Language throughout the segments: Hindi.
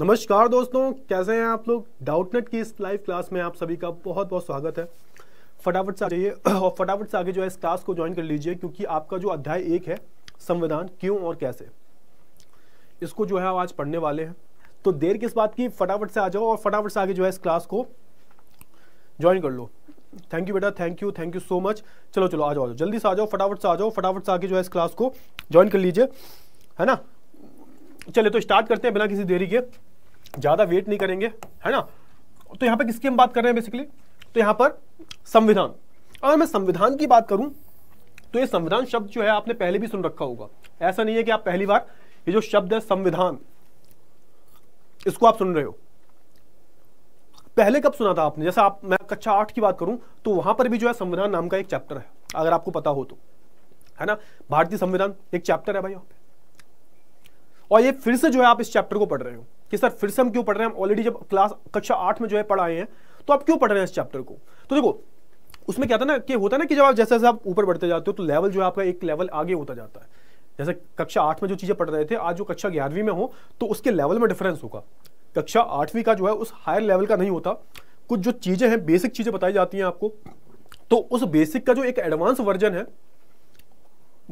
नमस्कार दोस्तों कैसे हैं आप लोग डाउटनेट की इस लाइव क्लास में आप सभी का बहुत बहुत स्वागत है फटाफट से आ जाइए और फटाफट से आगे जो है इस क्लास को ज्वाइन कर लीजिए क्योंकि आपका जो अध्याय एक है संविधान क्यों और कैसे इसको जो है आप आज पढ़ने वाले हैं तो देर किस बात की फटाफट से आ जाओ और फटाफट से आगे जो है इस क्लास को ज्वाइन कर लो थैंक यू बेटा thank you thank you so much चलो चलो आ जाओ जल्दी से आ जाओ फटाफट से आ जाओ फटाफट से आगे जो है इस क्लास को ज्वाइन कर लीजिए है ना चले तो स्टार्ट करते हैं बिना किसी देरी के ज़्यादा वेट नहीं करेंगे है ना तो यहां पर किसकी हम बात कर रहे हैं बेसिकली तो यहां पर संविधान अगर मैं संविधान की बात करूं तो ये संविधान शब्द जो है आपने पहले भी सुन रखा होगा ऐसा नहीं है कि आप पहली बार ये जो शब्द है संविधान इसको आप सुन रहे हो पहले कब सुना था आपने जैसे आप मैं कक्षा आठ की बात करूं तो वहां पर भी जो है संविधान नाम का एक चैप्टर है अगर आपको पता हो तो है ना भारतीय संविधान एक चैप्टर है भाई यहाँ पे और ये फिर से जो है आप इस चैप्टर को पढ़ रहे हो कि सर फिर से हम क्यों पढ़ रहे हैं हम ऑलरेडी जब क्लास कक्षा आठ में जो है पढ़ाए हैं तो आप क्यों पढ़ रहे हैं इस चैप्टर को तो देखो उसमें क्या था ना कि होता है ना कि जब आप जैसे जैसे आप ऊपर बढ़ते जाते हो तो लेवल जो है आपका एक लेवल आगे होता जाता है जैसे कक्षा आठ में जो चीज़ें पढ़ रहे थे आज जो कक्षा ग्यारहवीं में हो तो उसके लेवल में डिफरेंस होगा कक्षा आठवीं का जो है उस हायर लेवल का नहीं होता कुछ जो चीज़ें हैं बेसिक चीज़ें बताई जाती हैं आपको तो उस बेसिक का जो एक एडवांस वर्जन है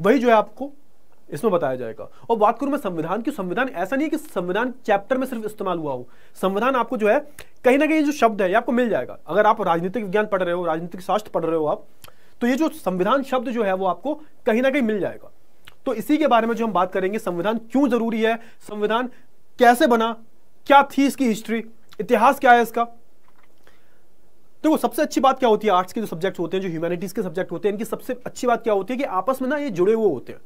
वही जो है आपको इसमें बताया जाएगा और बात करूं मैं संविधान की संविधान ऐसा नहीं है कि संविधान चैप्टर में सिर्फ इस्तेमाल हुआ हो संविधान आपको जो है कहीं ना कहीं जो शब्द है ये आपको मिल जाएगा अगर आप राजनीतिक विज्ञान पढ़ रहे हो राजनीतिक शास्त्र पढ़ रहे हो आप तो ये जो संविधान शब्द जो है वो आपको कहीं ना कहीं मिल जाएगा तो इसी के बारे में जो हम बात करेंगे संविधान क्यों जरूरी है संविधान कैसे बना क्या थी इसकी हिस्ट्री इतिहास क्या है इसका देखो तो सबसे अच्छी बात क्या होती है आर्ट्स के जो सब्जेक्ट होते हैं जो ह्यूमैनिटीज के सब्जेक्ट होते हैं इनकी सबसे अच्छी बात क्या होती है कि आपस में ना ये जुड़े हुए होते हैं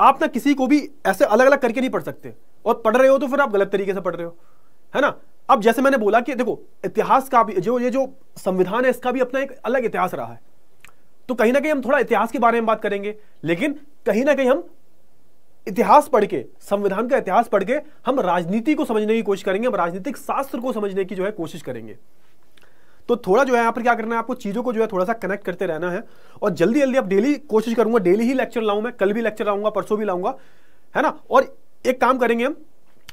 आप ना किसी को भी ऐसे अलग अलग करके नहीं पढ़ सकते और पढ़ रहे हो तो फिर आप गलत तरीके से पढ़ रहे हो है ना अब जैसे मैंने बोला कि देखो इतिहास का भी जो ये जो संविधान है इसका भी अपना एक अलग इतिहास रहा है तो कहीं ना कहीं हम थोड़ा इतिहास के बारे में बात करेंगे लेकिन कहीं ना कहीं हम इतिहास पढ़ के संविधान का इतिहास पढ़ के हम राजनीति को समझने की कोशिश करेंगे हम राजनीतिक शास्त्र को समझने की जो है कोशिश करेंगे तो थोड़ा जो है यहाँ पर क्या करना है आपको चीज़ों को जो है थोड़ा सा कनेक्ट करते रहना है और जल्दी जल्दी आप डेली कोशिश करूंगा डेली ही लेक्चर लाऊं मैं कल भी लेक्चर लाऊंगा परसों भी लाऊंगा है ना और एक काम करेंगे हम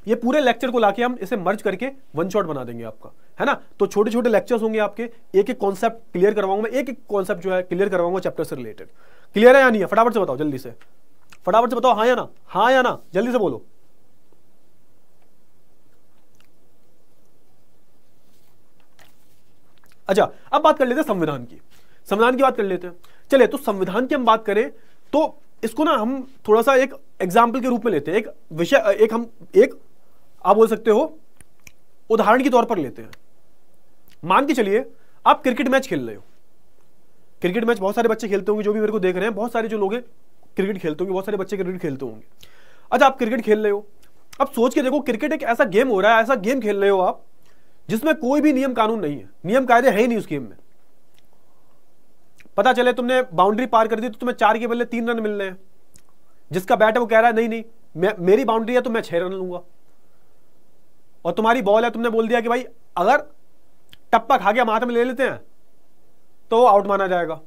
ये पूरे लेक्चर को लाके हम इसे मर्ज करके वन शॉट बना देंगे आपका है ना तो छोटे छोटे लेक्चर्स होंगे आपके एक एक कॉन्सेप्ट क्लियर करवाऊंगा एक एक कॉन्सेप्ट जो है क्लियर करवाऊंगा चैप्टर से रिलेटेड क्लियर है या नहीं है फटाफट से बताओ जल्दी से फटाफट से बताओ हाँ या ना हाँ या ना जल्दी से बोलो अच्छा अब बात कर लेते हैं संविधान की संविधान की बात कर लेते हैं चले तो संविधान की हम बात करें तो इसको ना हम थोड़ा सा एक एग्जाम्पल के रूप में लेते हैं एक विषय एक हम एक आप बोल सकते हो उदाहरण के तौर पर लेते हैं मान के चलिए आप क्रिकेट मैच खेल रहे हो क्रिकेट मैच बहुत सारे बच्चे खेलते होंगे जो भी मेरे को देख रहे हैं बहुत सारे जो लोग हैं क्रिकेट खेलते होंगे बहुत सारे बच्चे क्रिकेट खेलते होंगे अच्छा आप क्रिकेट खेल रहे हो अब सोच के देखो क्रिकेट एक ऐसा गेम हो रहा है ऐसा गेम खेल रहे हो आप जिसमें कोई भी नियम कानून नहीं है नियम कायदे है ही नहीं उस गेम में पता चले तुमने बाउंड्री पार कर दी तो तुम्हें चार के बदले तीन रन मिलने हैं जिसका बैट है वो कह रहा है नहीं नहीं मैं मेरी बाउंड्री है तो मैं छह रन लूंगा और तुम्हारी बॉल है तुमने बोल दिया कि भाई अगर टप्पा खा गया हम हाथ में ले लेते हैं तो आउट माना जाएगा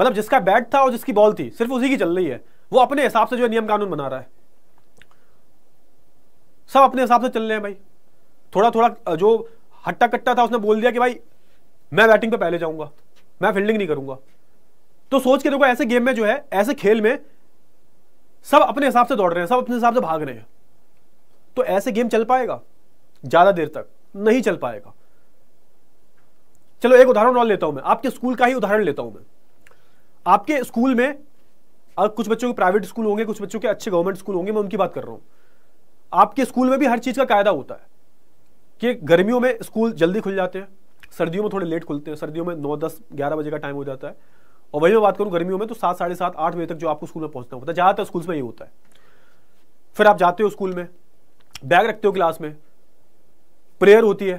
मतलब जिसका बैट था और जिसकी बॉल थी सिर्फ उसी की चल रही है वो अपने हिसाब से जो नियम कानून बना रहा है सब अपने हिसाब से चल रहे हैं भाई थोड़ा थोड़ा जो हट्टा कट्टा था उसने बोल दिया कि भाई मैं बैटिंग पे पहले जाऊंगा मैं फील्डिंग नहीं करूंगा तो सोच के देखो ऐसे गेम में जो है ऐसे खेल में सब अपने हिसाब से दौड़ रहे हैं सब अपने हिसाब से भाग रहे हैं तो ऐसे गेम चल पाएगा ज्यादा देर तक नहीं चल पाएगा चलो एक उदाहरण और लेता हूं मैं आपके स्कूल का ही उदाहरण लेता हूं मैं आपके स्कूल में अब कुछ बच्चों के प्राइवेट स्कूल होंगे कुछ बच्चों के अच्छे गवर्नमेंट स्कूल होंगे मैं उनकी बात कर रहा हूं आपके स्कूल में भी हर चीज का कायदा होता है कि गर्मियों में स्कूल जल्दी खुल जाते हैं सर्दियों में थोड़े लेट खुलते हैं सर्दियों में नौ दस ग्यारह बजे का टाइम हो जाता है और वही मैं बात करूँ गर्मियों में तो सात साढ़े सात आठ बजे तक जो आपको स्कूल में पहुंचना होता है ज़्यादातर स्कूल्स में ये होता है फिर आप जाते हो स्कूल में बैग रखते हो क्लास में प्रेयर होती है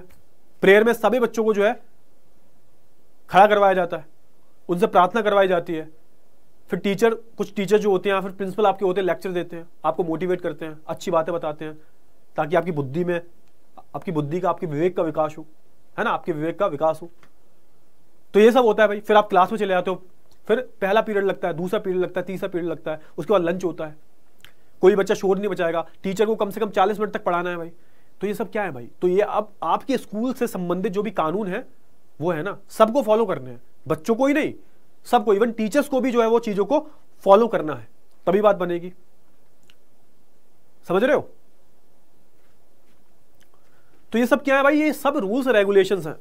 प्रेयर में सभी बच्चों को जो है खड़ा करवाया जाता है उनसे प्रार्थना करवाई जाती है फिर टीचर कुछ टीचर जो होते हैं फिर प्रिंसिपल आपके होते हैं लेक्चर देते हैं आपको मोटिवेट करते हैं अच्छी बातें बताते हैं ताकि आपकी बुद्धि में आपकी बुद्धि का आपके विवेक का विकास हो है ना आपके विवेक का विकास हो तो ये सब होता है भाई फिर आप क्लास में चले जाते हो फिर पहला पीरियड लगता है दूसरा पीरियड लगता है तीसरा पीरियड लगता है उसके बाद लंच होता है कोई बच्चा शोर नहीं बचाएगा टीचर को कम से कम चालीस मिनट तक पढ़ाना है भाई तो ये सब क्या है भाई तो ये अब आपके स्कूल से संबंधित जो भी कानून है वो है ना सबको फॉलो करने हैं बच्चों को ही नहीं सबको इवन टीचर्स को भी जो है वो चीजों को फॉलो करना है तभी बात बनेगी समझ रहे हो तो ये सब क्या है भाई ये सब रूल्स रेगुलेशन हैं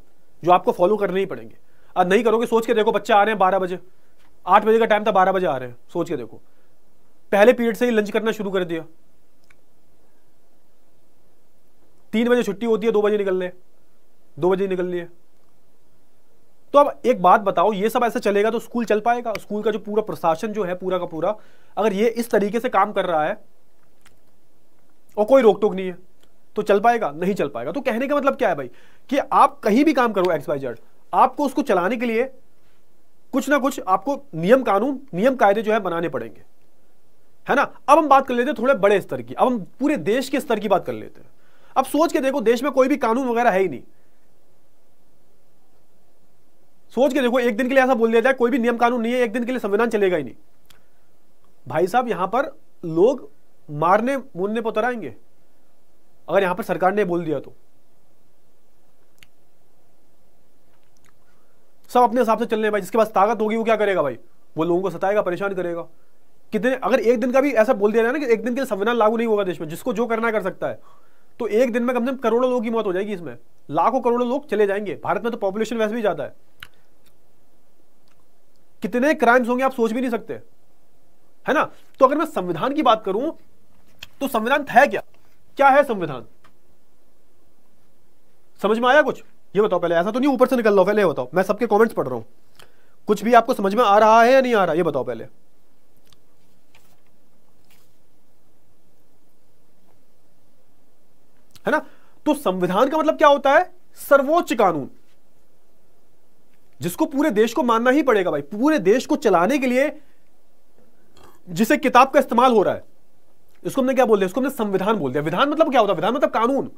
जो आपको फॉलो करने ही पड़ेंगे अब नहीं करोगे सोच के देखो बच्चे आ रहे हैं बारह बजे आठ बजे का टाइम था बारह बजे आ रहे हैं सोच के देखो पहले पीरियड से ही लंच करना शुरू कर दिया तीन बजे छुट्टी होती है दो बजे निकल ले दो बजे निकल लिए तो अब एक बात बताओ ये सब ऐसे चलेगा तो स्कूल चल पाएगा स्कूल का जो पूरा प्रशासन जो है पूरा का पूरा अगर ये इस तरीके से काम कर रहा है और कोई रोक टोक नहीं है तो चल पाएगा नहीं चल पाएगा तो कहने का मतलब क्या है भाई कि आप कहीं भी काम करो एक्स वाई जेड आपको उसको चलाने के लिए कुछ ना कुछ आपको नियम कानून नियम कायदे जो है बनाने पड़ेंगे है ना अब हम बात कर लेते हैं थोड़े बड़े स्तर की अब हम पूरे देश के स्तर की बात कर लेते हैं अब सोच के देखो देश में कोई भी कानून वगैरह है ही नहीं सोच के देखो एक दिन के लिए ऐसा बोल दिया जाए कोई भी नियम कानून नहीं है एक दिन के लिए संविधान चलेगा ही नहीं भाई साहब यहां पर लोग मारने मूनने पर उतर आएंगे अगर यहां पर सरकार ने बोल दिया तो सब अपने हिसाब से चलने भाई जिसके पास ताकत होगी वो क्या करेगा भाई वो लोगों को सताएगा परेशान करेगा कितने अगर एक दिन का भी ऐसा बोल दिया जाए ना कि एक दिन के लिए संविधान लागू नहीं होगा देश में जिसको जो करना कर सकता है तो एक दिन में कम से कम करोड़ों लोगों की मौत हो जाएगी इसमें लाखों करोड़ों लोग चले जाएंगे भारत में तो पॉपुलेशन वैसे भी ज्यादा है कितने क्राइम्स होंगे आप सोच भी नहीं सकते है ना तो अगर मैं संविधान की बात करूं तो संविधान है क्या क्या है संविधान समझ में आया कुछ ये बताओ पहले ऐसा तो नहीं ऊपर से निकल लो पहले बताओ मैं सबके कमेंट्स पढ़ रहा हूं कुछ भी आपको समझ में आ रहा है या नहीं आ रहा ये बताओ पहले है ना तो संविधान का मतलब क्या होता है सर्वोच्च कानून जिसको पूरे देश को मानना ही पड़ेगा भाई पूरे देश को चलाने के लिए जिसे किताब का इस्तेमाल हो रहा है इसको हमने क्या बोल दिया इसको हमने संविधान बोल दिया विधान मतलब क्या होता है विधान मतलब कानून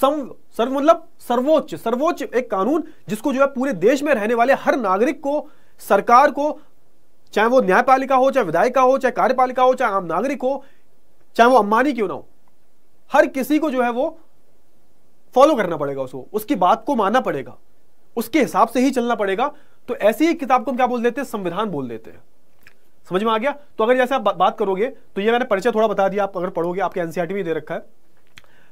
सम सर्व मतलब सर्वोच्च सर्वोच्च एक कानून जिसको जो है पूरे देश में रहने वाले हर नागरिक को सरकार को चाहे वो न्यायपालिका हो चाहे विधायिका हो चाहे कार्यपालिका हो चाहे आम नागरिक हो चाहे वो अम्बानी क्यों ना हो हर किसी को जो है वो फॉलो करना पड़ेगा उसको उसकी बात को मानना पड़ेगा उसके हिसाब से ही चलना पड़ेगा तो ऐसी ही किताब को हम क्या बोल देते हैं संविधान बोल देते हैं समझ में आ गया तो अगर जैसे आप बात करोगे तो ये मैंने परिचय थोड़ा बता दिया आप अगर पढ़ोगे आपके एनसीआरटी e भी दे रखा है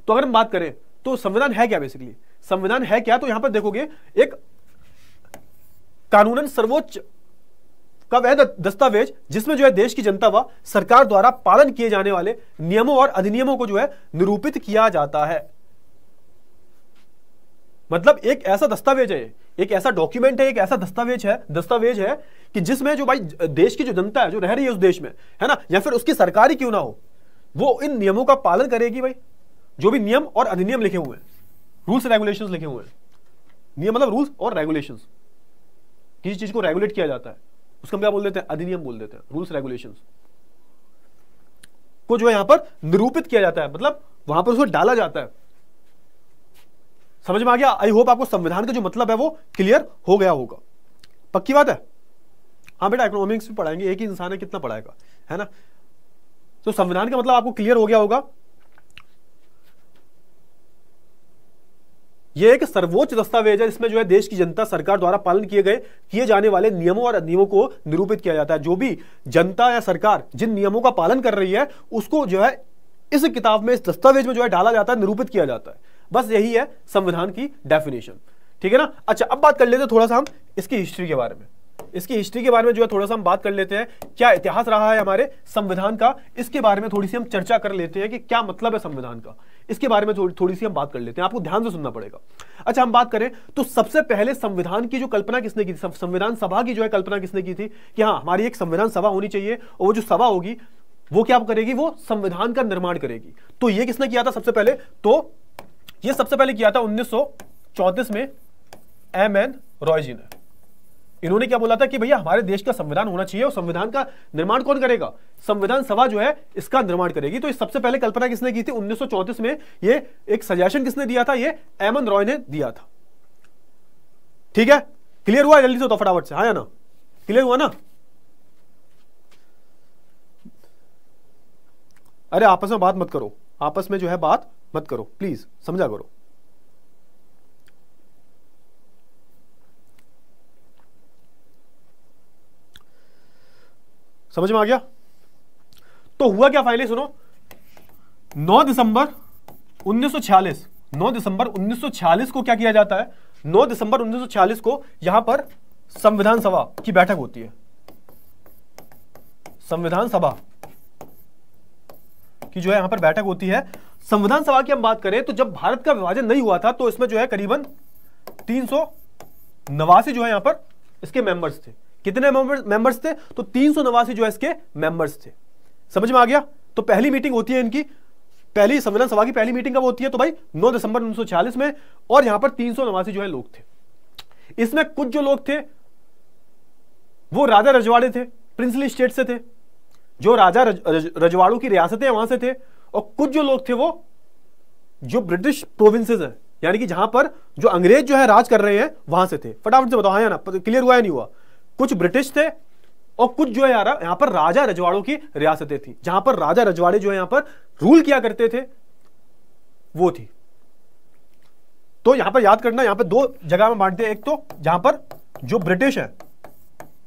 तो अगर हम बात करें तो संविधान है क्या बेसिकली संविधान है क्या तो यहां पर देखोगे एक कानूनन सर्वोच्च का वह दस्तावेज जिसमें जो है देश की जनता व सरकार द्वारा पालन किए जाने वाले नियमों और अधिनियमों को जो है निरूपित किया जाता है मतलब एक ऐसा दस्तावेज है एक ऐसा डॉक्यूमेंट है एक ऐसा दस्तावेज है दस्तावेज है कि जिसमें जो भाई देश की जो जनता है जो रह रही है उस देश में है ना या फिर उसकी सरकार ही क्यों ना हो वो इन नियमों का पालन करेगी भाई जो भी नियम और अधिनियम लिखे हुए हैं रूल्स रेगुलेशन लिखे हुए हैं नियम मतलब रूल्स और रेगुलेशन किसी चीज को रेगुलेट किया जाता है उसको हम क्या बोल देते हैं अधिनियम बोल देते हैं रूल्स रेगुलेशन को जो है यहां पर निरूपित किया जाता है मतलब वहां पर उसको डाला जाता है समझ में आ गया आई होप आपको संविधान का जो मतलब है वो क्लियर हो गया होगा पक्की बात है हाँ बेटा इकोनॉमिक्स भी पढ़ाएंगे एक ही इंसान है कितना पढ़ाएगा है ना तो संविधान का मतलब आपको क्लियर हो गया होगा ये एक सर्वोच्च दस्तावेज है इसमें जो है देश की जनता सरकार द्वारा पालन किए गए किए जाने वाले नियमों और नियमों को निरूपित किया जाता है जो भी जनता या सरकार जिन नियमों का पालन कर रही है उसको जो है इस किताब में इस दस्तावेज में जो है डाला जाता है निरूपित किया जाता है बस यही है संविधान की डेफिनेशन ठीक है ना अच्छा अब बात कर लेते हैं थोड़ा सा हम इसकी हिस्ट्री के बारे में इसकी हिस्ट्री के बारे में जो है थोड़ा सा हम बात कर लेते हैं क्या इतिहास रहा है हमारे संविधान का इसके बारे में थोड़ी सी हम चर्चा कर लेते हैं कि क्या मतलब है संविधान का इसके बारे में थोड़ी थोड़ी सी हम बात कर लेते हैं आपको ध्यान से सुनना पड़ेगा अच्छा हम बात करें तो सबसे पहले संविधान की जो कल्पना किसने की थी संविधान सभा की जो है कल्पना किसने की थी कि हाँ हमारी एक संविधान सभा होनी चाहिए और वो जो सभा होगी वो क्या करेगी वो संविधान का निर्माण करेगी तो ये किसने किया था सबसे पहले तो ये सबसे पहले किया था 1934 में एम एन रॉय जी ने इन्होंने क्या बोला था कि भैया हमारे देश का संविधान होना चाहिए और संविधान का निर्माण कौन करेगा संविधान सभा जो है इसका निर्माण करेगी तो इस सबसे पहले कल्पना किसने की थी 1934 में ये एक सजेशन किसने दिया था ये एन रॉय ने दिया था ठीक है क्लियर हुआ जल्दी से तो फटाफट से हाँ ना क्लियर हुआ ना अरे आपस में बात मत करो आपस में जो है बात मत करो प्लीज समझा करो समझ में आ गया तो हुआ क्या फाइनली सुनो 9 दिसंबर 1946 9 दिसंबर 1946 को क्या किया जाता है 9 दिसंबर 1946 को यहां पर संविधान सभा की बैठक होती है संविधान सभा की जो है यहां पर बैठक होती है संविधान सभा की हम बात करें तो जब भारत का विभाजन नहीं हुआ था तो इसमें जो है करीबन तीन सौ नवासी जो है यहां पर इसके मेंबर्स थे कितने मेंबर्स थे तो तीन सौ नवासी जो है इसके मेंबर्स थे समझ में आ गया तो पहली मीटिंग होती है इनकी पहली संविधान सभा की पहली मीटिंग कब होती है तो भाई नौ दिसंबर उन्नीस में और यहां पर तीन जो है लोग थे इसमें कुछ जो लोग थे वो राजा रजवाड़े थे प्रिंसली स्टेट से थे जो राजा रज, रज, रजवाड़ों की रियासतें वहां से थे और कुछ जो लोग थे वो जो ब्रिटिश प्रोविंसेस है यानी कि जहां पर जो अंग्रेज जो है राज कर रहे हैं वहां से थे फटाफट से बताओ हाँ या ना क्लियर हुआ या नहीं हुआ कुछ ब्रिटिश थे और कुछ जो है यार यहां पर राजा रजवाड़ों की रियासतें थी जहां पर राजा रजवाड़े जो है यहां पर रूल किया करते थे वो थी तो यहां पर याद करना यहां पर दो जगह में बांटते हैं एक तो जहां पर जो ब्रिटिश है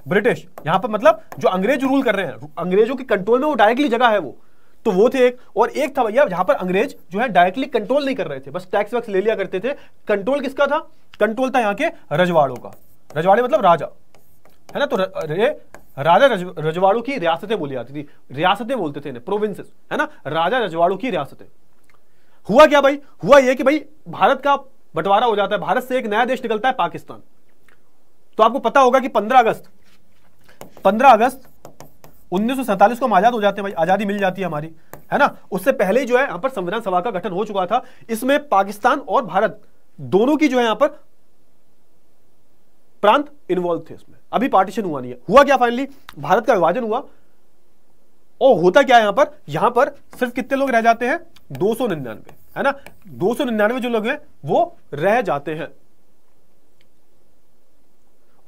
ब्रिटिश यहां पर मतलब जो अंग्रेज रूल कर रहे हैं अंग्रेजों के कंट्रोल में वो डायरेक्टली जगह है वो तो वो थे एक और एक था भैया जहां पर अंग्रेज जो है डायरेक्टली कंट्रोल नहीं कर रहे थे बस टैक्स वैक्स ले लिया करते थे कंट्रोल किसका था कंट्रोल था यहाँ के रजवाड़ों का रजवाड़े मतलब राजा है ना तो र, र, राजा रज, रजवाड़ों की रियासतें बोली जाती थी रियासतें बोलते थे प्रोविंस है ना राजा रजवाड़ों की रियासतें हुआ क्या भाई हुआ यह कि भाई भारत का बंटवारा हो जाता है भारत से एक नया देश निकलता है पाकिस्तान तो आपको पता होगा कि पंद्रह अगस्त पंद्रह अगस्त उन्नीस को हम आजाद हो जाते हैं भाई आजादी मिल जाती है हमारी है ना उससे पहले जो है यहां पर संविधान सभा का गठन हो चुका था इसमें पाकिस्तान और भारत दोनों की जो है यहां पर प्रांत इन्वॉल्व थे इसमें अभी पार्टीशन हुआ नहीं है हुआ क्या फाइनली भारत का विभाजन हुआ और होता क्या है यहां पर यहां पर सिर्फ कितने लोग रह जाते हैं दो सौ निन्यानवे है ना दो सौ निन्यानवे जो लोग हैं वो रह जाते हैं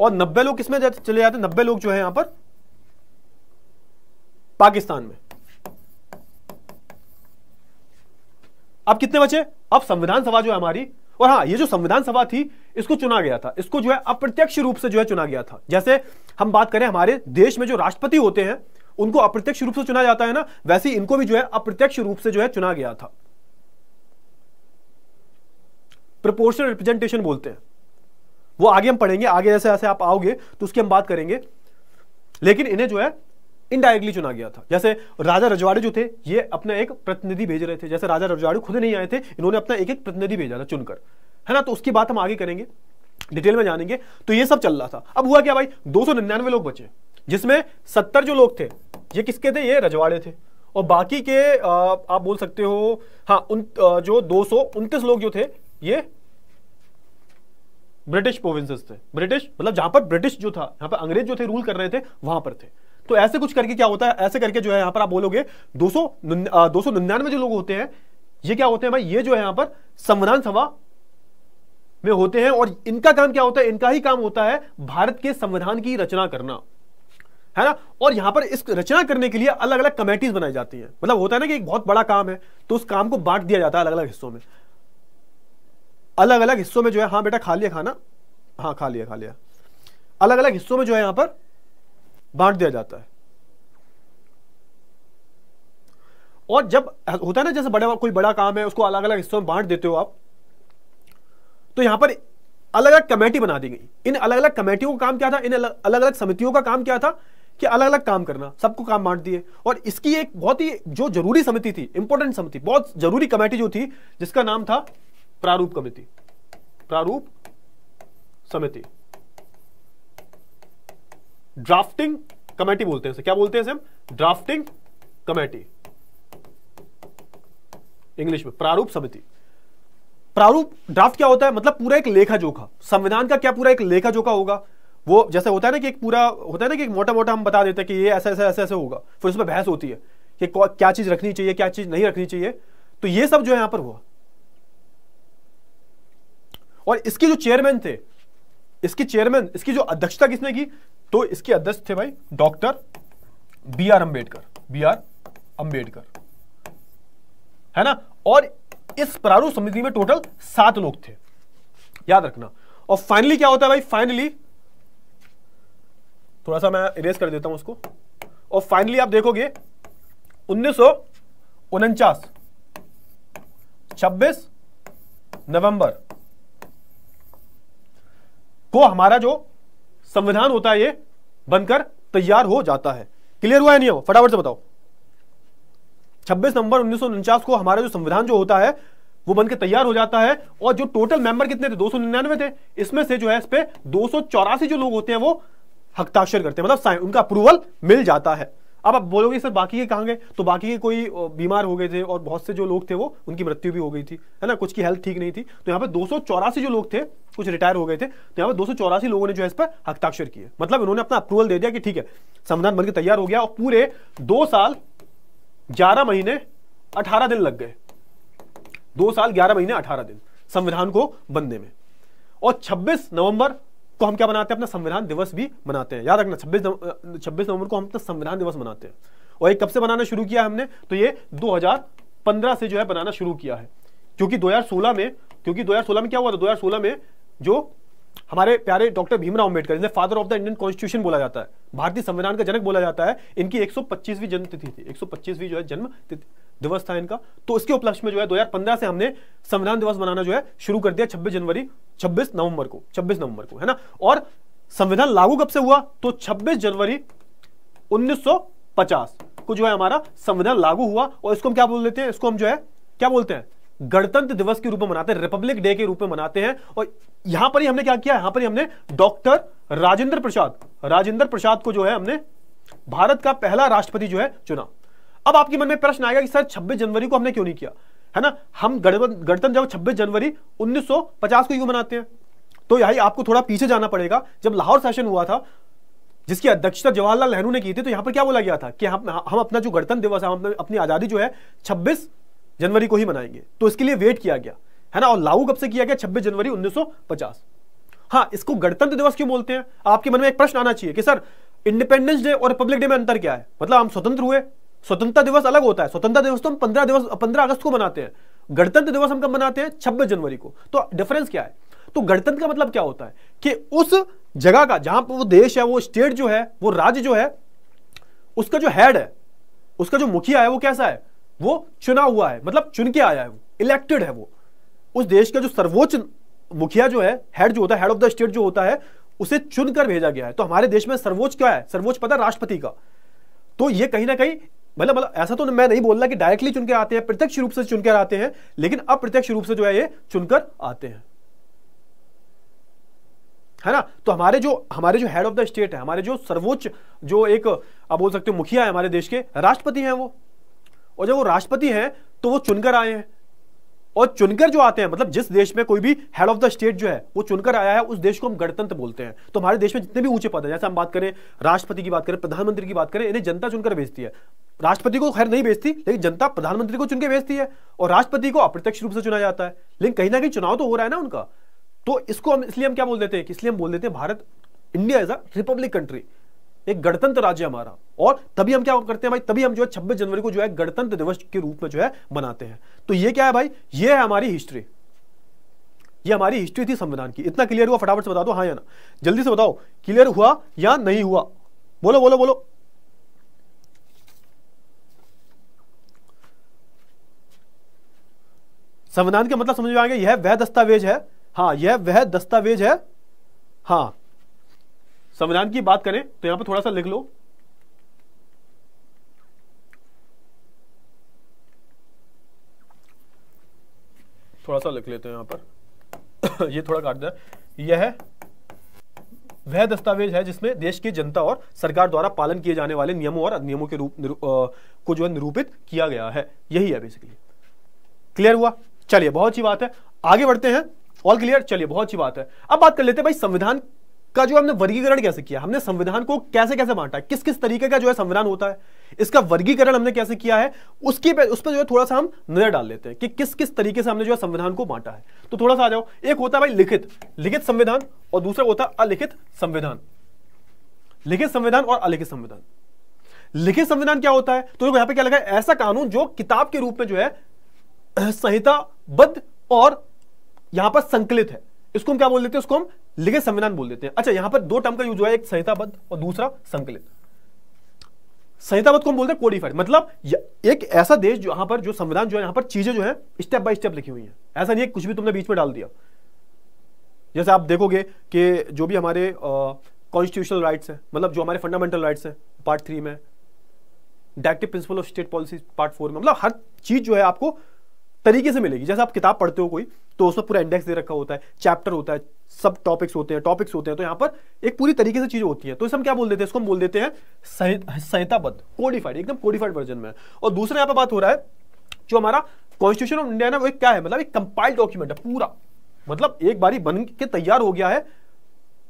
और नब्बे लोग किसमें चले जाते हैं नब्बे लोग जो है यहां पर पाकिस्तान में अब कितने बचे अब संविधान सभा जो है हमारी और हाँ ये जो संविधान सभा थी इसको चुना गया था इसको जो है अप्रत्यक्ष रूप से जो है चुना गया था जैसे हम बात करें हमारे देश में जो राष्ट्रपति होते हैं उनको अप्रत्यक्ष रूप से चुना जाता है ना वैसे इनको भी जो है अप्रत्यक्ष रूप से जो है चुना गया था प्रपोर्शनल रिप्रेजेंटेशन बोलते हैं वो आगे हम पढ़ेंगे आगे जैसे ऐसे आप आओगे तो उसकी हम बात करेंगे लेकिन इन्हें जो है इनडायरेक्टली चुना गया था जैसे राजा रजवाड़े जो थे ये अपना एक प्रतिनिधि भेज रहे थे जैसे राजा रजवाड़े खुद नहीं आए थे इन्होंने अपना एक एक प्रतिनिधि भेजा था चुनकर है ना तो उसकी बात हम आगे करेंगे डिटेल में जानेंगे तो ये सब चल रहा था अब हुआ क्या भाई दो लोग बचे जिसमें सत्तर जो लोग थे ये किसके थे ये रजवाड़े थे और बाकी के आप बोल सकते हो हाँ उन जो दो लोग जो थे ये ब्रिटिश प्रोविंसेस थे ब्रिटिश मतलब जहां पर ब्रिटिश जो था यहां पर अंग्रेज जो थे रूल कर रहे थे वहां पर थे तो ऐसे कुछ करके क्या होता है ऐसे करके जो है यहां पर आप बोलोगे दो सौ निन्यानवे जो लोग होते हैं ये क्या होते हैं भाई ये जो है यहां पर संविधान सभा में होते हैं और इनका काम क्या होता है इनका ही काम होता है भारत के संविधान की रचना करना है ना और यहां पर इस रचना करने के लिए अलग अलग कमेटीज बनाई जाती हैं मतलब होता है ना कि एक बहुत बड़ा काम है तो उस काम को बांट दिया जाता है अलग अलग हिस्सों में अलग अलग हिस्सों में जो है हाँ बेटा खा लिया खाना हाँ खा लिया खा लिया अलग अलग हिस्सों में जो है यहां पर बांट दिया जाता है और जब होता है ना जैसे बड़े कोई बड़ा काम है उसको अलग अलग हिस्सों में बांट देते हो आप तो यहां पर अलग अलग कमेटी बना दी गई इन अलग अलग कमेटियों का काम क्या था इन अलग अलग समितियों का काम क्या था कि अलग अलग काम करना सबको काम बांट दिए और इसकी एक बहुत ही जो जरूरी समिति थी इंपॉर्टेंट समिति बहुत जरूरी कमेटी जो थी जिसका नाम था प्रारूप कमेटी प्रारूप समिति ड्राफ्टिंग कमेटी बोलते हैं क्या बोलते हैं हम ड्राफ्टिंग कमेटी इंग्लिश में प्रारूप समिति प्रारूप ड्राफ्ट क्या होता है मतलब पूरा एक लेखा जोखा संविधान का क्या पूरा एक लेखा जोखा होगा वो जैसे होता है ना कि एक पूरा होता है ना कि एक मोटा मोटा हम बता देते हैं कि ये ऐसा ऐसा ऐसा ऐसा होगा फिर उसमें बहस होती है कि क्या चीज रखनी चाहिए क्या चीज नहीं रखनी चाहिए तो ये सब जो है यहां पर हुआ और इसके जो चेयरमैन थे इसकी चेयरमैन इसकी जो अध्यक्षता किसने की तो इसके अध्यक्ष थे भाई doctor B R Ambedkar B R Ambedkar है ना और इस प्रारूप समिति में टोटल सात लोग थे याद रखना और फाइनली क्या होता है भाई फाइनली थोड़ा सा मैं इरेज कर देता हूं उसको और फाइनली आप देखोगे उन्नीस सौ उनचास छब्बीस नवंबर को हमारा जो संविधान होता है ये बनकर तैयार हो जाता है क्लियर हुआ है नहीं हो फटाफट से बताओ 26 नवंबर उन्नीस को हमारा जो संविधान जो होता है वो बनकर तैयार हो जाता है और जो टोटल मेंबर कितने थे दो थे इसमें से जो है इस पर दो जो लोग होते हैं वो हस्ताक्षर करते हैं मतलब उनका अप्रूवल मिल जाता है अब आप बोलोगे सर बाकी के कहाँ गए तो बाकी के कोई बीमार हो गए थे और बहुत से जो लोग थे वो उनकी मृत्यु भी हो गई थी है ना कुछ की हेल्थ ठीक नहीं थी तो यहाँ पे दो जो लोग थे कुछ रिटायर हो गए थे तो यहाँ पे दो लोगों ने जो है इस पर हस्ताक्षर किए मतलब उन्होंने अपना अप्रूवल दे दिया कि ठीक है संविधान बनकर तैयार हो गया और पूरे दो साल ग्यारह महीने अठारह दिन लग गए दो साल ग्यारह महीने अठारह दिन संविधान को बनने में और 26 नवंबर को तो हम क्या बनाते हैं अपना संविधान दिवस भी मनाते हैं याद रखना 26 26 नवंबर को हम अपना संविधान दिवस मनाते हैं और ये कब से बनाना शुरू किया हमने तो ये 2015 से जो है बनाना शुरू किया है क्योंकि 2016 में क्योंकि 2016 में क्या हुआ था 2016 में जो हमारे प्यारे डॉक्टर भीमराव अंबेडकर जिन्हें father of the Indian constitution बोला जाता है भारतीय संविधान का जनक बोला जाता है इनकी 125वीं जन्म तिथि थी 125वीं जो है जन्म दिवस था इनका तो इसके उपलक्ष्य में जो है 2015 से हमने संविधान दिवस मनाना जो है शुरू कर दिया 26 जनवरी छब्बीस नवंबर को छब्बीस नवंबर को है ना और संविधान लागू कब से हुआ तो छब्बीस जनवरी उन्नीस को जो है हमारा संविधान लागू हुआ और इसको हम क्या बोल देते हैं इसको हम जो है क्या बोलते हैं गणतंत्र दिवस के रूप में मनाते हैं रिपब्लिक डे के रूप में मनाते हैं और यहां पर ही हमने क्या किया यहां पर ही हमने डॉक्टर राजेंद्र प्रसाद राजेंद्र प्रसाद को जो है हमने भारत का पहला राष्ट्रपति जो है चुना अब आपके मन में प्रश्न आएगा कि सर 26 जनवरी को हमने क्यों नहीं किया है ना हम गणतंत्र दिवस छब्बीस जनवरी 1950 को क्यों मनाते हैं तो यही आपको थोड़ा पीछे जाना पड़ेगा जब लाहौर सेशन हुआ था जिसकी अध्यक्षता जवाहरलाल नेहरू ने की थी तो यहां पर क्या बोला गया था कि हम हम अपना जो गणतंत्र दिवस है हम अपनी आजादी जो है छब्बीस जनवरी को ही मनाएंगे तो इसके लिए वेट किया गया है ना और लागू कब से किया गया छब्बीस जनवरी 1950 हाँ इसको गणतंत्र दिवस क्यों बोलते हैं आपके मन में एक प्रश्न आना चाहिए कि सर इंडिपेंडेंस डे और रिपब्लिक डे में अंतर क्या है मतलब हम स्वतंत्र हुए स्वतंत्रता दिवस अलग होता है स्वतंत्रता दिवस तो हम पंद्रह दिवस पंद्रह अगस्त को मनाते हैं गणतंत्र दिवस हम कब मनाते हैं छब्बीस जनवरी को तो डिफरेंस क्या है तो गणतंत्र का मतलब क्या होता है कि उस जगह का जहां पर वो देश है वो स्टेट जो है वो राज्य जो है उसका जो हेड है उसका जो मुखिया है वो कैसा है वो चुना हुआ है मतलब चुन के आया है वो इलेक्टेड है वो उस देश का जो सर्वोच्च मुखिया जो है हेड जो होता है हेड ऑफ द स्टेट जो होता है उसे चुनकर भेजा गया है तो हमारे देश में सर्वोच्च क्या है सर्वोच्च पद है राष्ट्रपति का तो ये कहीं ना कहीं मतलब मतलब ऐसा तो मैं नहीं बोल रहा कि डायरेक्टली चुनकर आते हैं प्रत्यक्ष रूप से चुनकर आते हैं लेकिन अप्रत्यक्ष रूप से जो है ये चुनकर आते हैं है ना तो हमारे जो हमारे जो हेड ऑफ द स्टेट है हमारे जो सर्वोच्च जो एक आप बोल सकते हो मुखिया है हमारे देश के राष्ट्रपति हैं वो और जब वो राष्ट्रपति हैं तो वो चुनकर आए हैं और चुनकर जो आते हैं मतलब जिस देश में कोई भी हेड ऑफ द स्टेट जो है वो चुनकर आया है उस देश को हम गणतंत्र बोलते हैं तो हमारे देश में जितने भी ऊंचे पद है जैसे हम बात करें राष्ट्रपति की बात करें प्रधानमंत्री की बात करें इन्हें जनता चुनकर भेजती है राष्ट्रपति को खैर नहीं भेजती लेकिन जनता प्रधानमंत्री को चुनकर भेजती है और राष्ट्रपति को अप्रत्यक्ष रूप से चुना जाता है लेकिन कहीं ना कहीं चुनाव तो हो रहा है ना उनका तो इसको हम इसलिए हम क्या बोल देते हैं इसलिए हम बोल देते हैं Bharat India is a republic country एक गणतंत्र राज्य हमारा और तभी हम क्या करते हैं भाई तभी हम जो है छब्बीस जनवरी को जो है गणतंत्र दिवस के रूप में जो है मनाते हैं तो ये क्या है भाई ये है हमारी हिस्ट्री ये हमारी हिस्ट्री थी संविधान की इतना क्लियर हुआ फटाफट से बता दो हाँ या ना जल्दी से बताओ क्लियर हुआ या नहीं हुआ बोलो बोलो बोलो संविधान के मतलब समझ में आएंगे यह वह दस्तावेज है हाँ यह वह दस्तावेज है हाँ संविधान की बात करें तो यहां पर थोड़ा सा लिख लो थोड़ा सा लिख लेते हैं यहां पर ये थोड़ा काट दिया यह वह दस्तावेज है जिसमें देश की जनता और सरकार द्वारा पालन किए जाने वाले नियमों और अधिनियमों के रूप निरू, आ, को जो है निरूपित किया गया है यही है बेसिकली क्लियर हुआ चलिए बहुत अच्छी बात है आगे बढ़ते हैं ऑल क्लियर चलिए बहुत अच्छी बात है अब बात कर लेते हैं भाई संविधान का जो हमने वर्गीकरण कैसे किया हमने संविधान को कैसे कैसे बांटा है किस किस तरीके का जो है संविधान होता है इसका वर्गीकरण हमने कैसे किया है उसकी उस पर जो है थोड़ा सा हम नजर डाल लेते हैं कि किस किस तरीके से हमने जो है संविधान को बांटा है तो थोड़ा सा आ जाओ एक होता है भाई लिखित लिखित संविधान और दूसरा होता है अलिखित संविधान लिखित संविधान और अलिखित संविधान लिखित संविधान क्या होता है तो यहां पर क्या लगा ऐसा कानून जो किताब के रूप में जो है संहिताबद्ध और यहां पर संकलित है इसको हम क्या बोल देते हैं उसको हम लिखित संविधान बोल देते हैं अच्छा यहां पर दो टर्म का यूज हुआ है एक संहिताबद्ध और दूसरा संकलित संहिताबद्ध हम बोलते हैं कोडिफाइड मतलब एक ऐसा देश जो यहां पर जो संविधान जो है यहां पर चीजें जो है स्टेप बाय स्टेप लिखी हुई है ऐसा नहीं है कुछ भी तुमने बीच में डाल दिया जैसे आप देखोगे कि जो भी हमारे कॉन्स्टिट्यूशनल राइट्स है मतलब जो हमारे फंडामेंटल राइट्स है पार्ट थ्री में directive principle of state policy part four में मतलब हर चीज जो है आपको तरीके से मिलेगी जैसे आप किताब पढ़ते हो कोई तो उसमें पूरा इंडेक्स दे रखा होता है चैप्टर होता है सब टॉपिक्स होते हैं टॉपिक्स होते हैं तो यहाँ पर एक पूरी तरीके से चीज होती है तो इसे हम क्या बोल देते हैं इसको हम बोल देते हैं संहिताबद्ध कोडिफाइड एकदम कोडिफाइड वर्जन में और दूसरा यहाँ पर बात हो रहा है जो हमारा कॉन्स्टिट्यूशन ऑफ इंडिया ना वो क्या है मतलब एक कंपाइल्ड डॉक्यूमेंट है पूरा मतलब एक बारी बन के तैयार हो गया है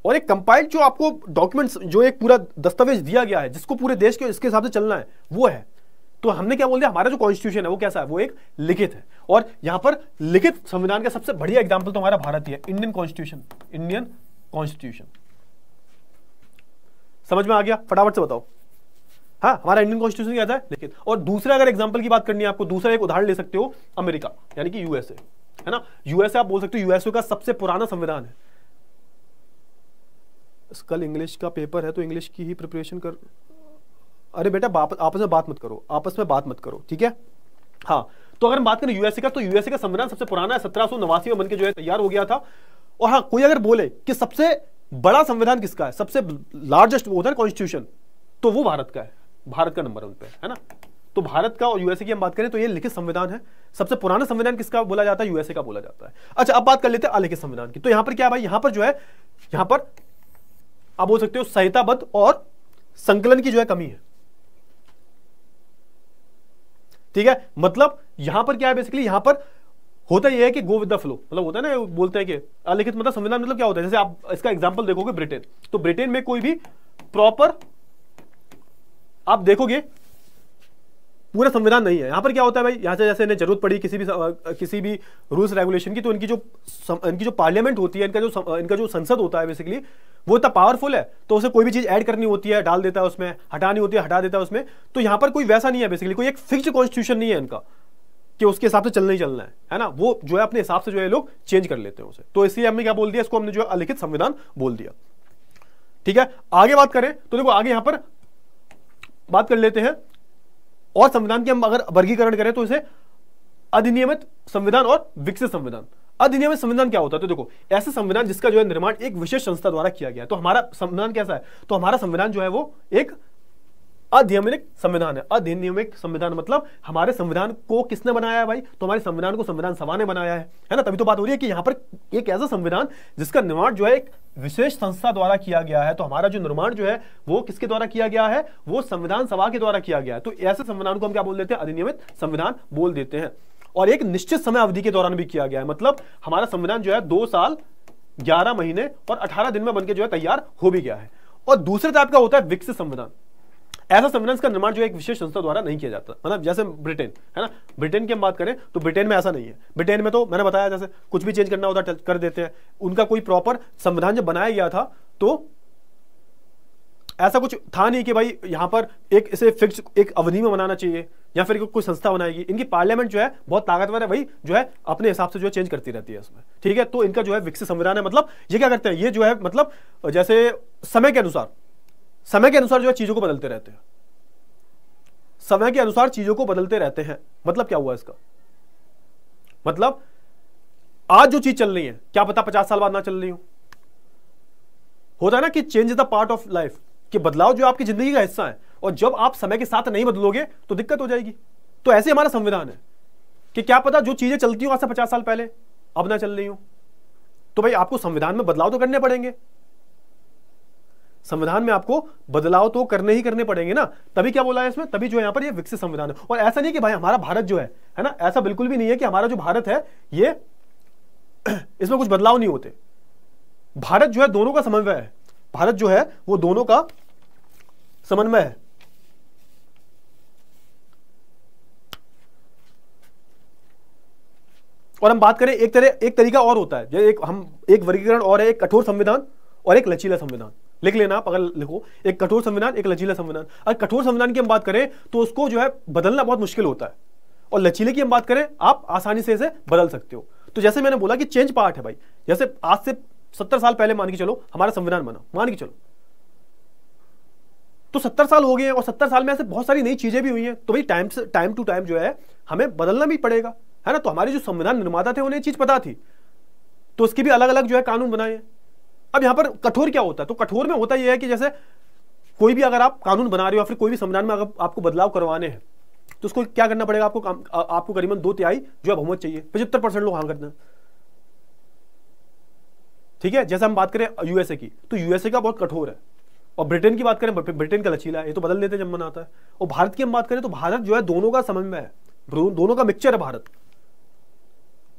और एक कंपाइल्ड जो आपको डॉक्यूमेंट्स जो एक पूरा दस्तावेज दिया गया है जिसको पूरे देश के इसके हिसाब से चलना है वो है तो हमने क्या बोल दिया हमारा जो कॉन्स्टिट्यूशन है वो कैसा है वो एक लिखित है और यहां पर लिखित संविधान का सबसे बढ़िया एग्जाम्पल तो हमारा भारत ही है इंडियन कॉन्स्टिट्यूशन इंडियन कॉन्स्टिट्यूशन समझ में आ गया फटाफट से बताओ हाँ हमारा इंडियन कॉन्स्टिट्यूशन क्या था लेकिन और दूसरा अगर एग्जाम्पल की बात करनी है आपको दूसरा एक उदाहरण ले सकते हो अमेरिका यानी कि यूएसए है ना यूएसए आप बोल सकते हो यूएसए का सबसे पुराना संविधान है कल इंग्लिश का पेपर है तो इंग्लिश की ही प्रिपरेशन कर अरे बेटा आपस में बात मत करो आपस में बात मत करो ठीक है हाँ तो अगर हम बात करें यूएसए का तो यूएसए का संविधान सबसे पुराना है सत्रह सौ नवासी में बनकर के जो है तैयार हो गया था और हाँ कोई अगर बोले कि सबसे बड़ा संविधान किसका है सबसे लार्जेस्ट वो होता है कॉन्स्टिट्यूशन तो वो भारत का है भारत का नंबर वन पर है ना तो भारत का और यूएसए की हम बात करें तो ये लिखित संविधान है सबसे पुराना संविधान किसका बोला जाता है यूएसए का बोला जाता है अच्छा अब बात कर लेते हैं अलिखित संविधान की तो यहां पर क्या भाई यहां पर जो है यहां पर आप बोल सकते हो संहिताबद्ध और संकलन की जो है कमी है ठीक है मतलब यहां पर क्या है बेसिकली यहां पर होता यह है कि गो विद द फ्लो मतलब होता है ना बोलते हैं कि अलिखित मतलब संविधान मतलब क्या होता है जैसे आप इसका एग्जाम्पल देखोगे ब्रिटेन तो ब्रिटेन में कोई भी प्रॉपर आप देखोगे पूरा संविधान नहीं है यहाँ पर क्या होता है भाई यहाँ से जैसे इन्हें जरूरत पड़ी किसी भी किसी भी रूल्स रेगुलेशन की तो इनकी जो इनकी जो पार्लियामेंट होती है इनका जो इनका जो संसद होता है बेसिकली वो इतना पावरफुल है तो उसे कोई भी चीज़ ऐड करनी होती है डाल देता है उसमें हटानी होती है हटा देता है उसमें तो यहाँ पर कोई वैसा नहीं है बेसिकली कोई एक फिक्स कॉन्स्टिट्यूशन नहीं है इनका कि उसके हिसाब से चलना ही चलना है है ना वो जो है अपने हिसाब से जो है लोग चेंज कर लेते हैं उसे तो इसलिए हमने क्या बोल दिया इसको हमने जो है अलिखित संविधान बोल दिया ठीक है आगे बात करें तो देखो आगे यहां पर बात कर लेते हैं और संविधान की हम अगर वर्गीकरण करें तो इसे अधिनियमित संविधान और विकसित संविधान अधिनियमित संविधान क्या होता है तो देखो ऐसे संविधान जिसका जो है निर्माण एक विशेष संस्था द्वारा किया गया तो हमारा संविधान कैसा है तो हमारा संविधान जो है वो एक अधिनियमित संविधान है अधिनियमित संविधान मतलब हमारे संविधान को किसने बनाया है भाई तो हमारे संविधान को संविधान सभा ने बनाया है है ना तभी तो बात हो रही है कि यहाँ पर एक ऐसा संविधान जिसका निर्माण जो है एक विशेष संस्था द्वारा किया गया है तो हमारा जो निर्माण जो है वो किसके द्वारा किया गया है वो संविधान सभा के द्वारा किया गया है तो ऐसे संविधान को हम क्या बोल देते हैं अधिनियमित संविधान बोल देते हैं और एक निश्चित समय अवधि के दौरान भी किया गया है मतलब हमारा संविधान जो है दो साल ग्यारह महीने और अठारह दिन में बनकर जो है तैयार हो भी गया है और दूसरे टाइप का होता है विकसित संविधान ऐसा संविधान का निर्माण जो एक विशेष संस्था द्वारा नहीं किया जाता मतलब जैसे ब्रिटेन है ना ब्रिटेन की हम बात करें तो ब्रिटेन में ऐसा नहीं है ब्रिटेन में तो मैंने बताया जैसे कुछ भी चेंज करना होता कर देते हैं उनका कोई प्रॉपर संविधान जब बनाया गया था तो ऐसा कुछ था नहीं कि भाई यहां पर एक इसे फिक्स एक अवधि में बनाना चाहिए या फिर कोई संस्था बनाएगी इनकी पार्लियामेंट जो है बहुत ताकतवर है भाई जो है अपने हिसाब से जो है चेंज करती रहती है इसमें ठीक है तो इनका जो है विकसित संविधान है मतलब ये क्या करते हैं ये जो है मतलब जैसे समय के अनुसार समय के अनुसार जो है चीजों को बदलते रहते हैं समय के अनुसार चीजों को बदलते रहते हैं मतलब क्या हुआ इसका मतलब आज जो चीज चल रही है क्या पता पचास साल बाद ना चल रही हो होता है ना कि change is the part of life कि बदलाव जो आपकी जिंदगी का हिस्सा है और जब आप समय के साथ नहीं बदलोगे तो दिक्कत हो जाएगी तो ऐसे हमारा संविधान है कि क्या पता जो चीजें चलती हूं आज से पचास साल पहले अब ना चल रही हूं तो भाई आपको संविधान में बदलाव तो करने पड़ेंगे संविधान में आपको बदलाव तो करने ही करने पड़ेंगे ना तभी क्या बोला है इसमें तभी जो यहाँ पर ये विकसित संविधान है और ऐसा नहीं कि भाई हमारा भारत जो है है ना ऐसा बिल्कुल भी नहीं है कि हमारा जो भारत है ये इसमें कुछ बदलाव नहीं होते भारत जो है दोनों का समन्वय है भारत जो है वो दोनों का समन्वय है और हम बात करें एक तरह एक तरीका और होता है एक हम एक वर्गीकरण और है एक कठोर संविधान और एक लचीला संविधान लिख लेना आप अगर लिखो एक कठोर संविधान एक लचीला संविधान अगर कठोर संविधान की हम बात करें तो उसको जो है बदलना बहुत मुश्किल होता है और लचीले की हम बात करें आप आसानी से इसे बदल सकते हो तो जैसे मैंने बोला कि चेंज पार्ट है भाई जैसे आज से सत्तर साल पहले मान के चलो हमारा संविधान बना मान के चलो तो सत्तर साल हो गए और सत्तर साल में ऐसे बहुत सारी नई चीजें भी हुई हैं तो भाई टाइम से टाइम टू टाइम जो है हमें बदलना भी पड़ेगा है ना तो हमारे जो संविधान निर्माता थे उन्हें चीज पता थी तो उसकी भी अलग अलग जो है कानून बनाए हैं अब यहां पर कठोर क्या होता है तो कठोर में होता यह है कि जैसे कोई भी अगर आप कानून बना रहे हो या फिर कोई भी संविधान में अगर आपको बदलाव करवाने हैं तो उसको क्या करना पड़ेगा आपको आ, आ, आपको करीबन दो तिहाई जो है बहुमत चाहिए पचहत्तर परसेंट लोग हाँ करते हैं ठीक है जैसे हम बात करें यूएसए की तो यूएसए का बहुत कठोर है और ब्रिटेन की बात करें ब्रिटेन का लचीला है ये तो बदल देते जब मनाता है और भारत की हम बात करें तो भारत जो है दोनों का समन्वय है दोनों का मिक्सचर है भारत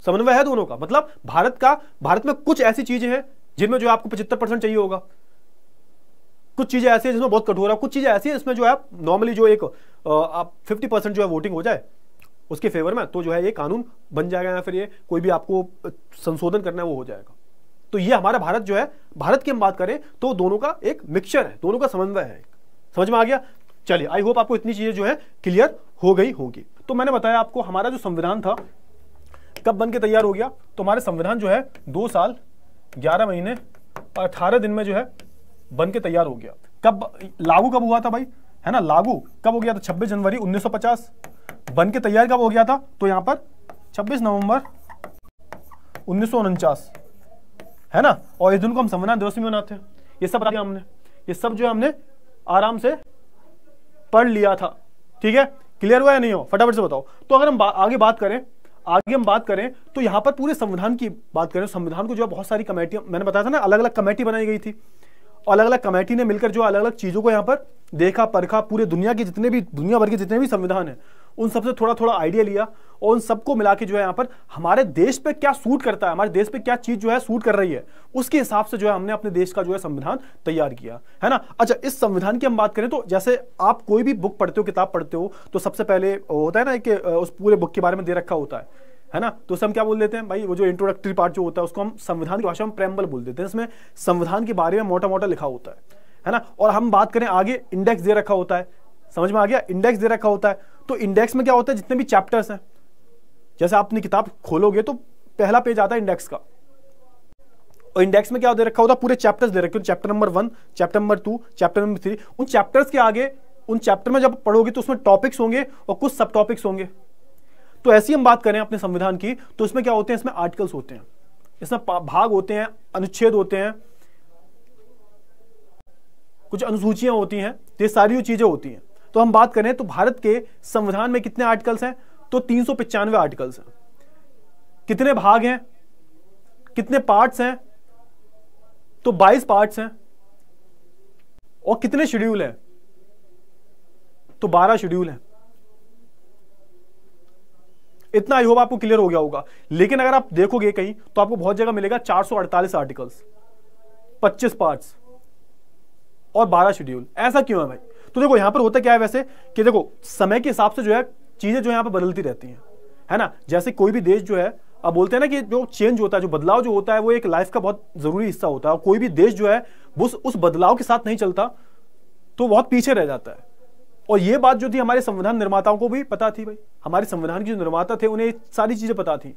समन्वय है दोनों का मतलब भारत का भारत में कुछ ऐसी चीजें हैं जिनमें जो आपको पचहत्तर परसेंट चाहिए होगा कुछ चीज़ें ऐसी जिसमें बहुत कठोर है कुछ चीज़ें ऐसी है जिसमें जो है नॉर्मली जो एक आप फिफ्टी परसेंट जो है वोटिंग हो जाए उसके फेवर में तो जो है ये कानून बन जाएगा या फिर ये कोई भी आपको संशोधन करना है वो हो जाएगा तो ये हमारा भारत जो है भारत की हम बात करें तो दोनों का एक मिक्सचर है दोनों का समन्वय है समझ में आ गया चलिए आई होप आपको इतनी चीज़ें जो है क्लियर हो गई होगी तो मैंने बताया आपको हमारा जो संविधान था कब बन के तैयार हो गया तो हमारे संविधान जो है दो साल ग्यारह महीने और अठारह दिन में जो है बन के तैयार हो गया कब लागू कब हुआ था भाई है ना लागू कब हो गया था छब्बीस जनवरी उन्नीस बन के तैयार कब हो गया था तो यहाँ पर छब्बीस नवंबर उन्नीस है ना और इस दिन को हम संविधान दिवस में मनाते हैं ये सब बता हमने ये सब जो है हमने आराम से पढ़ लिया था ठीक है क्लियर हुआ या नहीं हो फटाफट से बताओ तो अगर हम बा, आगे बात करें आगे हम बात करें तो यहां पर पूरे संविधान की बात करें संविधान को जो बहुत सारी कमेटियां मैंने बताया था ना अलग अलग कमेटी बनाई गई थी और अलग अलग कमेटी ने मिलकर जो अलग अलग चीज़ों को यहां पर देखा परखा पूरे दुनिया के जितने भी दुनिया भर के जितने भी संविधान है उन सबसे थोड़ा थोड़ा आइडिया लिया और उन सबको मिला के जो है यहाँ पर हमारे देश पे क्या सूट करता है हमारे देश पे क्या चीज जो है सूट कर रही है उसके हिसाब से जो है हमने अपने देश का जो है संविधान तैयार किया है ना अच्छा इस संविधान की हम बात करें तो जैसे आप कोई भी बुक पढ़ते हो किताब पढ़ते हो तो सबसे पहले होता है ना कि उस पूरे बुक के बारे में दे रखा होता है है ना तो उसे हम क्या बोल देते हैं भाई वो जो इंट्रोडक्टरी पार्ट जो होता है उसको हम संविधान की भाषा में प्रेम्बल बोल देते हैं इसमें संविधान के बारे में मोटा मोटा लिखा होता है है ना और हम बात करें आगे इंडेक्स दे रखा होता है समझ में आ गया इंडेक्स दे रखा होता है तो इंडेक्स में क्या होता है जितने भी चैप्टर्स हैं जैसे आप अपनी किताब खोलोगे तो पहला पेज आता है इंडेक्स का और इंडेक्स में क्या दे रखा होता है पूरे चैप्टर्स दे रखे chapter number one chapter number two chapter number three उन चैप्टर्स के आगे उन चैप्टर में जब पढ़ोगे तो उसमें टॉपिक्स होंगे और कुछ सब टॉपिक्स होंगे तो ऐसी हम बात करें अपने संविधान की तो इसमें क्या होते हैं इसमें आर्टिकल्स होते हैं इसमें भाग होते हैं अनुच्छेद होते हैं कुछ अनुसूचियां होती हैं ये सारी चीजें होती हैं तो हम बात करें तो भारत के संविधान में कितने आर्टिकल्स हैं तो तीन सौ पिचानवे आर्टिकल्स हैं कितने भाग हैं कितने पार्ट्स हैं तो 22 पार्ट्स हैं और कितने शेड्यूल हैं तो 12 शेड्यूल हैं इतना आई होप आपको क्लियर हो गया होगा लेकिन अगर आप देखोगे कहीं तो आपको बहुत जगह मिलेगा 448 आर्टिकल्स 25 पार्ट्स और 12 शेड्यूल ऐसा क्यों है भाई तो देखो यहां पर होता क्या है वैसे कि देखो समय के हिसाब से जो है चीज़ें जो यहाँ पर बदलती रहती हैं है ना जैसे कोई भी देश जो है अब बोलते हैं ना कि जो चेंज होता है जो बदलाव जो होता है वो एक लाइफ का बहुत ज़रूरी हिस्सा होता है और कोई भी देश जो है उस उस बदलाव के साथ नहीं चलता तो बहुत पीछे रह जाता है और ये बात जो थी हमारे संविधान निर्माताओं को भी पता थी भाई हमारे संविधान के जो निर्माता थे उन्हें सारी चीज़ें पता थी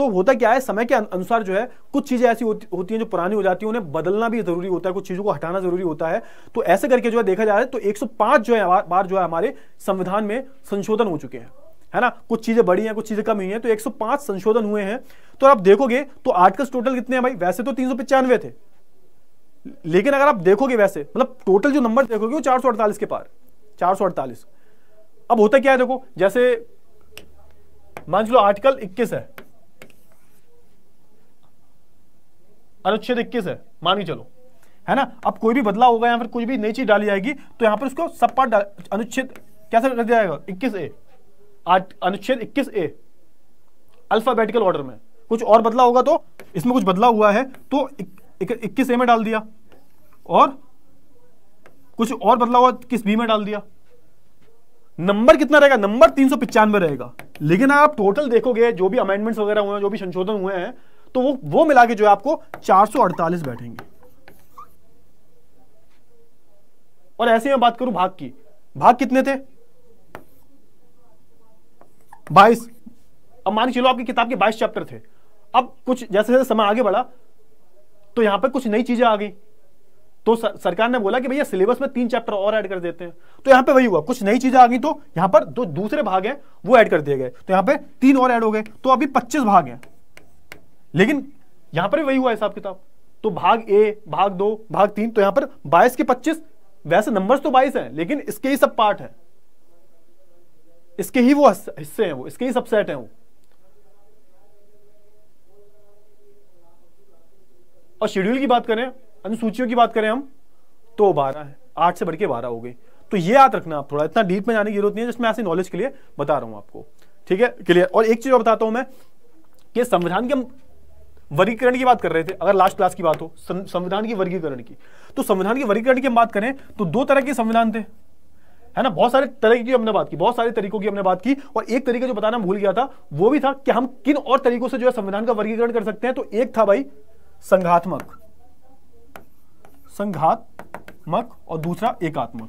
तो होता क्या है समय के अनुसार जो है कुछ चीजें ऐसी होती, हैं जो पुरानी हो जाती है उन्हें बदलना भी जरूरी होता है कुछ चीजों को हटाना जरूरी होता है तो ऐसे करके जो है देखा जा रहा है तो 105 जो है बार जो है हमारे संविधान में संशोधन हो चुके हैं है ना कुछ चीजें बड़ी हैं कुछ चीजें कम हुई हैं तो 105 संशोधन हुए हैं तो आप देखोगे तो आर्टिकल्स टोटल कितने हैं भाई वैसे तो तीन थे लेकिन अगर आप देखोगे वैसे मतलब टोटल जो नंबर देखोगे वो चार के पार चार अब होता क्या है देखो जैसे मान लो आर्टिकल इक्कीस है अनुच्छेद इक्कीस है मान के चलो है ना अब कोई भी बदलाव होगा या फिर कुछ भी नई चीज डाली जाएगी तो यहां पर उसको सब पार्ट अनुच्छेद कैसे रख दिया जाएगा इक्कीस ए अनुच्छेद इक्कीस ए अल्फाबेटिकल ऑर्डर में कुछ और बदलाव होगा तो इसमें कुछ बदलाव हुआ है तो इक्कीस ए में डाल दिया और कुछ और बदलाव हुआ किस बी में डाल दिया नंबर कितना रहेगा नंबर तीन रहेगा लेकिन आप टोटल देखोगे जो भी अमेंडमेंट्स वगैरह हुए हैं जो भी संशोधन हुए हैं तो वो वो मिला के जो है आपको 448 बैठेंगे और ऐसे मैं बात करूं भाग की भाग कितने थे बाईस अब मान चलो आपकी किताब के बाईस चैप्टर थे अब कुछ जैसे जैसे समय आगे बढ़ा तो यहां पर कुछ नई चीजें आ गई तो सरकार ने बोला कि भैया सिलेबस में तीन चैप्टर और ऐड कर देते हैं तो यहां पे वही हुआ कुछ नई चीजें आ गई तो यहां पर जो दूसरे भाग हैं वो ऐड कर दिए गए तो यहां पे तीन और ऐड हो गए तो अभी 25 भाग हैं लेकिन यहां पर वही हुआ हिसाब किताब तो भाग ए भाग दो भाग तीन तो यहां पर बाईस के पच्चीस वैसे नंबर्स तो बाईस हैं लेकिन इसके ही सब पार्ट है इसके ही वो हिस्से हैं वो इसके ही सबसेट हैं वो और शेड्यूल की बात करें अनुसूचियों की बात करें हम तो बारह है आठ से बढ़ के बारह हो गई तो ये याद रखना आप थोड़ा इतना डीप में जाने की जरूरत नहीं है जिसमें ऐसे नॉलेज के लिए बता रहा हूं आपको ठीक है क्लियर और एक चीज और बताता हूं मैं कि संविधान के हम वर्गीकरण की बात कर रहे थे अगर लास्ट क्लास की बात हो संविधान की वर्गीकरण की तो संविधान की वर्गीकरण की हम बात करें तो दो तरह के संविधान थे है ना बहुत सारे तरीके की हमने बात की बहुत सारे तरीकों की हमने बात की और एक तरीका जो बताना भूल गया था वो भी था कि हम किन और तरीकों से जो है संविधान का वर्गीकरण कर सकते हैं तो एक था भाई संघात्मक संघात्मक और दूसरा एकात्मक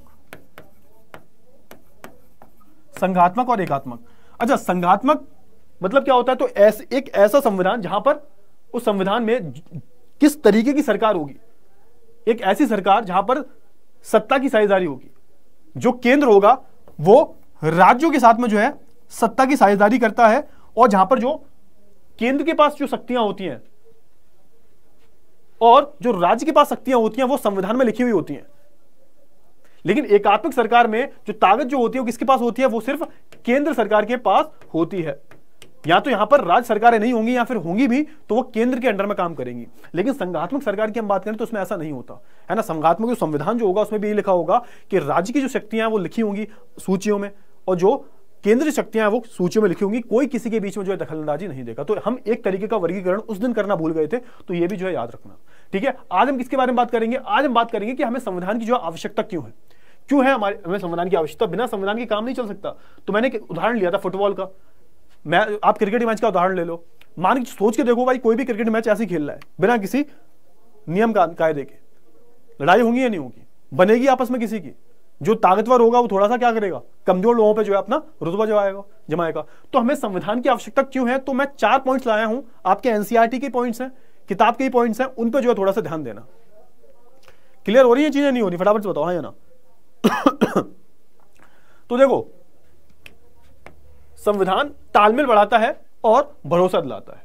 संघात्मक और एकात्मक अच्छा संघात्मक मतलब क्या होता है तो ऐस, एक ऐसा संविधान जहां पर उस संविधान में किस तरीके की सरकार होगी एक ऐसी सरकार जहां पर सत्ता की साझेदारी होगी जो केंद्र होगा वो राज्यों के साथ में जो है सत्ता की साझेदारी करता है और जहां पर जो केंद्र के पास जो शक्तियां होती हैं और जो राज्य के पास शक्तियां होती हैं वो संविधान में लिखी हुई होती हैं लेकिन एकात्मक सरकार में जो ताकत जो होती है वो किसके पास होती है वो सिर्फ केंद्र सरकार के पास होती है या तो यहां पर राज्य सरकारें नहीं होंगी या फिर होंगी भी तो वो केंद्र के अंडर में काम करेंगी लेकिन संघात्मक सरकार की हम बात करें तो उसमें ऐसा नहीं होता है ना संघात्मक जो संविधान जो होगा उसमें भी ये लिखा होगा कि राज्य की जो शक्तियां वो लिखी होंगी सूचियों में और जो केंद्रीय शक्तियां वो सूचियों में लिखी होंगी कोई किसी के बीच में जो है दखलंदाजी नहीं देगा तो हम एक तरीके का वर्गीकरण उस दिन करना भूल गए थे तो ये भी जो है याद रखना ठीक है आज हम किसके बारे में बात करेंगे आज हम बात करेंगे कि हमें संविधान की जो आवश्यकता क्यों है क्यों है हमारे हमें संविधान की आवश्यकता बिना संविधान के काम नहीं चल सकता तो मैंने एक उदाहरण लिया था फुटबॉल का मैं आप क्रिकेट मैच का उदाहरण ले लो मान के सोच के देखो भाई कोई भी क्रिकेट मैच ऐसे खेल रहा है बिना किसी नियम का कायदे के लड़ाई होगी या नहीं होगी बनेगी आपस में किसी की जो ताकतवर होगा वो थोड़ा सा क्या करेगा कमजोर लोगों पे जो है अपना रुतबा जमाएगा जमाएगा तो हमें संविधान की आवश्यकता क्यों है तो मैं चार पॉइंट्स लाया हूं आपके एनसीआरटी e के पॉइंट्स हैं किताब के पॉइंट्स हैं उन पर जो है थोड़ा सा ध्यान देना क्लियर हो रही है चीजें नहीं हो रही फटाफट से बताओ है हाँ ना तो देखो संविधान तालमेल बढ़ाता है और भरोसा दिलाता है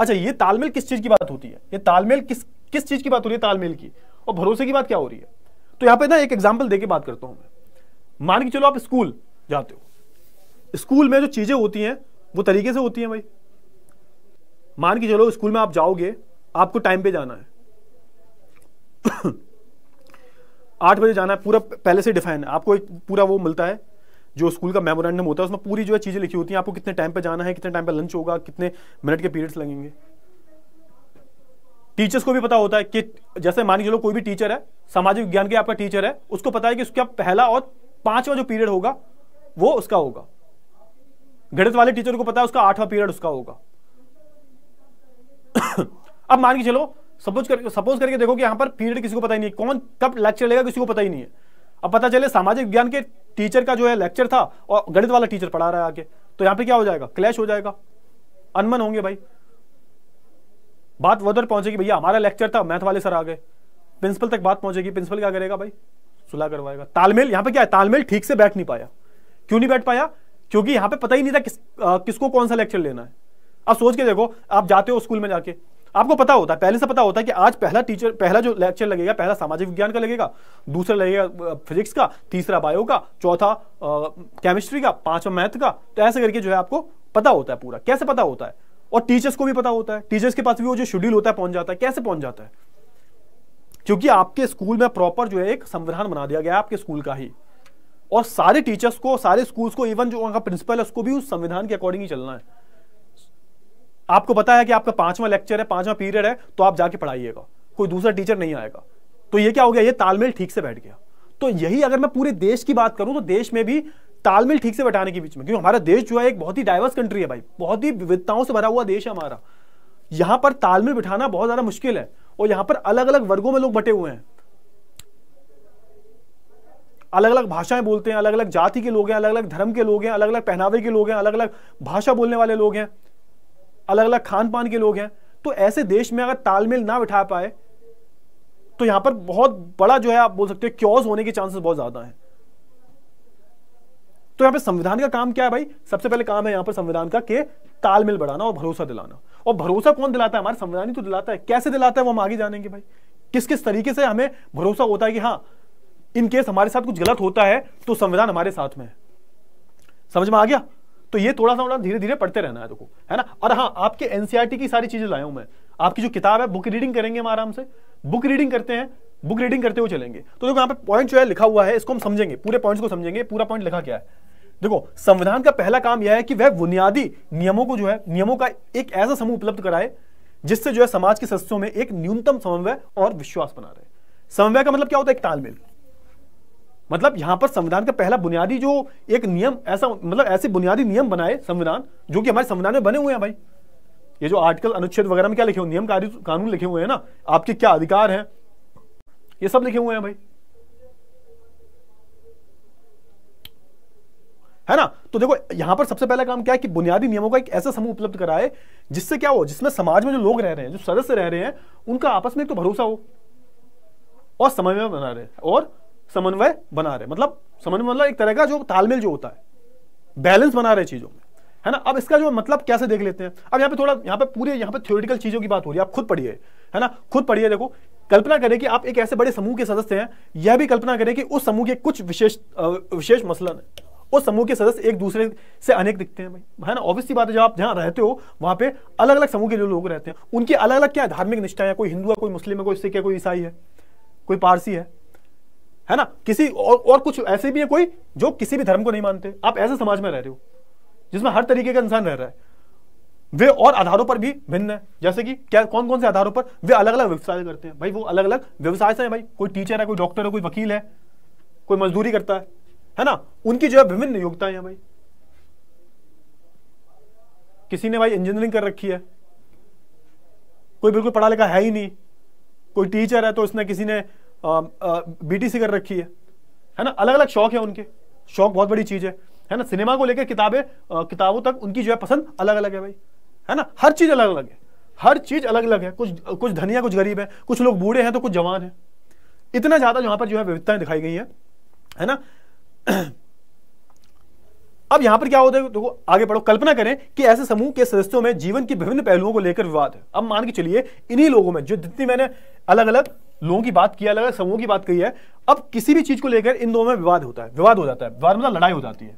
अच्छा ये तालमेल किस चीज की बात होती है ये तालमेल किस किस चीज की बात हो रही है तालमेल की और भरोसे की बात क्या हो रही है तो यहां पे ना एक एग्जाम्पल देके बात करता हूं मैं मान के चलो आप स्कूल जाते हो स्कूल में जो चीजें होती हैं वो तरीके से होती हैं भाई मान के चलो स्कूल में आप जाओगे आपको टाइम पे जाना है आठ बजे जाना है पूरा पहले से डिफाइन है आपको एक पूरा वो मिलता है जो स्कूल का मेमोरेंडम होता है उसमें पूरी जो है चीज़ें लिखी होती हैं आपको कितने टाइम पे जाना है कितने टाइम पर लंच होगा कितने मिनट के पीरियड्स लगेंगे टीचर्स को भी पता होता है कि जैसे मान के चलो कोई भी टीचर है सामाजिक विज्ञान के आपका टीचर है उसको पता है कि उसका पहला और पांचवा जो पीरियड होगा वो उसका होगा गणित वाले टीचर को पता है उसका आठवां पीरियड उसका होगा अब मान के चलो सपोज कर सपोज करके देखो कि यहां पर पीरियड किसी को पता ही नहीं कौन कब लेक्चर लेगा किसी को पता ही नहीं है अब पता चले सामाजिक विज्ञान के टीचर का जो है लेक्चर था और गणित वाला टीचर पढ़ा रहा है आगे तो यहां पे क्या हो जाएगा क्लैश हो जाएगा अनमन होंगे भाई बात उधर पहुंचेगी भैया हमारा लेक्चर था मैथ वाले सर आ गए प्रिंसिपल तक बात पहुंचेगी प्रिंसिपल क्या करेगा भाई सुलह करवाएगा तालमेल यहां पर क्या है तालमेल ठीक से बैठ नहीं पाया क्यों नहीं बैठ पाया क्योंकि यहां पर पता ही नहीं था किस आ, किसको कौन सा लेक्चर लेना है अब सोच के देखो आप जाते हो स्कूल में जाके आपको पता होता है पहले से पता होता है कि आज पहला टीचर पहला जो लेक्चर लगेगा पहला सामाजिक विज्ञान का लगेगा दूसरा लगेगा फिजिक्स का तीसरा बायो का चौथा केमिस्ट्री का पांचवा मैथ का तो ऐसे करके जो है आपको पता होता है पूरा कैसे पता होता है और टीचर्स को भी पता होता है टीचर्स के पास भी वो जो शेड्यूल होता है पहुंच जाता है कैसे पहुंच जाता है क्योंकि आपके स्कूल में प्रॉपर जो है एक संविधान बना दिया गया है आपके स्कूल का ही और सारे टीचर्स को सारे स्कूल्स को इवन जो वहां का प्रिंसिपल है उसको भी उस संविधान के अकॉर्डिंग ही चलना है आपको पता है कि आपका पांचवा लेक्चर है पांचवा पीरियड है तो आप जाके पढ़ाइएगा कोई दूसरा टीचर नहीं आएगा तो ये क्या हो गया ये तालमेल ठीक से बैठ गया तो यही अगर मैं पूरे देश की बात करूं तो देश में भी तालमेल ठीक से बैठाने के बीच में क्योंकि हमारा देश जो है एक बहुत ही डाइवर्स कंट्री है भाई बहुत ही विविधताओं से भरा हुआ देश है हमारा यहां पर तालमेल बिठाना बहुत ज्यादा मुश्किल है और यहां पर अलग अलग वर्गों में लोग बटे हुए हैं अलग अलग भाषाएं बोलते हैं अलग अलग जाति के लोग हैं अलग अलग धर्म के लोग हैं अलग अलग पहनावे के लोग हैं अलग अलग भाषा बोलने वाले लोग हैं अलग अलग खान पान के लोग हैं तो ऐसे देश में अगर तालमेल ना बिठा पाए तो यहां पर बहुत बड़ा जो है आप बोल सकते हो क्योज होने के चांसेस बहुत ज्यादा है तो यहां पर संविधान का काम क्या है भाई सबसे पहले काम है यहां पर संविधान का के तालमेल बढ़ाना और भरोसा दिलाना और भरोसा कौन दिलाता है हमारे संविधान ही तो दिलाता है कैसे दिलाता है वो हम आगे जानेंगे भाई किस किस तरीके से हमें भरोसा होता है कि हाँ इनकेस हमारे साथ कुछ गलत होता है तो संविधान हमारे साथ में है समझ में आ गया तो ये थोड़ा सा मतलब धीरे धीरे पढ़ते रहना है देखो है ना और हाँ आपके एनसीआरटी e की सारी चीजें लाया हूं मैं आपकी जो किताब है बुक रीडिंग करेंगे हम आराम से बुक रीडिंग करते हैं बुक रीडिंग करते हुए चलेंगे तो देखो यहाँ पे पॉइंट जो है लिखा हुआ है इसको हम समझेंगे पूरे पॉइंट को समझेंगे पूरा पॉइंट लिखा क्या है देखो संविधान का पहला काम यह है कि वह बुनियादी नियमों को जो है नियमों का एक ऐसा समूह उपलब्ध कराए जिससे जो है समाज के सदस्यों में एक न्यूनतम समन्वय और विश्वास बना रहे समन्वय का मतलब क्या होता है एक तालमेल मतलब यहां पर संविधान का पहला बुनियादी जो एक नियम ऐसा मतलब ऐसे बुनियादी नियम बनाए संविधान जो कि हमारे संविधान में बने हुए हैं भाई ये जो आर्टिकल अनुच्छेद वगैरह में क्या लिखे हुए नियम कानून लिखे हुए हैं ना आपके क्या अधिकार हैं ये सब लिखे हुए हैं भाई है ना तो देखो यहां पर सबसे पहला काम क्या है कि बुनियादी नियमों का एक ऐसा समूह उपलब्ध कराए जिससे क्या हो जिसमें समाज में जो लोग रह रहे हैं जो सदस्य रह रहे हैं उनका आपस में एक तो भरोसा हो और समय में बना रहे और समन्वय बना रहे मतलब समन्वय मतलब एक तरह का जो तालमेल जो होता है बैलेंस बना रहे चीजों में है ना अब इसका जो मतलब कैसे देख लेते हैं अब यहाँ पे थोड़ा यहाँ पे पूरे यहाँ पे थ्योरेटिकल चीजों की बात हो रही है आप खुद पढ़िए है ना खुद पढ़िए देखो कल्पना करें कि आप एक ऐसे बड़े समूह के सदस्य हैं यह भी कल्पना करें कि उस समूह के कुछ विशेष विशेष मसलन है उस समूह के सदस्य एक दूसरे से अनेक दिखते हैं भाई है ना ऑब्वियस सी बात है जब आप जहाँ रहते हो वहां पे अलग अलग समूह के जो लोग रहते हैं उनकी अलग अलग क्या धार्मिक निष्ठा है कोई हिंदू है कोई मुस्लिम है कोई सिख है कोई ईसाई है कोई पारसी है है ना किसी और, और कुछ ऐसे भी है कोई जो किसी भी धर्म को नहीं मानते आप ऐसे समाज में रह रहे हो जिसमें हर तरीके का इंसान रह रहा है वे और आधारों पर भी भिन्न है जैसे कि क्या कौन कौन से आधारों पर वे अलग अलग व्यवसाय करते हैं भाई वो अलग अलग व्यवसाय से है भाई कोई टीचर है कोई डॉक्टर है कोई वकील है कोई मजदूरी करता है है ना उनकी जो है विभिन्न योग्यताएं हैं भाई किसी ने भाई इंजीनियरिंग कर रखी है कोई बिल्कुल पढ़ा लिखा है ही नहीं कोई टीचर है तो उसने किसी ने बीटीसी कर रखी है है ना अलग अलग शौक है उनके शौक बहुत बड़ी चीज है है ना सिनेमा को लेकर किताबें किताबों तक उनकी जो है पसंद अलग अलग है भाई है ना हर चीज अलग अलग है हर चीज अलग अलग है कुछ कुछ धनिया कुछ गरीब है कुछ लोग बूढ़े हैं तो कुछ जवान है इतना ज्यादा यहाँ पर जो है विविधताएं दिखाई गई है है ना अब यहां पर क्या होता है देखो तो आगे पढ़ो कल्पना करें कि ऐसे समूह के सदस्यों में जीवन की विभिन्न पहलुओं को लेकर विवाद है अब मान के चलिए इन्हीं लोगों में जो जितनी मैंने अलग अलग लोगों की बात किया अलग समूह की बात कही है अब किसी भी चीज को लेकर इन दोनों में विवाद होता है विवाद हो जाता है विवाद मतलब लड़ाई हो जाती है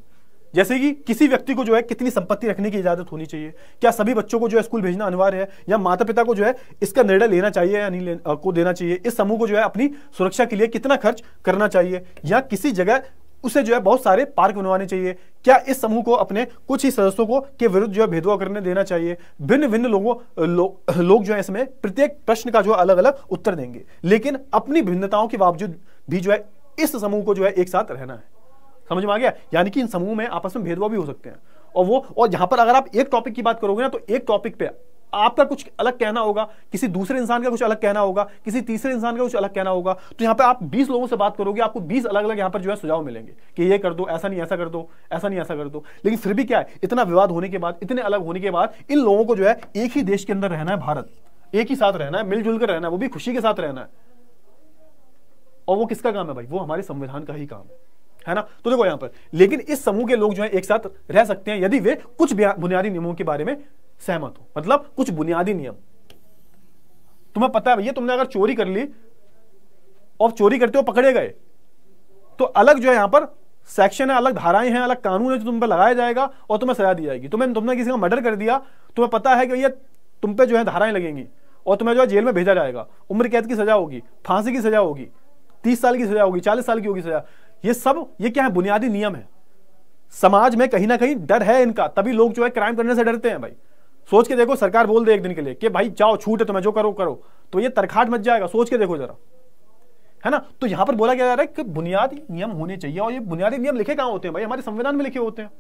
जैसे कि किसी व्यक्ति को जो है कितनी संपत्ति रखने की इजाजत होनी चाहिए क्या सभी बच्चों को जो है स्कूल भेजना अनिवार्य है या माता पिता को जो है इसका निर्णय लेना चाहिए या नहीं को देना चाहिए इस समूह को जो है अपनी सुरक्षा के लिए कितना खर्च करना चाहिए या किसी जगह उसे जो है बहुत सारे पार्क बनवाने चाहिए क्या इस समूह को अपने कुछ ही सदस्यों को के विरुद्ध जो है भेदभाव करने देना चाहिए भिन्न भिन्न लोगों लोग लो, जो है इसमें प्रत्येक प्रश्न का जो अलग अलग उत्तर देंगे लेकिन अपनी भिन्नताओं के बावजूद भी जो है इस समूह को जो है एक साथ रहना है समझ में आ गया यानी कि इन समूह में आपस में भेदभाव भी हो सकते हैं और वो और यहां पर अगर आप एक टॉपिक की बात करोगे ना तो एक टॉपिक पे आपका कुछ अलग कहना होगा किसी दूसरे इंसान का कुछ अलग कहना होगा किसी तीसरे इंसान का कुछ अलग कहना होगा तो यहां पर आप बीस लोगों से बात करोगे आपको बीस अलग अलग यहां पर जो है सुझाव मिलेंगे कि ये कर दो ऐसा नहीं ऐसा कर दो ऐसा नहीं ऐसा कर दो लेकिन फिर भी क्या है इतना विवाद होने के बाद इतने अलग होने के बाद इन लोगों को जो है एक ही देश के अंदर रहना है भारत एक ही साथ रहना है मिलजुल कर रहना है वो भी खुशी के साथ रहना है और वो किसका काम है भाई वो हमारे संविधान का ही काम है है ना तो देखो यहां पर लेकिन इस समूह के लोग जो है एक साथ रह सकते हैं यदि वे कुछ बुनियादी नियमों के बारे में सहमत हो मतलब कुछ बुनियादी नियम तुम्हें पता है भैया तुमने अगर चोरी कर ली और चोरी करते हो पकड़े गए तो अलग जो है यहां पर सेक्शन है अलग धाराएं हैं अलग कानून है जो तुम पर लगाया जाएगा और तुम्हें सजा दी जाएगी तुम्हें तुमने किसी का मर्डर कर दिया तुम्हें पता है कि भैया तुम पे जो है धाराएं लगेंगी और तुम्हें जो है जेल में भेजा जाएगा उम्र कैद की सजा होगी फांसी की सजा होगी तीस साल की सजा होगी चालीस साल की होगी सजा ये सब ये क्या है बुनियादी नियम है समाज में कहीं ना कहीं डर है इनका तभी लोग जो है क्राइम करने से डरते हैं भाई सोच के देखो सरकार बोल दे एक दिन के लिए कि भाई जाओ छूट है तुम्हें जो करो करो तो ये तरखाट मच जाएगा सोच के देखो जरा है ना तो यहां पर बोला गया जा रहा है कि बुनियादी नियम होने चाहिए और ये बुनियादी नियम लिखे कहां होते हैं भाई हमारे संविधान में लिखे होते हैं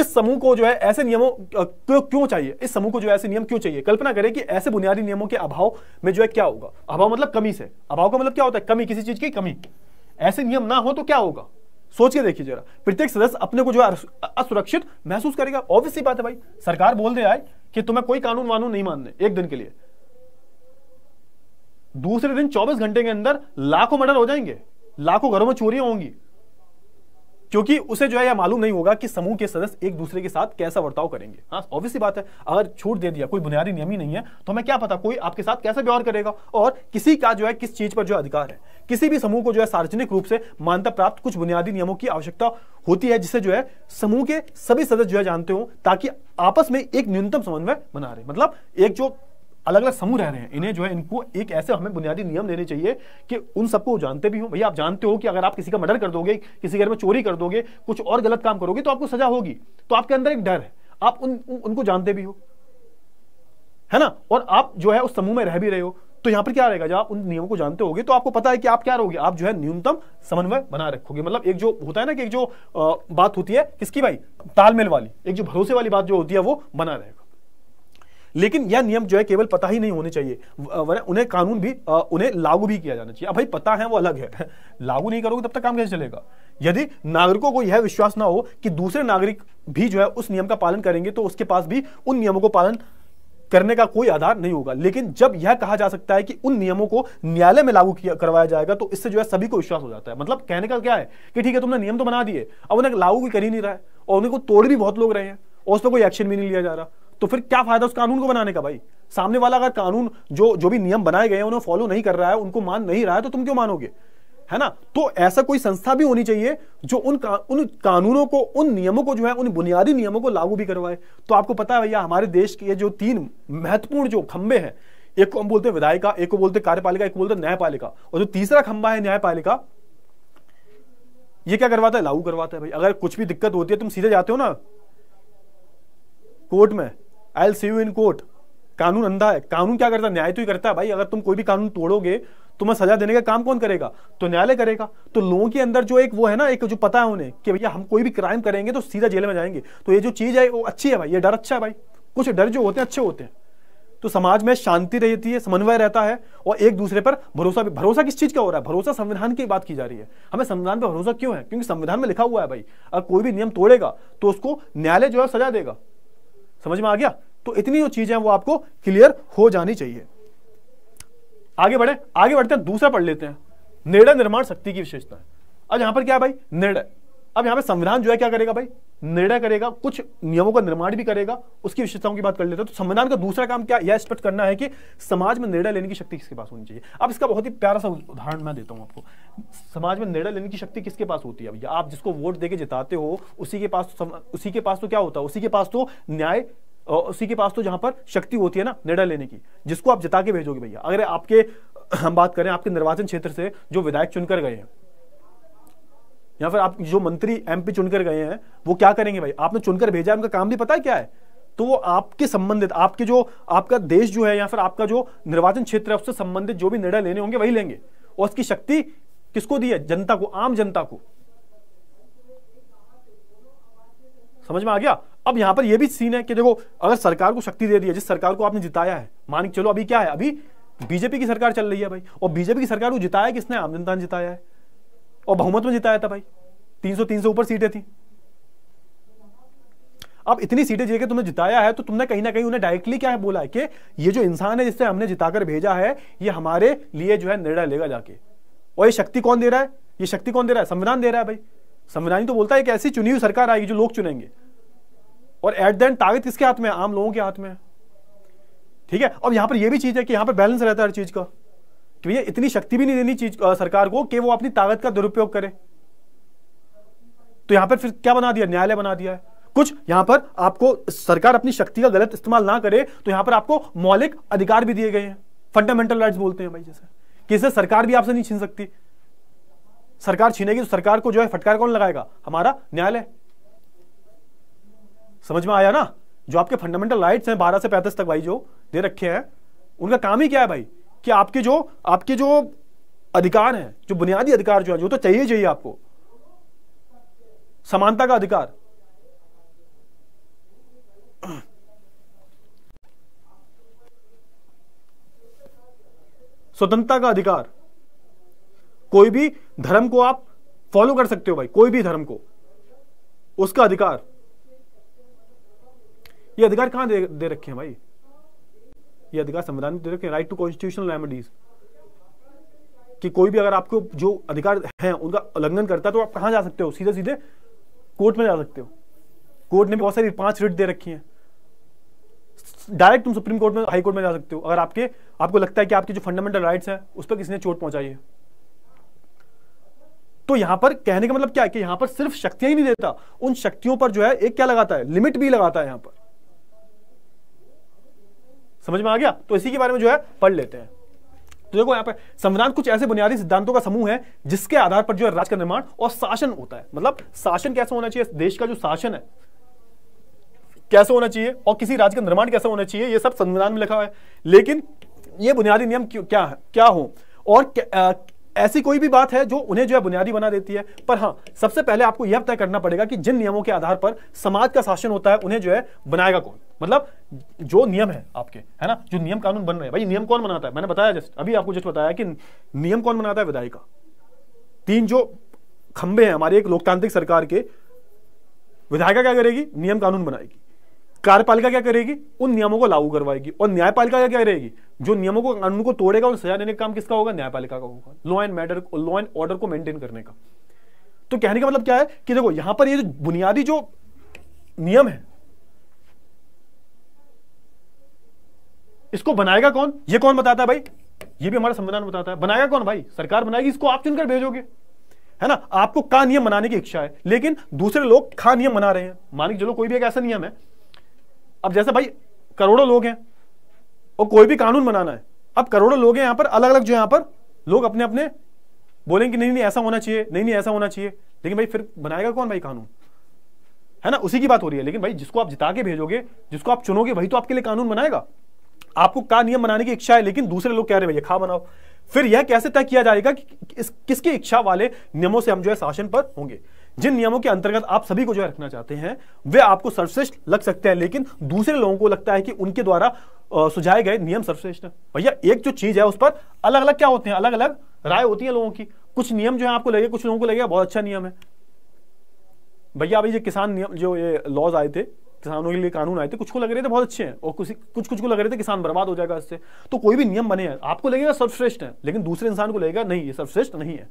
इस समूह को जो है ऐसे नियमों क्यों क्यों चाहिए इस समूह को जो है ऐसे नियम क्यों चाहिए कल्पना करें कि ऐसे बुनियादी नियमों के अभाव में जो है क्या होगा अभाव मतलब कमी से अभाव का मतलब क्या होता है कमी किसी चीज की कमी ऐसे नियम ना हो तो क्या होगा सोच के देखिए जरा प्रत्येक सदस्य अपने को जो है असुरक्षित महसूस करेगा ऑब्वियसली बात है भाई सरकार बोल दे आए कि तुम्हें कोई कानून वानून नहीं मानने एक दिन के लिए दूसरे दिन 24 घंटे के अंदर लाखों मर्डर हो जाएंगे लाखों घरों में चोरियां होंगी क्योंकि उसे जो है यह मालूम नहीं होगा कि समूह के सदस्य एक दूसरे के साथ कैसा वर्ताव करेंगे ऑब्वियसली हाँ, बात है अगर छूट दे दिया कोई बुनियादी नियम ही नहीं है तो हमें क्या पता कोई आपके साथ कैसा व्यवहार करेगा और किसी का जो है किस चीज पर जो अधिकार है किसी भी समूह को जो है सार्वजनिक रूप से मान्यता प्राप्त कुछ बुनियादी नियमों की आवश्यकता होती है जिसे जो है समूह के सभी सदस्य जो है जानते हो ताकि आपस में एक न्यूनतम समन्वय बना रहे मतलब एक जो अलग अलग समूह रह रहे हैं इन्हें जो है इनको एक ऐसे हमें बुनियादी नियम देने चाहिए कि उन सबको जानते भी हो भैया आप जानते हो कि अगर आप किसी का मर्डर कर दोगे किसी घर में चोरी कर दोगे कुछ और गलत काम करोगे तो आपको सजा होगी तो आपके अंदर एक डर है आप उन, उन उनको जानते भी हो है ना और आप जो है उस समूह में रह भी रहे हो तो यहां पर क्या रहेगा जब आप उन नियमों को जानते होगे तो आपको पता है कि आप क्या रहोगे आप जो है न्यूनतम समन्वय बना रखोगे मतलब एक जो होता है ना कि एक जो बात होती है किसकी भाई तालमेल वाली एक जो भरोसे वाली बात जो होती है वो बना रहेगा लेकिन यह नियम जो है केवल पता ही नहीं होने चाहिए उन्हें कानून भी उन्हें लागू भी किया जाना चाहिए अब भाई पता है वो अलग है लागू नहीं करोगे तब तक काम कैसे चलेगा यदि नागरिकों को यह विश्वास ना हो कि दूसरे नागरिक भी जो है उस नियम का पालन करेंगे तो उसके पास भी उन नियमों को पालन करने का कोई आधार नहीं होगा लेकिन जब यह कहा जा सकता है कि उन नियमों को न्यायालय में लागू किया करवाया जाएगा तो इससे जो है सभी को विश्वास हो जाता है मतलब कहने का क्या है कि ठीक है तुमने नियम तो बना दिए अब उन्हें लागू भी कर ही नहीं रहा है और उन्हें को तोड़ भी बहुत लोग रहे हैं और उस पर कोई एक्शन भी नहीं लिया जा रहा तो फिर क्या फायदा उस कानून को बनाने का भाई सामने वाला अगर कानून जो जो भी नियम बनाए गए हैं उन्हें फॉलो नहीं कर रहा है उनको मान नहीं रहा है तो तुम क्यों मानोगे है ना तो ऐसा कोई संस्था भी होनी चाहिए जो उन का, उन कानूनों को उन नियमों को जो है उन बुनियादी नियमों को लागू भी करवाए तो आपको पता है भैया हमारे देश के जो तीन महत्वपूर्ण जो खंबे हैं एक को हम बोलते हैं विधायिका एक को बोलते हैं कार्यपालिका एक को बोलते हैं न्यायपालिका और जो तीसरा खंबा है न्यायपालिका ये क्या करवाता है लागू करवाता है भाई अगर कुछ भी दिक्कत होती है तुम सीधे जाते हो ना कोर्ट में I'll see you in court कानून अंधा है कानून क्या करता है न्याय तो ही करता है भाई अगर तुम कोई भी कानून तोड़ोगे मैं सजा देने का काम कौन करेगा तो न्यायालय करेगा तो लोगों के अंदर जो एक वो है ना एक जो पता है उन्हें कि भैया हम कोई भी क्राइम करेंगे तो सीधा जेल में जाएंगे तो ये जो चीज़ है वो अच्छी है भाई ये डर अच्छा है भाई कुछ डर जो होते हैं अच्छे होते हैं तो समाज में शांति रहती है समन्वय रहता है और एक दूसरे पर भरोसा भी भरोसा किस चीज़ का हो रहा है भरोसा संविधान की बात की जा रही है हमें संविधान पर भरोसा क्यों है क्योंकि संविधान में लिखा हुआ है भाई अगर कोई भी नियम तोड़ेगा तो उसको न्यायालय जो है सजा देगा समझ में आ गया तो इतनी जो चीजें वो आपको क्लियर हो जानी चाहिए आगे बढ़े आगे बढ़ते हैं दूसरा पढ़ लेते हैं निर्णय निर्माण शक्ति की विशेषता है अब यहां पर क्या भाई निर्णय अब यहां पे संविधान जो है क्या करेगा भाई निर्णय करेगा कुछ नियमों का निर्माण भी करेगा उसकी विशेषताओं की बात कर लेते हैं तो संविधान का दूसरा काम क्या यह स्पष्ट करना है कि समाज में निर्णय लेने की शक्ति किसके पास होनी चाहिए अब इसका बहुत ही प्यारा सा उदाहरण मैं देता हूं आपको समाज में निर्णय लेने की शक्ति किसके पास होती है भैया आप जिसको वोट देकर जिताते हो उसी के पास उसी के पास तो क्या होता है उसी के पास तो न्याय उसी के पास तो जहां पर शक्ति होती है ना निर्णय लेने की जिसको आप जिता के भेजोगे भैया अगर आपके हम बात करें आपके निर्वाचन क्षेत्र से जो विधायक चुनकर गए हैं या फिर आप जो मंत्री एमपी चुनकर गए हैं वो क्या करेंगे भाई आपने चुनकर भेजा है उनका काम भी पता है क्या है तो वो आपके संबंधित आपके जो आपका देश जो है या फिर आपका जो निर्वाचन क्षेत्र है उससे संबंधित जो भी निर्णय लेने होंगे वही लेंगे और उसकी शक्ति किसको दी है जनता को आम जनता को समझ में आ गया अब यहां पर यह भी सीन है कि देखो अगर सरकार को शक्ति दे दी है जिस सरकार को आपने जिताया है मान के चलो अभी क्या है अभी बीजेपी की सरकार चल रही है भाई और बीजेपी की सरकार को जिताया किसने आम जनता ने जिताया है और बहुमत में जिताया था भाई तीन सौ तीन सौ ऊपर सीटें थी अब इतनी सीटें जीके तुमने जिताया है तो तुमने कहीं ना कहीं उन्हें डायरेक्टली क्या है बोला है कि ये जो इंसान है जिससे हमने जिताकर भेजा है ये हमारे लिए जो है निर्णय लेगा जाके और ये शक्ति कौन दे रहा है ये शक्ति कौन दे रहा है संविधान दे रहा है भाई संविधान ही तो बोलता है कि ऐसी चुनी हुई सरकार आएगी जो लोग चुनेंगे और एट द एंड ताकत किसके हाथ में है आम लोगों के हाथ में है ठीक है अब यहां पर यह भी चीज है कि यहां पर बैलेंस रहता है हर चीज का कि तो भैया इतनी शक्ति भी नहीं देनी चीज सरकार को कि वो अपनी ताकत का दुरुपयोग करे तो यहां पर फिर क्या बना दिया न्यायालय बना दिया है कुछ यहां पर आपको सरकार अपनी शक्ति का गलत इस्तेमाल ना करे तो यहां पर आपको मौलिक अधिकार भी दिए गए हैं फंडामेंटल राइट्स बोलते हैं भाई जैसे कि इसे सरकार भी आपसे नहीं छीन सकती सरकार छीनेगी तो सरकार को जो है फटकार कौन लगाएगा हमारा न्यायालय समझ में आया ना जो आपके फंडामेंटल राइट्स हैं बारह से पैंतीस तक भाई जो दे रखे हैं उनका काम ही क्या है भाई कि आपके जो आपके जो अधिकार हैं जो बुनियादी अधिकार जो है जो तो चाहिए चाहिए आपको समानता का अधिकार स्वतंत्रता का अधिकार कोई भी धर्म को आप फॉलो कर सकते हो भाई कोई भी धर्म को उसका अधिकार ये अधिकार कहां दे, दे रखे हैं भाई ये अधिकार संविधान दे रखे राइट टू कॉन्स्टिट्यूशनल रेमेडीज कि कोई भी अगर आपको जो अधिकार है उनका उल्लंघन करता है तो आप कहां जा सकते हो सीधे सीधे कोर्ट में जा सकते हो कोर्ट ने बहुत सारी पांच रिट दे रखी है डायरेक्ट तुम सुप्रीम कोर्ट में हाई कोर्ट में जा सकते हो अगर आपके आपको लगता है कि आपके जो फंडामेंटल राइट्स हैं उस पर किसी ने चोट पहुंचाई है तो यहां पर कहने का मतलब क्या है कि यहां पर सिर्फ शक्तियां ही नहीं देता उन शक्तियों पर जो है एक क्या लगाता है लिमिट भी लगाता है यहां पर समझ में आ गया तो इसी के बारे में जो है पढ़ लेते हैं तो देखो यहाँ पे संविधान कुछ ऐसे बुनियादी सिद्धांतों का समूह है जिसके आधार पर जो है राज्य का निर्माण और शासन होता है मतलब शासन कैसा होना चाहिए देश का जो शासन है कैसे होना चाहिए और किसी राज्य का निर्माण कैसे होना चाहिए ये सब संविधान में लिखा हुआ है लेकिन ये बुनियादी नियम क्या है क्या हो और क्या, आ, ऐसी कोई भी बात है जो उन्हें जो है बुनियादी बना देती है पर हाँ सबसे पहले आपको यह तय करना पड़ेगा कि जिन नियमों के आधार पर समाज का शासन होता है उन्हें जो है बनाएगा कौन मतलब जो नियम है आपके है ना जो नियम कानून बन रहे हैं भाई नियम कौन बनाता है मैंने बताया जस्ट अभी आपको जस्ट बताया कि नियम कौन बनाता है विधायिका तीन जो खंबे हैं हमारे एक लोकतांत्रिक सरकार के विधायिका क्या करेगी नियम कानून बनाएगी कार्यपालिका क्या करेगी उन नियमों को लागू करवाएगी और न्यायपालिका क्या क्या करेगी जो नियमों को कानून को तोड़ेगा उन सजा देने का काम किसका होगा न्यायपालिका का होगा law and matter law and order को मेंटेन करने का तो कहने का मतलब क्या है कि देखो यहां पर ये जो बुनियादी जो नियम है इसको बनाएगा कौन ये कौन बताता है भाई ये भी हमारा संविधान बताता है बनाएगा कौन भाई सरकार बनाएगी इसको आप चुनकर भेजोगे है ना आपको का नियम बनाने की इच्छा है लेकिन दूसरे लोग खा नियम बना रहे हैं मान के चलो कोई भी एक ऐसा नियम है अब जैसे भाई करोड़ों लोग हैं और कोई भी कानून बनाना है अब करोड़ों लोग हैं यहाँ पर अलग अलग जो यहाँ पर लोग अपने अपने बोलेंगे कि नहीं नहीं ऐसा होना चाहिए नहीं नहीं ऐसा होना चाहिए लेकिन भाई फिर बनाएगा कौन भाई कानून है ना उसी की बात हो रही है लेकिन भाई जिसको आप जिता के भेजोगे जिसको आप चुनोगे वही तो आपके लिए कानून बनाएगा आपको का नियम बनाने की इच्छा है लेकिन दूसरे लोग कह रहे हैं भैया खा बनाओ फिर यह कैसे तय किया जाएगा कि किस किसकी इच्छा वाले नियमों से हम जो है शासन पर होंगे जिन नियमों के अंतर्गत आप सभी को जो है रखना चाहते हैं वे आपको सर्वश्रेष्ठ लग सकते हैं लेकिन दूसरे लोगों को लगता है कि उनके द्वारा सुझाए गए नियम सर्वश्रेष्ठ भैया एक जो चीज है उस पर अलग अलग क्या होते हैं अलग अलग राय होती है लोगों की कुछ नियम जो है आपको लगे कुछ लोगों को लगेगा बहुत अच्छा नियम है भैया अभी जो किसान नियम जो ये लॉज आए थे किसानों के लिए कानून आए थे कुछ को लग रहे थे बहुत अच्छे हैं और कुछ कुछ कुछ को लग रहे थे किसान बर्बाद हो जाएगा इससे तो कोई भी नियम बने हैं आपको लगेगा सर्वश्रेष्ठ है लेकिन दूसरे इंसान को लगेगा नहीं ये सर्वश्रेष्ठ नहीं है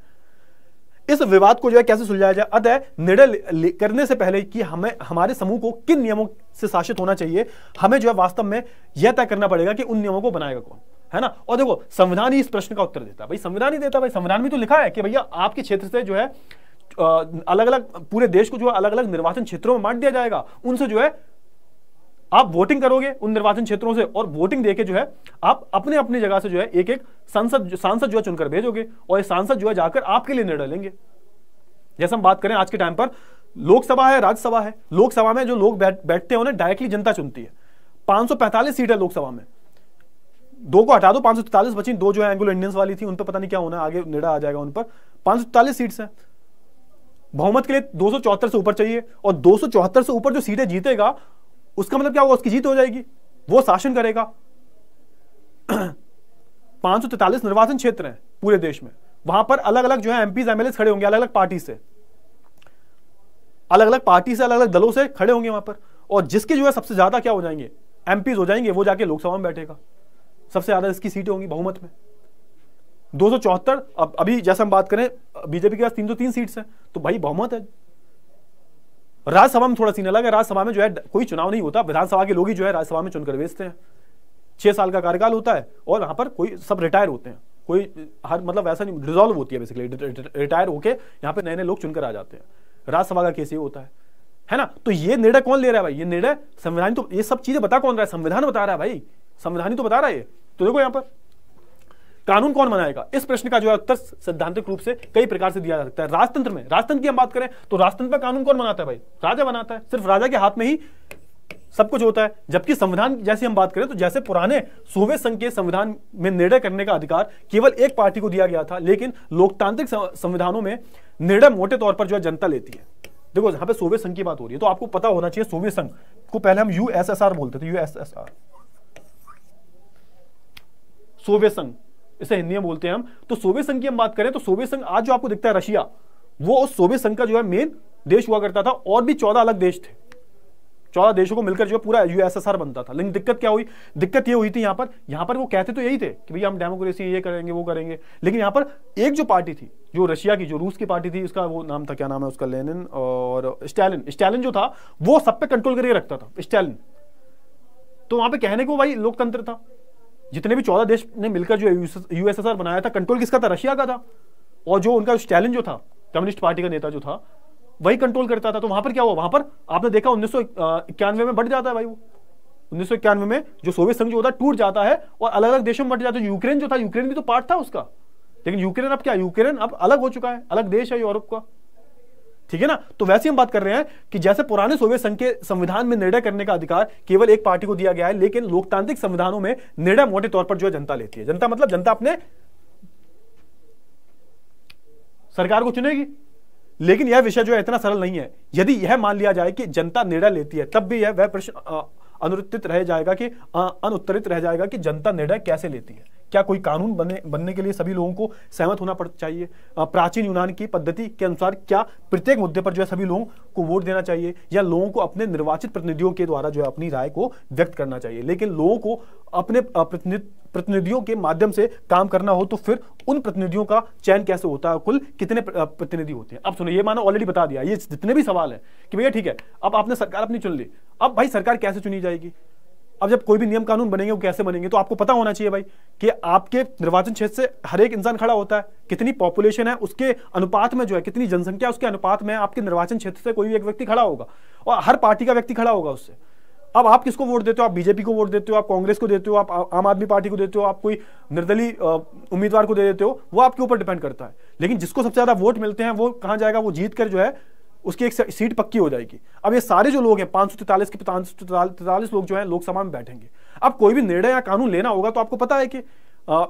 इस विवाद को जो है कैसे सुलझाया जाए अतः निर्णय करने से पहले कि हमें हमारे समूह को किन नियमों से शासित होना चाहिए हमें जो है वास्तव में यह तय करना पड़ेगा कि उन नियमों को बनाएगा कौन है ना और देखो संविधान ही इस प्रश्न का उत्तर देता है भाई संविधान ही देता है भाई संविधान में तो लिखा है कि भैया आपके क्षेत्र से जो है अलग अलग पूरे देश को जो है अलग अलग निर्वाचन क्षेत्रों में बांट दिया जाएगा उनसे जो है आप वोटिंग करोगे उन निर्वाचन क्षेत्रों से और वोटिंग देके जो है आप अपने अपने जगह से जो है एक एक सांसद सांसद जो है चुनकर भेजोगे और ये सांसद जो है जाकर आपके लिए निर्णय लेंगे जैसे हम बात करें आज के टाइम पर लोकसभा है राज्यसभा है लोकसभा में जो लोग बैठ, बैठते हैं उन्हें डायरेक्टली जनता चुनती है 545 सीट है लोकसभा में दो को हटा दो पांच बची दो जो है एंग्लो इंडियंस वाली थी उन पर पता नहीं क्या होना आगे निर्णय आ जाएगा उन पर पांच सीट्स हैं बहुमत के लिए दो से ऊपर चाहिए और दो से ऊपर जो सीटें जीतेगा उसका मतलब क्या होगा उसकी जीत हो जाएगी वो शासन करेगा पांच निर्वाचन क्षेत्र हैं पूरे देश में वहां पर अलग अलग जो है एमपी एमएलए खड़े होंगे अलग अलग पार्टी से अलग अलग पार्टी से अलग अलग दलों से खड़े होंगे वहां पर और जिसके जो है सबसे ज्यादा क्या हो जाएंगे एमपीज हो जाएंगे वो जाके लोकसभा में बैठेगा सबसे ज्यादा इसकी सीटें होंगी बहुमत में दो सौ चौहत्तर अब अभी जैसे हम बात करें बीजेपी के पास तीन सौ तीन सीट्स हैं तो भाई बहुमत है राज्यसभा में थोड़ा सीन अलग है राज्यसभा में जो है कोई चुनाव नहीं होता विधानसभा के लोग ही जो है राज्यसभा में चुनकर बेचते हैं छह साल का कार्यकाल होता है और वहां पर कोई सब रिटायर होते हैं कोई हर मतलब वैसा नहीं रिजॉल्व होती है बेसिकली रिटायर होके यहाँ पे नए नए लोग चुनकर आ जाते हैं राज्यसभा का केस ये होता है है ना तो ये निर्णय कौन ले रहा है भाई ये निर्णय संविधान तो ये सब चीजें बता कौन रहा है संविधान बता रहा है भाई संविधान ही तो बता रहा है ये तो देखो यहाँ पर कानून कौन बनाएगा इस प्रश्न का जो है उत्तर सैद्धांतिक रूप से कई प्रकार से दिया जा सकता है राजतंत्र में राजतंत्र की हम बात करें तो राजतंत्र में कानून कौन बनाता है भाई राजा बनाता है सिर्फ राजा के हाथ में ही सब कुछ होता है जबकि संविधान जैसे हम बात करें तो जैसे पुराने सोवियत संघ के संविधान में निर्णय करने का अधिकार केवल एक पार्टी को दिया गया था लेकिन लोकतांत्रिक संविधानों में निर्णय मोटे तौर पर जो है जनता लेती है देखो यहां पे सोवियत संघ की बात हो रही है तो आपको पता होना चाहिए सोवियत संघ को पहले हम यूएसएसआर बोलते थे यूएसएसआर सोवियत संघ इसे हिंदी में बोलते हैं हम तो सोवियत संघ की हम बात करें तो सोवियत संघ आज जो आपको दिखता है रशिया वो उस सोवियत संघ का जो है मेन देश हुआ करता था और भी चौदह अलग देश थे चौदह देशों को मिलकर जो पूरा यूएसएसआर बनता था लेकिन दिक्कत क्या हुई दिक्कत ये हुई थी यहाँ पर यहाँ पर वो कहते तो यही थे कि भैया हम डेमोक्रेसी ये करेंगे वो करेंगे लेकिन यहाँ पर एक जो पार्टी थी जो रशिया की जो रूस की पार्टी थी उसका वो नाम था क्या नाम है उसका लेनिन और स्टैलिन स्टैलिन जो था वो सब पे कंट्रोल करके रखता था स्टैलिन तो वहां पे कहने को भाई लोकतंत्र था जितने भी चौदह देश ने मिलकर जो यूएसएसआर बनाया था कंट्रोल किसका था रशिया का था और जो उनका स्टैलिन जो था कम्युनिस्ट पार्टी का नेता जो था वही कंट्रोल करता था तो वहां पर क्या हुआ वहां पर आपने देखा उन्नीस में बढ़ जाता है भाई वो उन्नीस में जो सोवियत संघ जो होता है टूट जाता है और अलग अलग देशों में बट जाता है यूक्रेन जो था यूक्रेन भी तो पार्ट था उसका लेकिन यूक्रेन अब क्या यूक्रेन अब अलग हो चुका है अलग देश है यूरोप का ठीक है ना तो वैसे हम बात कर रहे हैं कि जैसे पुराने सोवियत संघ के संविधान में निर्णय करने का अधिकार केवल एक पार्टी को दिया गया है लेकिन लोकतांत्रिक संविधानों में निर्णय मोटे तौर पर जो है जनता लेती है जनता मतलब जनता अपने सरकार को चुनेगी लेकिन यह विषय जो है इतना सरल नहीं है यदि यह मान लिया जाए कि जनता निर्णय लेती है तब भी यह वह प्रश्न अनुत्थित रह जाएगा कि अनुत्तरित रह जाएगा कि जनता निर्णय कैसे लेती है क्या कोई कानून बने बनने के लिए सभी लोगों को सहमत होना पड़ चाहिए प्राचीन यूनान की पद्धति के अनुसार क्या प्रत्येक मुद्दे पर जो है सभी लोगों को वोट देना चाहिए या लोगों को अपने निर्वाचित प्रतिनिधियों के द्वारा जो है अपनी राय को व्यक्त करना चाहिए लेकिन लोगों को अपने प्रतिनिधियों के माध्यम से काम करना हो तो फिर उन प्रतिनिधियों का चयन कैसे होता है कुल कितने प्रतिनिधि होते हैं अब सुनो ये मानो ऑलरेडी बता दिया ये जितने भी सवाल है कि भैया ठीक है अब आपने सरकार अपनी चुन ली अब भाई सरकार कैसे चुनी जाएगी अब जब कोई भी नियम कानून बनेंगे वो कैसे बनेंगे तो आपको पता होना चाहिए भाई कि आपके निर्वाचन क्षेत्र से हर एक इंसान खड़ा होता है कितनी पॉपुलेशन है उसके अनुपात में जो है कितनी जनसंख्या उसके अनुपात में आपके निर्वाचन क्षेत्र से कोई भी एक व्यक्ति खड़ा होगा और हर पार्टी का व्यक्ति खड़ा होगा उससे अब आप किसको वोट देते हो आप बीजेपी को वोट देते हो आप कांग्रेस को देते हो आप आम आदमी पार्टी को देते हो आप कोई निर्दलीय उम्मीदवार को दे देते हो वो आपके ऊपर डिपेंड करता है लेकिन जिसको सबसे ज्यादा वोट मिलते हैं वो कहां जाएगा वो जीत कर जो है उसकी एक सीट पक्की हो जाएगी अब ये सारे जो लोग हैं पांच सौ तैतालीस के तैतालीस लोग जो हैं लोकसभा में बैठेंगे अब कोई भी निर्णय या कानून लेना होगा तो आपको पता है कि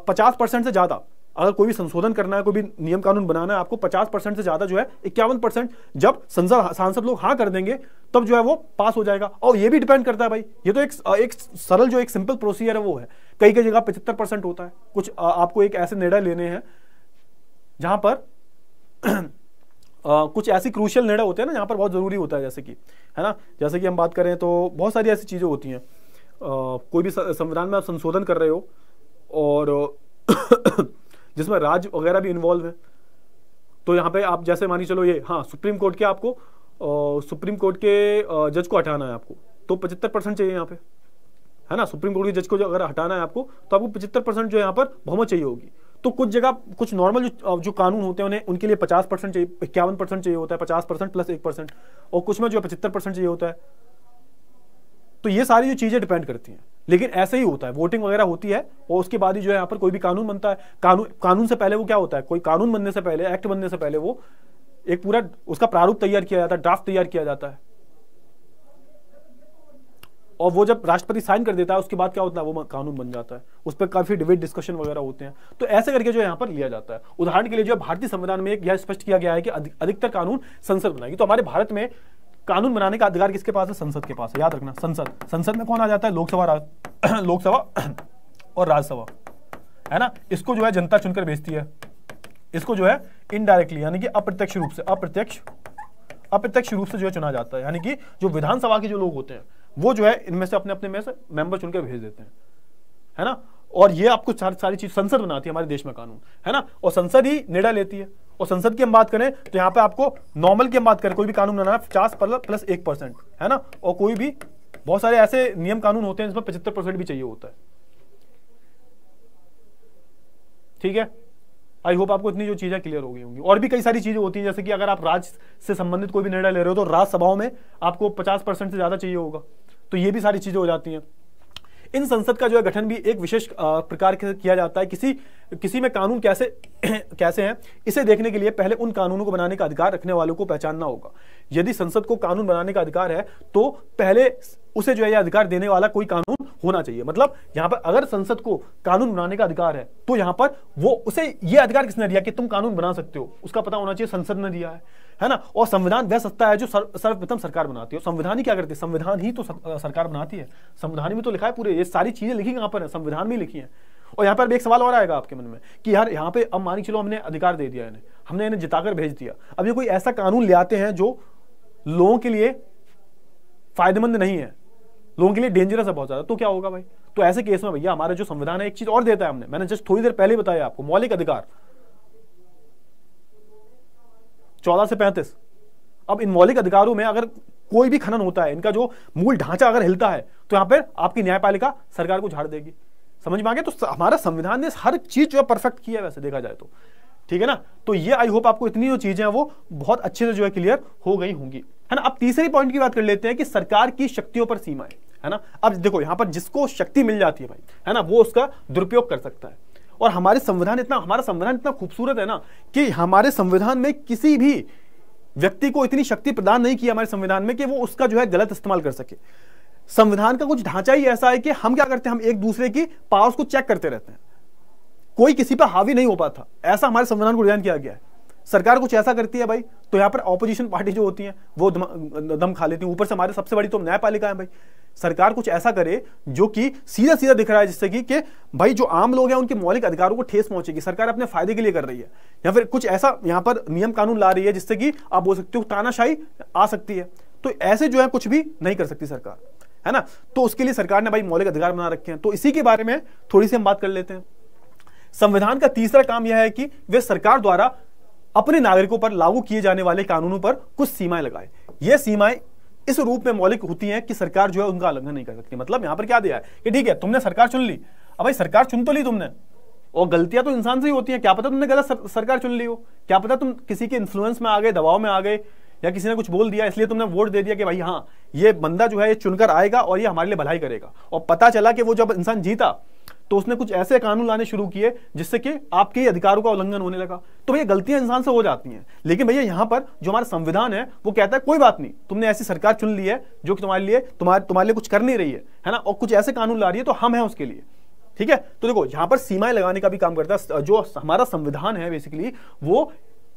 पचास परसेंट से ज़्यादा अगर कोई भी संशोधन करना है कोई भी नियम कानून बनाना है आपको पचास परसेंट से ज्यादा जो है इक्यावन परसेंट जब संसद सांसद लोग हाँ कर देंगे तब जो है वो पास हो जाएगा और ये भी डिपेंड करता है भाई ये तो एक एक सरल जो एक सिंपल प्रोसीजर है वो है कई कई जगह पचहत्तर परसेंट होता है कुछ आपको एक ऐसे निर्णय लेने हैं जहां पर आ, कुछ ऐसी क्रूशियल निर्णय होते हैं ना यहाँ पर बहुत ज़रूरी होता है जैसे कि है ना जैसे कि हम बात करें तो बहुत सारी ऐसी चीज़ें होती हैं कोई भी संविधान में आप संशोधन कर रहे हो और जिसमें राज्य वगैरह भी इन्वॉल्व है तो यहाँ पे आप जैसे मानी चलो ये हाँ सुप्रीम कोर्ट के आपको आ, सुप्रीम कोर्ट के जज को हटाना है आपको तो पचहत्तर परसेंट चाहिए यहाँ पे है ना सुप्रीम कोर्ट के जज को जो अगर हटाना है आपको तो आपको पचहत्तर परसेंट जो यहाँ पर बहुमत चाहिए होगी तो कुछ जगह कुछ नॉर्मल जो जो कानून होते हैं उन्हें उनके लिए पचास परसेंट चाहिए इक्यावन परसेंट चाहिए होता है पचास परसेंट प्लस एक परसेंट और कुछ में जो है पचहत्तर परसेंट चाहिए होता है तो ये सारी जो चीज़ें डिपेंड करती हैं लेकिन ऐसे ही होता है वोटिंग वगैरह होती है और उसके बाद ही जो है यहाँ पर कोई भी कानून बनता है कानून कानून से पहले वो क्या होता है कोई कानून बनने से पहले एक्ट बनने से पहले वो एक पूरा उसका प्रारूप तैयार किया जाता है ड्राफ्ट तैयार किया जाता है और वो जब राष्ट्रपति साइन कर देता है उसके बाद क्या होता है वो कानून बन जाता है उस पर काफी डिबेट डिस्कशन वगैरह होते हैं तो ऐसे करके जो यहाँ पर लिया जाता है उदाहरण के लिए जो भारतीय संविधान में एक यह स्पष्ट किया गया है कि अधिकतर कानून संसद बनाएगी तो हमारे भारत में कानून बनाने का अधिकार किसके पास है संसद के पास है याद रखना संसद संसद में कौन आ जाता है लोकसभा लोकसभा और राज्यसभा है ना इसको जो है जनता चुनकर भेजती है इसको जो है इनडायरेक्टली यानी कि अप्रत्यक्ष रूप से अप्रत्यक्ष अप्रत्यक्ष रूप से जो है चुना जाता है यानी कि जो विधानसभा के जो लोग होते हैं वो जो है इनमें से अपने अपने में से मेंबर चुनकर भेज देते हैं है ना और ये आपको सारी सारी चीज संसद बनाती है हमारे देश में कानून है ना और संसद ही निर्णय लेती है और संसद की हम बात करें तो यहां पे आपको नॉर्मल की हम बात करें कोई भी कानून बनाना पचास प्लस एक परसेंट है ना और कोई भी बहुत सारे ऐसे नियम कानून होते हैं जिसमें पचहत्तर परसेंट भी चाहिए होता है ठीक है आई होप आपको इतनी जो चीजें क्लियर हो गई होंगी और भी कई सारी चीजें होती हैं जैसे कि अगर आप राज्य से संबंधित कोई भी निर्णय ले रहे हो तो राज्यसभाओं में आपको पचास परसेंट से ज्यादा चाहिए होगा तो ये भी सारी चीज़ें हो जाती हैं इन संसद का जो है गठन भी एक विशेष प्रकार के किया जाता है किसी किसी में कानून कैसे कैसे हैं इसे देखने के लिए पहले उन कानूनों को बनाने का अधिकार रखने वालों को पहचानना होगा यदि संसद को कानून बनाने का अधिकार है तो पहले उसे जो है यह अधिकार देने वाला कोई कानून होना चाहिए मतलब यहां पर अगर संसद को कानून बनाने का अधिकार है तो यहां पर वो उसे यह अधिकार किसने दिया कि तुम कानून बना सकते हो उसका पता होना चाहिए संसद ने दिया है है ना और संविधान वह सत्ता है जो सर, सर्वप्रथम सरकार बनाती है संविधान ही क्या करती है संविधान ही तो सरकार बनाती है संविधान में तो लिखा है पूरे ये सारी चीजें लिखी कहां पर है संविधान में लिखी है और यहाँ पर भी एक सवाल और आएगा आपके मन में कि यार यहाँ पे अब मान चलो हमने अधिकार दे दिया इन्हें हमने इन्हें जिताकर भेज दिया अब ये कोई ऐसा कानून ले आते हैं जो लोगों के लिए फायदेमंद नहीं है लोगों के लिए डेंजरस है बहुत ज्यादा तो क्या होगा भाई तो ऐसे केस में भैया हमारा जो संविधान है एक चीज और देता है हमने मैंने जस्ट थोड़ी देर पहले बताया आपको मौलिक अधिकार चौदह से पैंतीस अब इन मौलिक अधिकारों में अगर कोई भी खनन होता है इनका जो मूल ढांचा अगर हिलता है तो यहां पर आपकी न्यायपालिका सरकार को झाड़ देगी समझ में आ गया तो हमारा संविधान ने हर चीज जो है परफेक्ट किया है वैसे देखा जाए तो ठीक है ना तो ये आई होप आपको इतनी जो चीजें हैं वो बहुत अच्छे से जो है क्लियर हो गई होंगी है ना अब तीसरे पॉइंट की बात कर लेते हैं कि सरकार की शक्तियों पर सीमाएं है ना अब देखो यहां पर जिसको शक्ति मिल जाती है भाई है ना वो उसका दुरुपयोग कर सकता है और हमारे संविधान इतना हमारा संविधान इतना खूबसूरत है ना कि हमारे संविधान में किसी भी व्यक्ति को इतनी शक्ति प्रदान नहीं की हमारे संविधान में कि वो उसका जो है गलत इस्तेमाल कर सके संविधान का कुछ ढांचा ही ऐसा है कि हम क्या करते हैं हम एक दूसरे की पावर्स को चेक करते रहते हैं कोई किसी पर हावी नहीं हो पाता ऐसा हमारे संविधान को डिजाइन किया गया है सरकार कुछ ऐसा करती है भाई तो यहाँ पर ऑपोजिशन पार्टी जो होती है वो दम, दम खा लेती है ऊपर से हमारे सबसे बड़ी तो न्यायपालिका है भाई सरकार कुछ ऐसा करे जो कि सीधा सीधा दिख रहा है जिससे कि, कि भाई जो आम लोग हैं उनके मौलिक अधिकारों को ठेस पहुंचेगी सरकार अपने फायदे के लिए कर रही है या फिर कुछ ऐसा यहां पर नियम कानून ला रही है जिससे कि आप बोल सकते हो तानाशाही आ सकती है तो ऐसे जो है कुछ भी नहीं कर सकती सरकार है ना तो उसके लिए सरकार ने भाई मौलिक अधिकार बना रखे हैं तो इसी के बारे में थोड़ी सी हम बात कर लेते हैं संविधान का तीसरा काम यह है कि वे सरकार द्वारा अपने नागरिकों पर लागू किए जाने वाले कानूनों पर कुछ सीमाएं लगाए ये सीमाएं इस रूप में मौलिक होती हैं कि सरकार जो है उनका उल्लंघन नहीं कर सकती मतलब यहां पर क्या दिया है कि ठीक है तुमने सरकार चुन ली अब भाई सरकार चुन तो ली तुमने और गलतियां तो इंसान से ही होती हैं क्या पता तुमने गलत सरकार चुन ली हो क्या पता तुम किसी के इन्फ्लुएंस में आ गए दबाव में आ गए या किसी ने कुछ बोल दिया इसलिए तुमने वोट दे दिया कि भाई हाँ ये बंदा जो है ये चुनकर आएगा और ये हमारे लिए भलाई करेगा और पता चला कि वो जब इंसान जीता तो उसने कुछ ऐसे कानून लाने शुरू किए जिससे कि आपके अधिकारों का उल्लंघन होने लगा तो भैया गलतियां इंसान से हो जाती हैं लेकिन भैया यहां पर जो हमारा संविधान है वो कहता है कोई बात नहीं तुमने ऐसी सरकार चुन ली है जो कि तुम्हारे लिए तुम्हारे तुम्हारे लिए कुछ कर नहीं रही है है ना और कुछ ऐसे कानून ला रही है तो हम हैं उसके लिए ठीक है तो देखो यहां पर सीमाएं लगाने का भी काम करता है जो हमारा संविधान है बेसिकली वो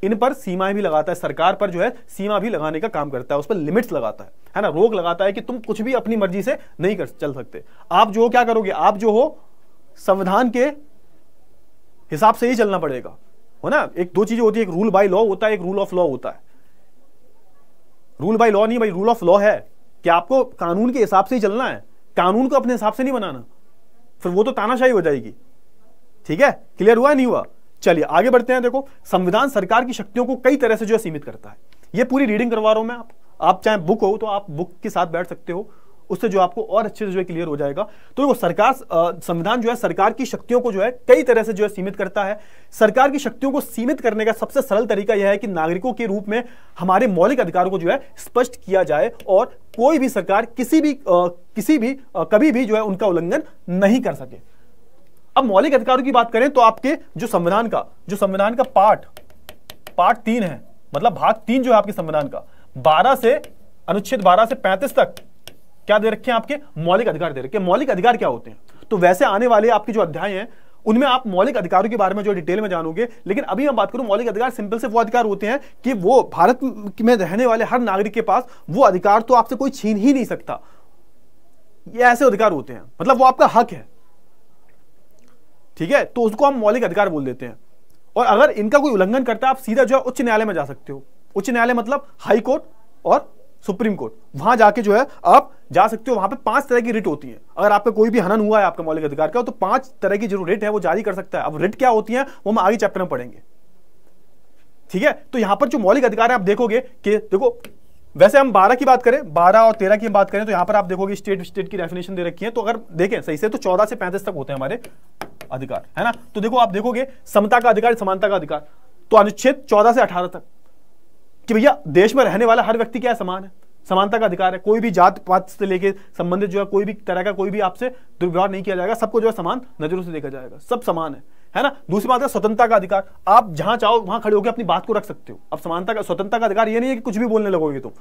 इन पर सीमाएं भी लगाता है सरकार पर जो है सीमा भी लगाने का काम करता है उस पर लिमिट्स लगाता है है ना रोक लगाता है कि तुम कुछ भी अपनी मर्जी से नहीं कर चल सकते आप जो क्या करोगे आप जो हो संविधान के हिसाब से ही चलना पड़ेगा हो ना एक दो चीजें होती है एक रूल बाय लॉ होता है एक रूल ऑफ लॉ होता है रूल बाय लॉ नहीं भाई रूल ऑफ लॉ है कि आपको कानून के हिसाब से ही चलना है कानून को अपने हिसाब से नहीं बनाना फिर वो तो तानाशाही हो जाएगी ठीक है क्लियर हुआ नहीं हुआ चलिए आगे बढ़ते हैं देखो संविधान सरकार की शक्तियों को कई तरह से जो है सीमित करता है ये पूरी रीडिंग करवा रहा हूं मैं आप आप चाहे बुक हो तो आप बुक के साथ बैठ सकते हो उससे जो आपको और अच्छे से जो है क्लियर हो जाएगा तो देखो सरकार संविधान जो है सरकार की शक्तियों को जो है कई तरह से जो है सीमित करता है सरकार की शक्तियों को सीमित करने का सबसे सरल तरीका यह है कि नागरिकों के रूप में हमारे मौलिक अधिकारों को जो है स्पष्ट किया जाए और कोई भी सरकार किसी भी आ, किसी भी आ, कभी भी जो है उनका उल्लंघन नहीं कर सके अब मौलिक अधिकारों की बात करें तो आपके जो संविधान का जो संविधान का पार्ट पार्ट तीन है मतलब भाग तीन जो है आपके संविधान का बारह से अनुच्छेद बारह से पैंतीस तक क्या दे रखे हैं आपके मौलिक अधिकार दे रखे मौलिक अधिकार क्या होते हैं तो वैसे आने वाले आपके जो अध्याय हैं उनमें आप मौलिक अधिकारों के बारे में जो डिटेल में जानोगे लेकिन अभी हम बात करूं मौलिक अधिकार सिंपल से वो अधिकार होते हैं कि वो भारत में रहने वाले हर नागरिक के पास वो अधिकार तो आपसे कोई छीन ही नहीं सकता ये ऐसे अधिकार होते हैं मतलब वो आपका हक है ठीक है तो उसको हम मौलिक अधिकार बोल देते हैं और अगर इनका कोई उल्लंघन करता है आप सीधा जो है उच्च न्यायालय में जा सकते हो उच्च न्यायालय मतलब हाईकोर्ट और सुप्रीम कोर्ट वहां जाके जो है आप जा सकते हो वहां पे पांच तरह की रिट होती है अगर आपका कोई भी हनन हुआ है आपके मौलिक अधिकार का तो पांच तरह की जो रिट है वो जारी कर सकता है अब रिट क्या होती है वो हम आगे चैप्टर में पढ़ेंगे ठीक है तो यहां पर जो मौलिक अधिकार है आप देखोगे कि देखो वैसे हम 12 की बात करें 12 और 13 की बात करें तो यहां पर आप देखोगे स्टेट स्टेट की डेफिनेशन दे रखी है तो अगर देखें सही से तो 14 से 35 तक होते हैं हमारे अधिकार है ना तो देखो आप देखोगे समता का अधिकार समानता का अधिकार तो अनुच्छेद 14 से 18 तक कि भैया देश में रहने वाला हर व्यक्ति क्या है समान है समानता का अधिकार है कोई भी जात पात से लेके संबंधित जो है कोई भी तरह का कोई भी आपसे दुर्व्यवहार नहीं किया जाएगा सबको जो है समान नजरों से देखा जाएगा सब समान है है ना दूसरी बात है स्वतंत्रता का अधिकार आप जहां चाहो वहां खड़े होकर अपनी बात को रख सकते हो अब समानता का स्वतंत्रता का अधिकार ये नहीं है कि कुछ भी बोलने लगोगे तुम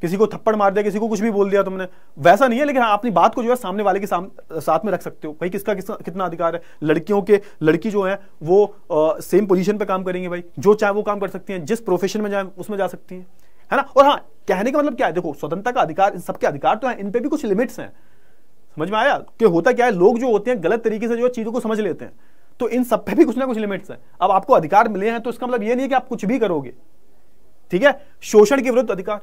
किसी को थप्पड़ मार दिया किसी को कुछ भी बोल दिया तुमने वैसा नहीं है लेकिन हाँ, अपनी बात को जो है सामने वाले के साम, साथ में रख सकते हो भाई किसका किसका कितना अधिकार है लड़कियों के लड़की जो है वो आ, सेम पोजीशन पे काम करेंगे भाई जो चाहे वो काम कर सकती हैं जिस प्रोफेशन में जाए उसमें जा सकती हैं है ना और हाँ कहने का मतलब क्या है देखो स्वतंत्रता का अधिकार इन सबके अधिकार तो है इन पर भी कुछ लिमिट्स हैं समझ में आया कि होता क्या है लोग जो होते हैं गलत तरीके से जो है चीज़ों को समझ लेते हैं तो इन सब पे भी कुछ ना कुछ लिमिट्स हैं अब आपको अधिकार मिले हैं तो इसका मतलब ये नहीं है कि आप कुछ भी करोगे ठीक है शोषण के विरुद्ध अधिकार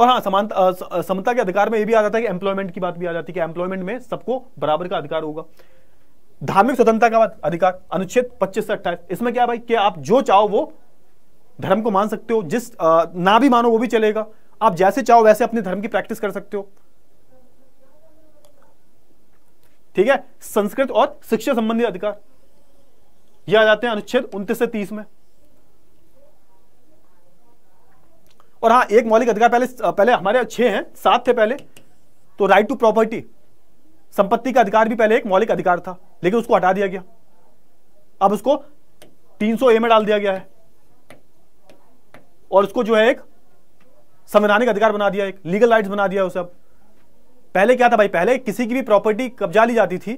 और हाँ समान समता के अधिकार में ये भी आ जाता है कि एम्प्लॉयमेंट की बात भी आ जाती है कि एम्प्लॉयमेंट में सबको बराबर का अधिकार होगा धार्मिक स्वतंत्रता का अधिकार अनुच्छेद पच्चीस से अट्ठाईस इसमें क्या भाई कि आप जो चाहो वो धर्म को मान सकते हो जिस ना भी मानो वो भी चलेगा आप जैसे चाहो वैसे अपने धर्म की प्रैक्टिस कर सकते हो ठीक है संस्कृत और शिक्षा संबंधी अधिकार यह आ जाते हैं अनुच्छेद उन्तीस से तीस में और हाँ एक मौलिक अधिकार पहले पहले हमारे छह हैं सात थे पहले तो राइट टू प्रॉपर्टी संपत्ति का अधिकार भी पहले एक मौलिक अधिकार था लेकिन उसको हटा दिया गया अब उसको 300 ए में डाल दिया गया है और उसको जो है एक संवैधानिक अधिकार बना दिया एक लीगल राइट्स बना दिया उसे अब पहले क्या था भाई पहले किसी की भी प्रॉपर्टी कब्जा ली जाती थी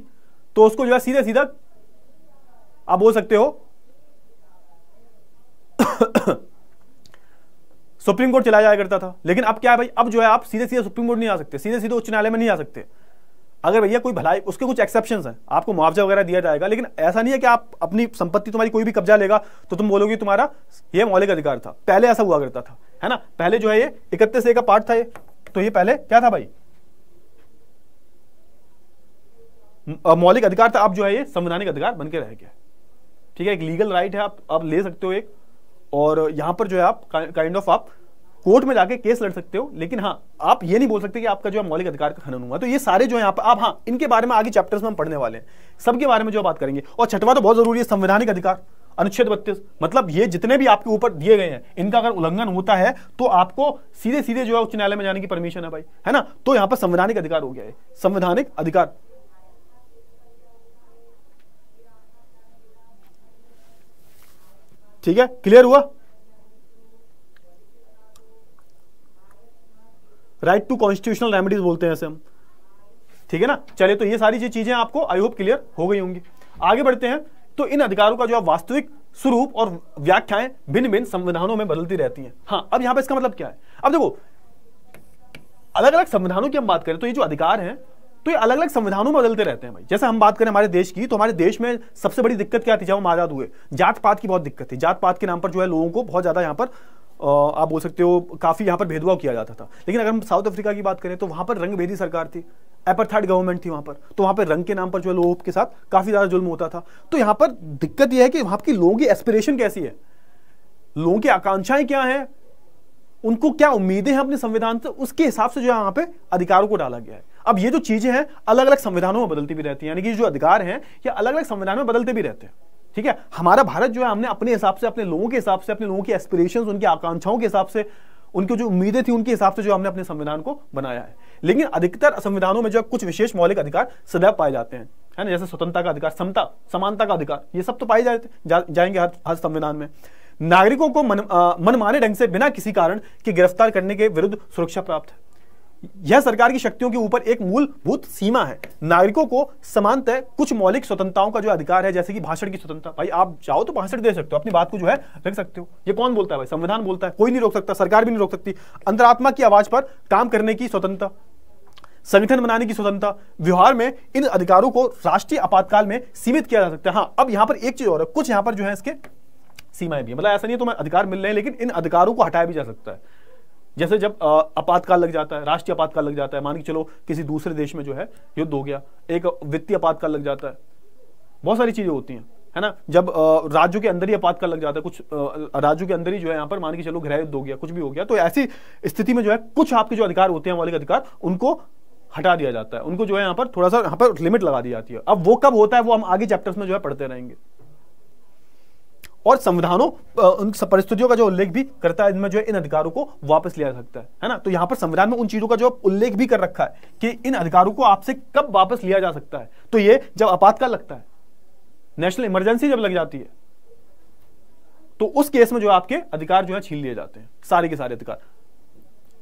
तो उसको जो है सीधे सीधा आप बोल सकते हो सुप्रीम कोर्ट चला जाया करता था लेकिन अब क्या है भाई अब जो है आप सीधे सीधे सुप्रीम कोर्ट नहीं आ सकते सीधे सीधे उच्च न्यायालय में नहीं आ सकते अगर भैया कोई भलाई उसके कुछ एक्सेप्शन है आपको मुआवजा वगैरह दिया जाएगा लेकिन ऐसा नहीं है कि आप अपनी संपत्ति तुम्हारी कोई भी कब्जा लेगा तो तुम बोलोगे तुम्हारा ये मौलिक अधिकार था पहले ऐसा हुआ करता था है ना पहले जो है ये इकतीस ए का पार्ट था ये तो ये पहले क्या था भाई मौलिक अधिकार था अब जो है ये संवैधानिक अधिकार बनकर रह गया ठीक है एक लीगल राइट है आप अब ले सकते हो एक और यहाँ पर जो है आप काइंड ऑफ आप कोर्ट में जाके केस लड़ सकते हो लेकिन हाँ आप ये नहीं बोल सकते कि आपका जो है मौलिक अधिकार का खनन हुआ तो ये सारे जो है आप, आप हाँ इनके बारे में आगे चैप्टर्स में हम पढ़ने वाले हैं सबके बारे में जो बात करेंगे और छठवा तो बहुत जरूरी है संवैधानिक अधिकार अनुच्छेद बत्तीस मतलब ये जितने भी आपके ऊपर दिए गए हैं इनका अगर उल्लंघन होता है तो आपको सीधे सीधे जो है उच्च न्यायालय में जाने की परमिशन है भाई है ना तो यहाँ पर संवैधानिक अधिकार हो गया है संवैधानिक अधिकार ठीक है क्लियर हुआ राइट टू कॉन्स्टिट्यूशनल रेमेडीज बोलते हैं ऐसे हम ठीक है ना चले तो ये सारी चीजें आपको आई होप क्लियर हो गई होंगी आगे बढ़ते हैं तो इन अधिकारों का जो वास्तविक स्वरूप और व्याख्याएं भिन्न भिन्न संविधानों में बदलती रहती हैं हाँ अब यहां पे इसका मतलब क्या है अब देखो अलग अलग संविधानों की हम बात करें तो ये जो अधिकार हैं तो ये अलग अलग संविधानों में बदलते रहते हैं भाई जैसे हम बात करें हमारे देश की तो हमारे देश में सबसे बड़ी दिक्कत क्या थी जब हम आजाद हुए जात पात की बहुत दिक्कत थी जात पात के नाम पर जो है लोगों को बहुत ज्यादा यहाँ पर आप बोल सकते हो काफी यहाँ पर भेदभाव किया जाता था लेकिन अगर हम साउथ अफ्रीका की बात करें तो वहां पर रंगभेदी सरकार थी एपरथाइड गवर्नमेंट थी वहां पर तो वहां पर रंग के नाम पर जो है लोगों के साथ काफी ज्यादा जुल्म होता था तो यहाँ पर दिक्कत यह है कि वहां की लोगों की एस्पिरेशन कैसी है लोगों की आकांक्षाएं क्या है उनको क्या उम्मीदें हैं अपने संविधान से उसके हिसाब से जो है यहाँ पे अधिकारों को डाला गया है अब ये जो चीजें हैं अलग अलग संविधानों में बदलती भी रहती है यानी कि जो अधिकार हैं ये अलग अलग संविधान में बदलते भी रहते हैं ठीक है हमारा भारत जो है हमने अपने हिसाब से अपने लोगों के हिसाब से अपने लोगों की एस्पिरेशन उनकी आकांक्षाओं के हिसाब से उनकी जो उम्मीदें थी उनके हिसाब से जो हमने अपने संविधान को बनाया है लेकिन अधिकतर संविधानों में जो कुछ विशेष मौलिक अधिकार सदैव पाए जाते हैं है ना जैसे स्वतंत्रता का अधिकार समता समानता का अधिकार ये सब तो पाए जाते जा, जाएंगे हर हर संविधान में नागरिकों को मन, मनमाने ढंग से बिना किसी कारण के गिरफ्तार करने के विरुद्ध सुरक्षा प्राप्त है यह सरकार की शक्तियों के ऊपर एक मूलभूत सीमा है नागरिकों को समानतः कुछ मौलिक स्वतंत्रताओं का जो अधिकार है जैसे कि भाषण की स्वतंत्रता भाई आप जाओ तो भाषण दे सकते हो अपनी बात को जो है रख सकते हो ये कौन बोलता है भाई संविधान बोलता है कोई नहीं रोक सकता सरकार भी नहीं रोक सकती अंतरात्मा की आवाज पर काम करने की स्वतंत्रता संगठन बनाने की स्वतंत्रता व्यवहार में इन अधिकारों को राष्ट्रीय आपातकाल में सीमित किया जा सकता है हाँ अब यहां पर एक चीज और है कुछ यहां पर जो है इसके सीमाएं भी मतलब ऐसा नहीं है तो मैं अधिकार मिल रहे हैं लेकिन इन अधिकारों को हटाया भी जा सकता है जैसे जब आपातकाल लग जाता है राष्ट्रीय आपातकाल लग जाता है मान के चलो किसी दूसरे देश में जो है युद्ध हो गया एक वित्तीय आपातकाल लग जाता है बहुत सारी चीजें होती हैं है ना जब राज्यों के अंदर ही आपातकाल लग जाता है कुछ राज्यों के अंदर ही जो है यहाँ पर मान के चलो गृह युद्ध हो गया कुछ भी हो गया तो ऐसी स्थिति में जो है कुछ आपके जो अधिकार होते हैं मौलिक अधिकार उनको हटा दिया जाता है उनको जो है यहाँ पर थोड़ा सा यहाँ पर लिमिट लगा दी जाती है अब वो कब होता है वो हम आगे चैप्टर्स में जो है पढ़ते रहेंगे और संविधानों उन परिस्थितियों का जो उल्लेख भी करता है इनमें जो है इन अधिकारों को वापस लिया जा सकता है है ना तो यहां पर संविधान में उन चीजों का जो उल्लेख भी कर रखा है कि इन अधिकारों को आपसे कब वापस लिया जा सकता है तो ये जब आपातकाल लगता है नेशनल इमरजेंसी जब लग जाती है तो उस केस में जो आपके अधिकार जो है छीन लिए जाते हैं सारे के सारे अधिकार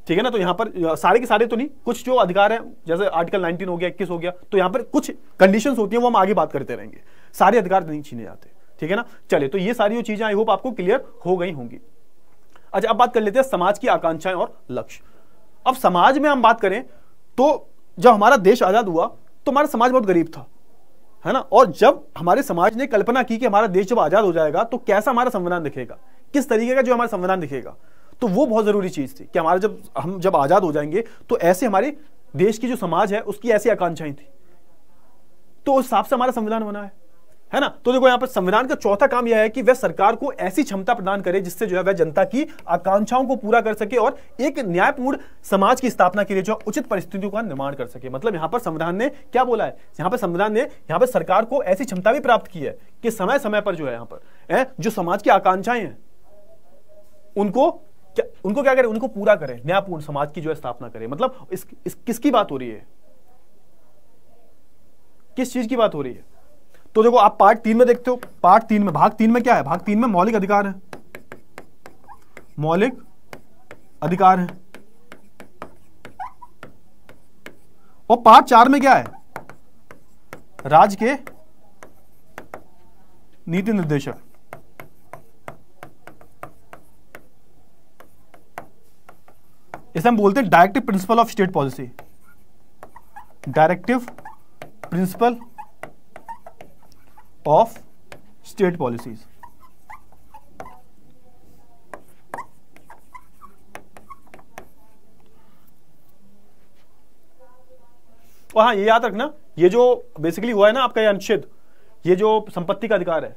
ठीक है ना तो यहां पर सारे के सारे तो नहीं कुछ जो अधिकार है जैसे आर्टिकल 19 हो गया 21 हो गया तो यहां पर कुछ कंडीशंस होती हैं वो हम आगे बात करते रहेंगे सारे अधिकार नहीं छीने जाते ठीक है ना चले तो ये सारी चीजें आई होप आपको क्लियर हो गई होंगी अच्छा अब बात कर लेते हैं समाज की आकांक्षाएं और लक्ष्य अब समाज में हम बात करें तो जब हमारा देश आजाद हुआ तो हमारा समाज बहुत गरीब था है ना और जब हमारे समाज ने कल्पना की कि हमारा देश जब आजाद हो जाएगा तो कैसा हमारा संविधान दिखेगा किस तरीके का जो हमारा संविधान दिखेगा तो वो बहुत जरूरी चीज थी कि हमारा जब हम जब आजाद हो जाएंगे तो ऐसे हमारे देश की जो समाज है उसकी ऐसी आकांक्षाएं थी तो उस हिसाब से हमारा संविधान बना है है ना तो देखो यहां पर संविधान का चौथा काम यह है कि वह सरकार को ऐसी क्षमता प्रदान करे जिससे जो है वह जनता की आकांक्षाओं को पूरा कर सके और एक न्यायपूर्ण समाज की स्थापना के लिए जो उचित परिस्थितियों का निर्माण कर सके मतलब यहां पर संविधान ने क्या बोला है यहां पर संविधान ने यहां पर सरकार को ऐसी क्षमता भी प्राप्त की है कि समय समय पर जो है यहां पर है जो समाज की आकांक्षाएं हैं उनको क्या उनको क्या करें उनको पूरा करें न्यायपूर्ण समाज की जो है स्थापना करें मतलब इस, इस किसकी बात हो रही है किस चीज की बात हो रही है तो देखो आप पार्ट तीन में देखते हो पार्ट तीन में भाग तीन में क्या है भाग तीन में मौलिक अधिकार है मौलिक अधिकार है और पार्ट चार में क्या है राज्य के नीति निर्देशक इसे हम बोलते हैं directive principle of state policy directive principle of state policies. हाँ ये याद रखना ये जो बेसिकली हुआ है ना आपका ये अनुच्छेद ये जो संपत्ति का अधिकार है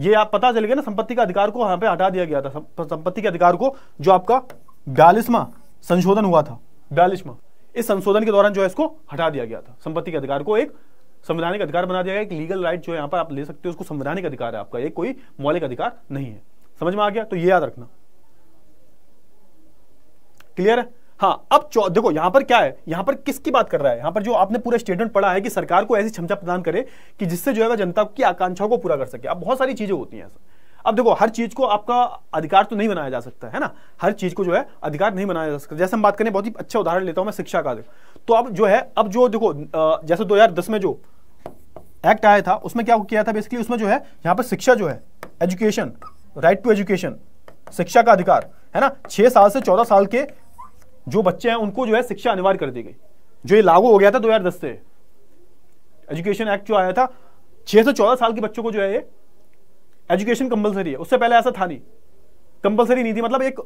ये आप पता चल गया ना संपत्ति का अधिकार को यहां पे हटा दिया गया था संपत्ति के अधिकार को जो आपका बयालीसवा संशोधन हुआ था बयालीसवा इस संशोधन के दौरान जो है इसको हटा दिया गया था संपत्ति के अधिकार को एक संवैधानिक अधिकार बना दिया गया एक लीगल राइट जो यहाँ पर आप ले सकते हो उसको संवैधानिक अधिकार है आपका ये कोई मौलिक अधिकार नहीं है समझ में आ गया तो ये याद रखना क्लियर है हाँ अब देखो यहां पर क्या है यहां पर किसकी बात कर रहा है यहां पर जो आपने पूरा स्टेटमेंट पढ़ा है कि सरकार को ऐसी क्षमता प्रदान करे कि जिससे जो है वह जनता की आकांक्षाओं को पूरा कर सके अब बहुत सारी चीजें होती हैं अब देखो हर चीज को आपका अधिकार तो नहीं बनाया जा सकता है ना हर चीज को जो है अधिकार नहीं बनाया जा सकता जैसे हम बात करें बहुत ही अच्छा उदाहरण लेता हूं मैं शिक्षा का तो अब जो है अब जो देखो जैसे दो में जो एक्ट आया था उसमें क्या किया था बेसिकली उसमें जो है यहाँ पर शिक्षा जो है एजुकेशन राइट टू एजुकेशन शिक्षा का अधिकार है ना छह साल से चौदह साल के जो बच्चे हैं उनको जो है शिक्षा अनिवार्य कर दी गई जो ये लागू हो गया था दो हजार दस से एजुकेशन एक्ट जो आया था छह से चौदह साल के बच्चों को जो है ये एजुकेशन कंपलसरी है उससे पहले ऐसा था नहीं कंपलसरी नहीं थी मतलब एक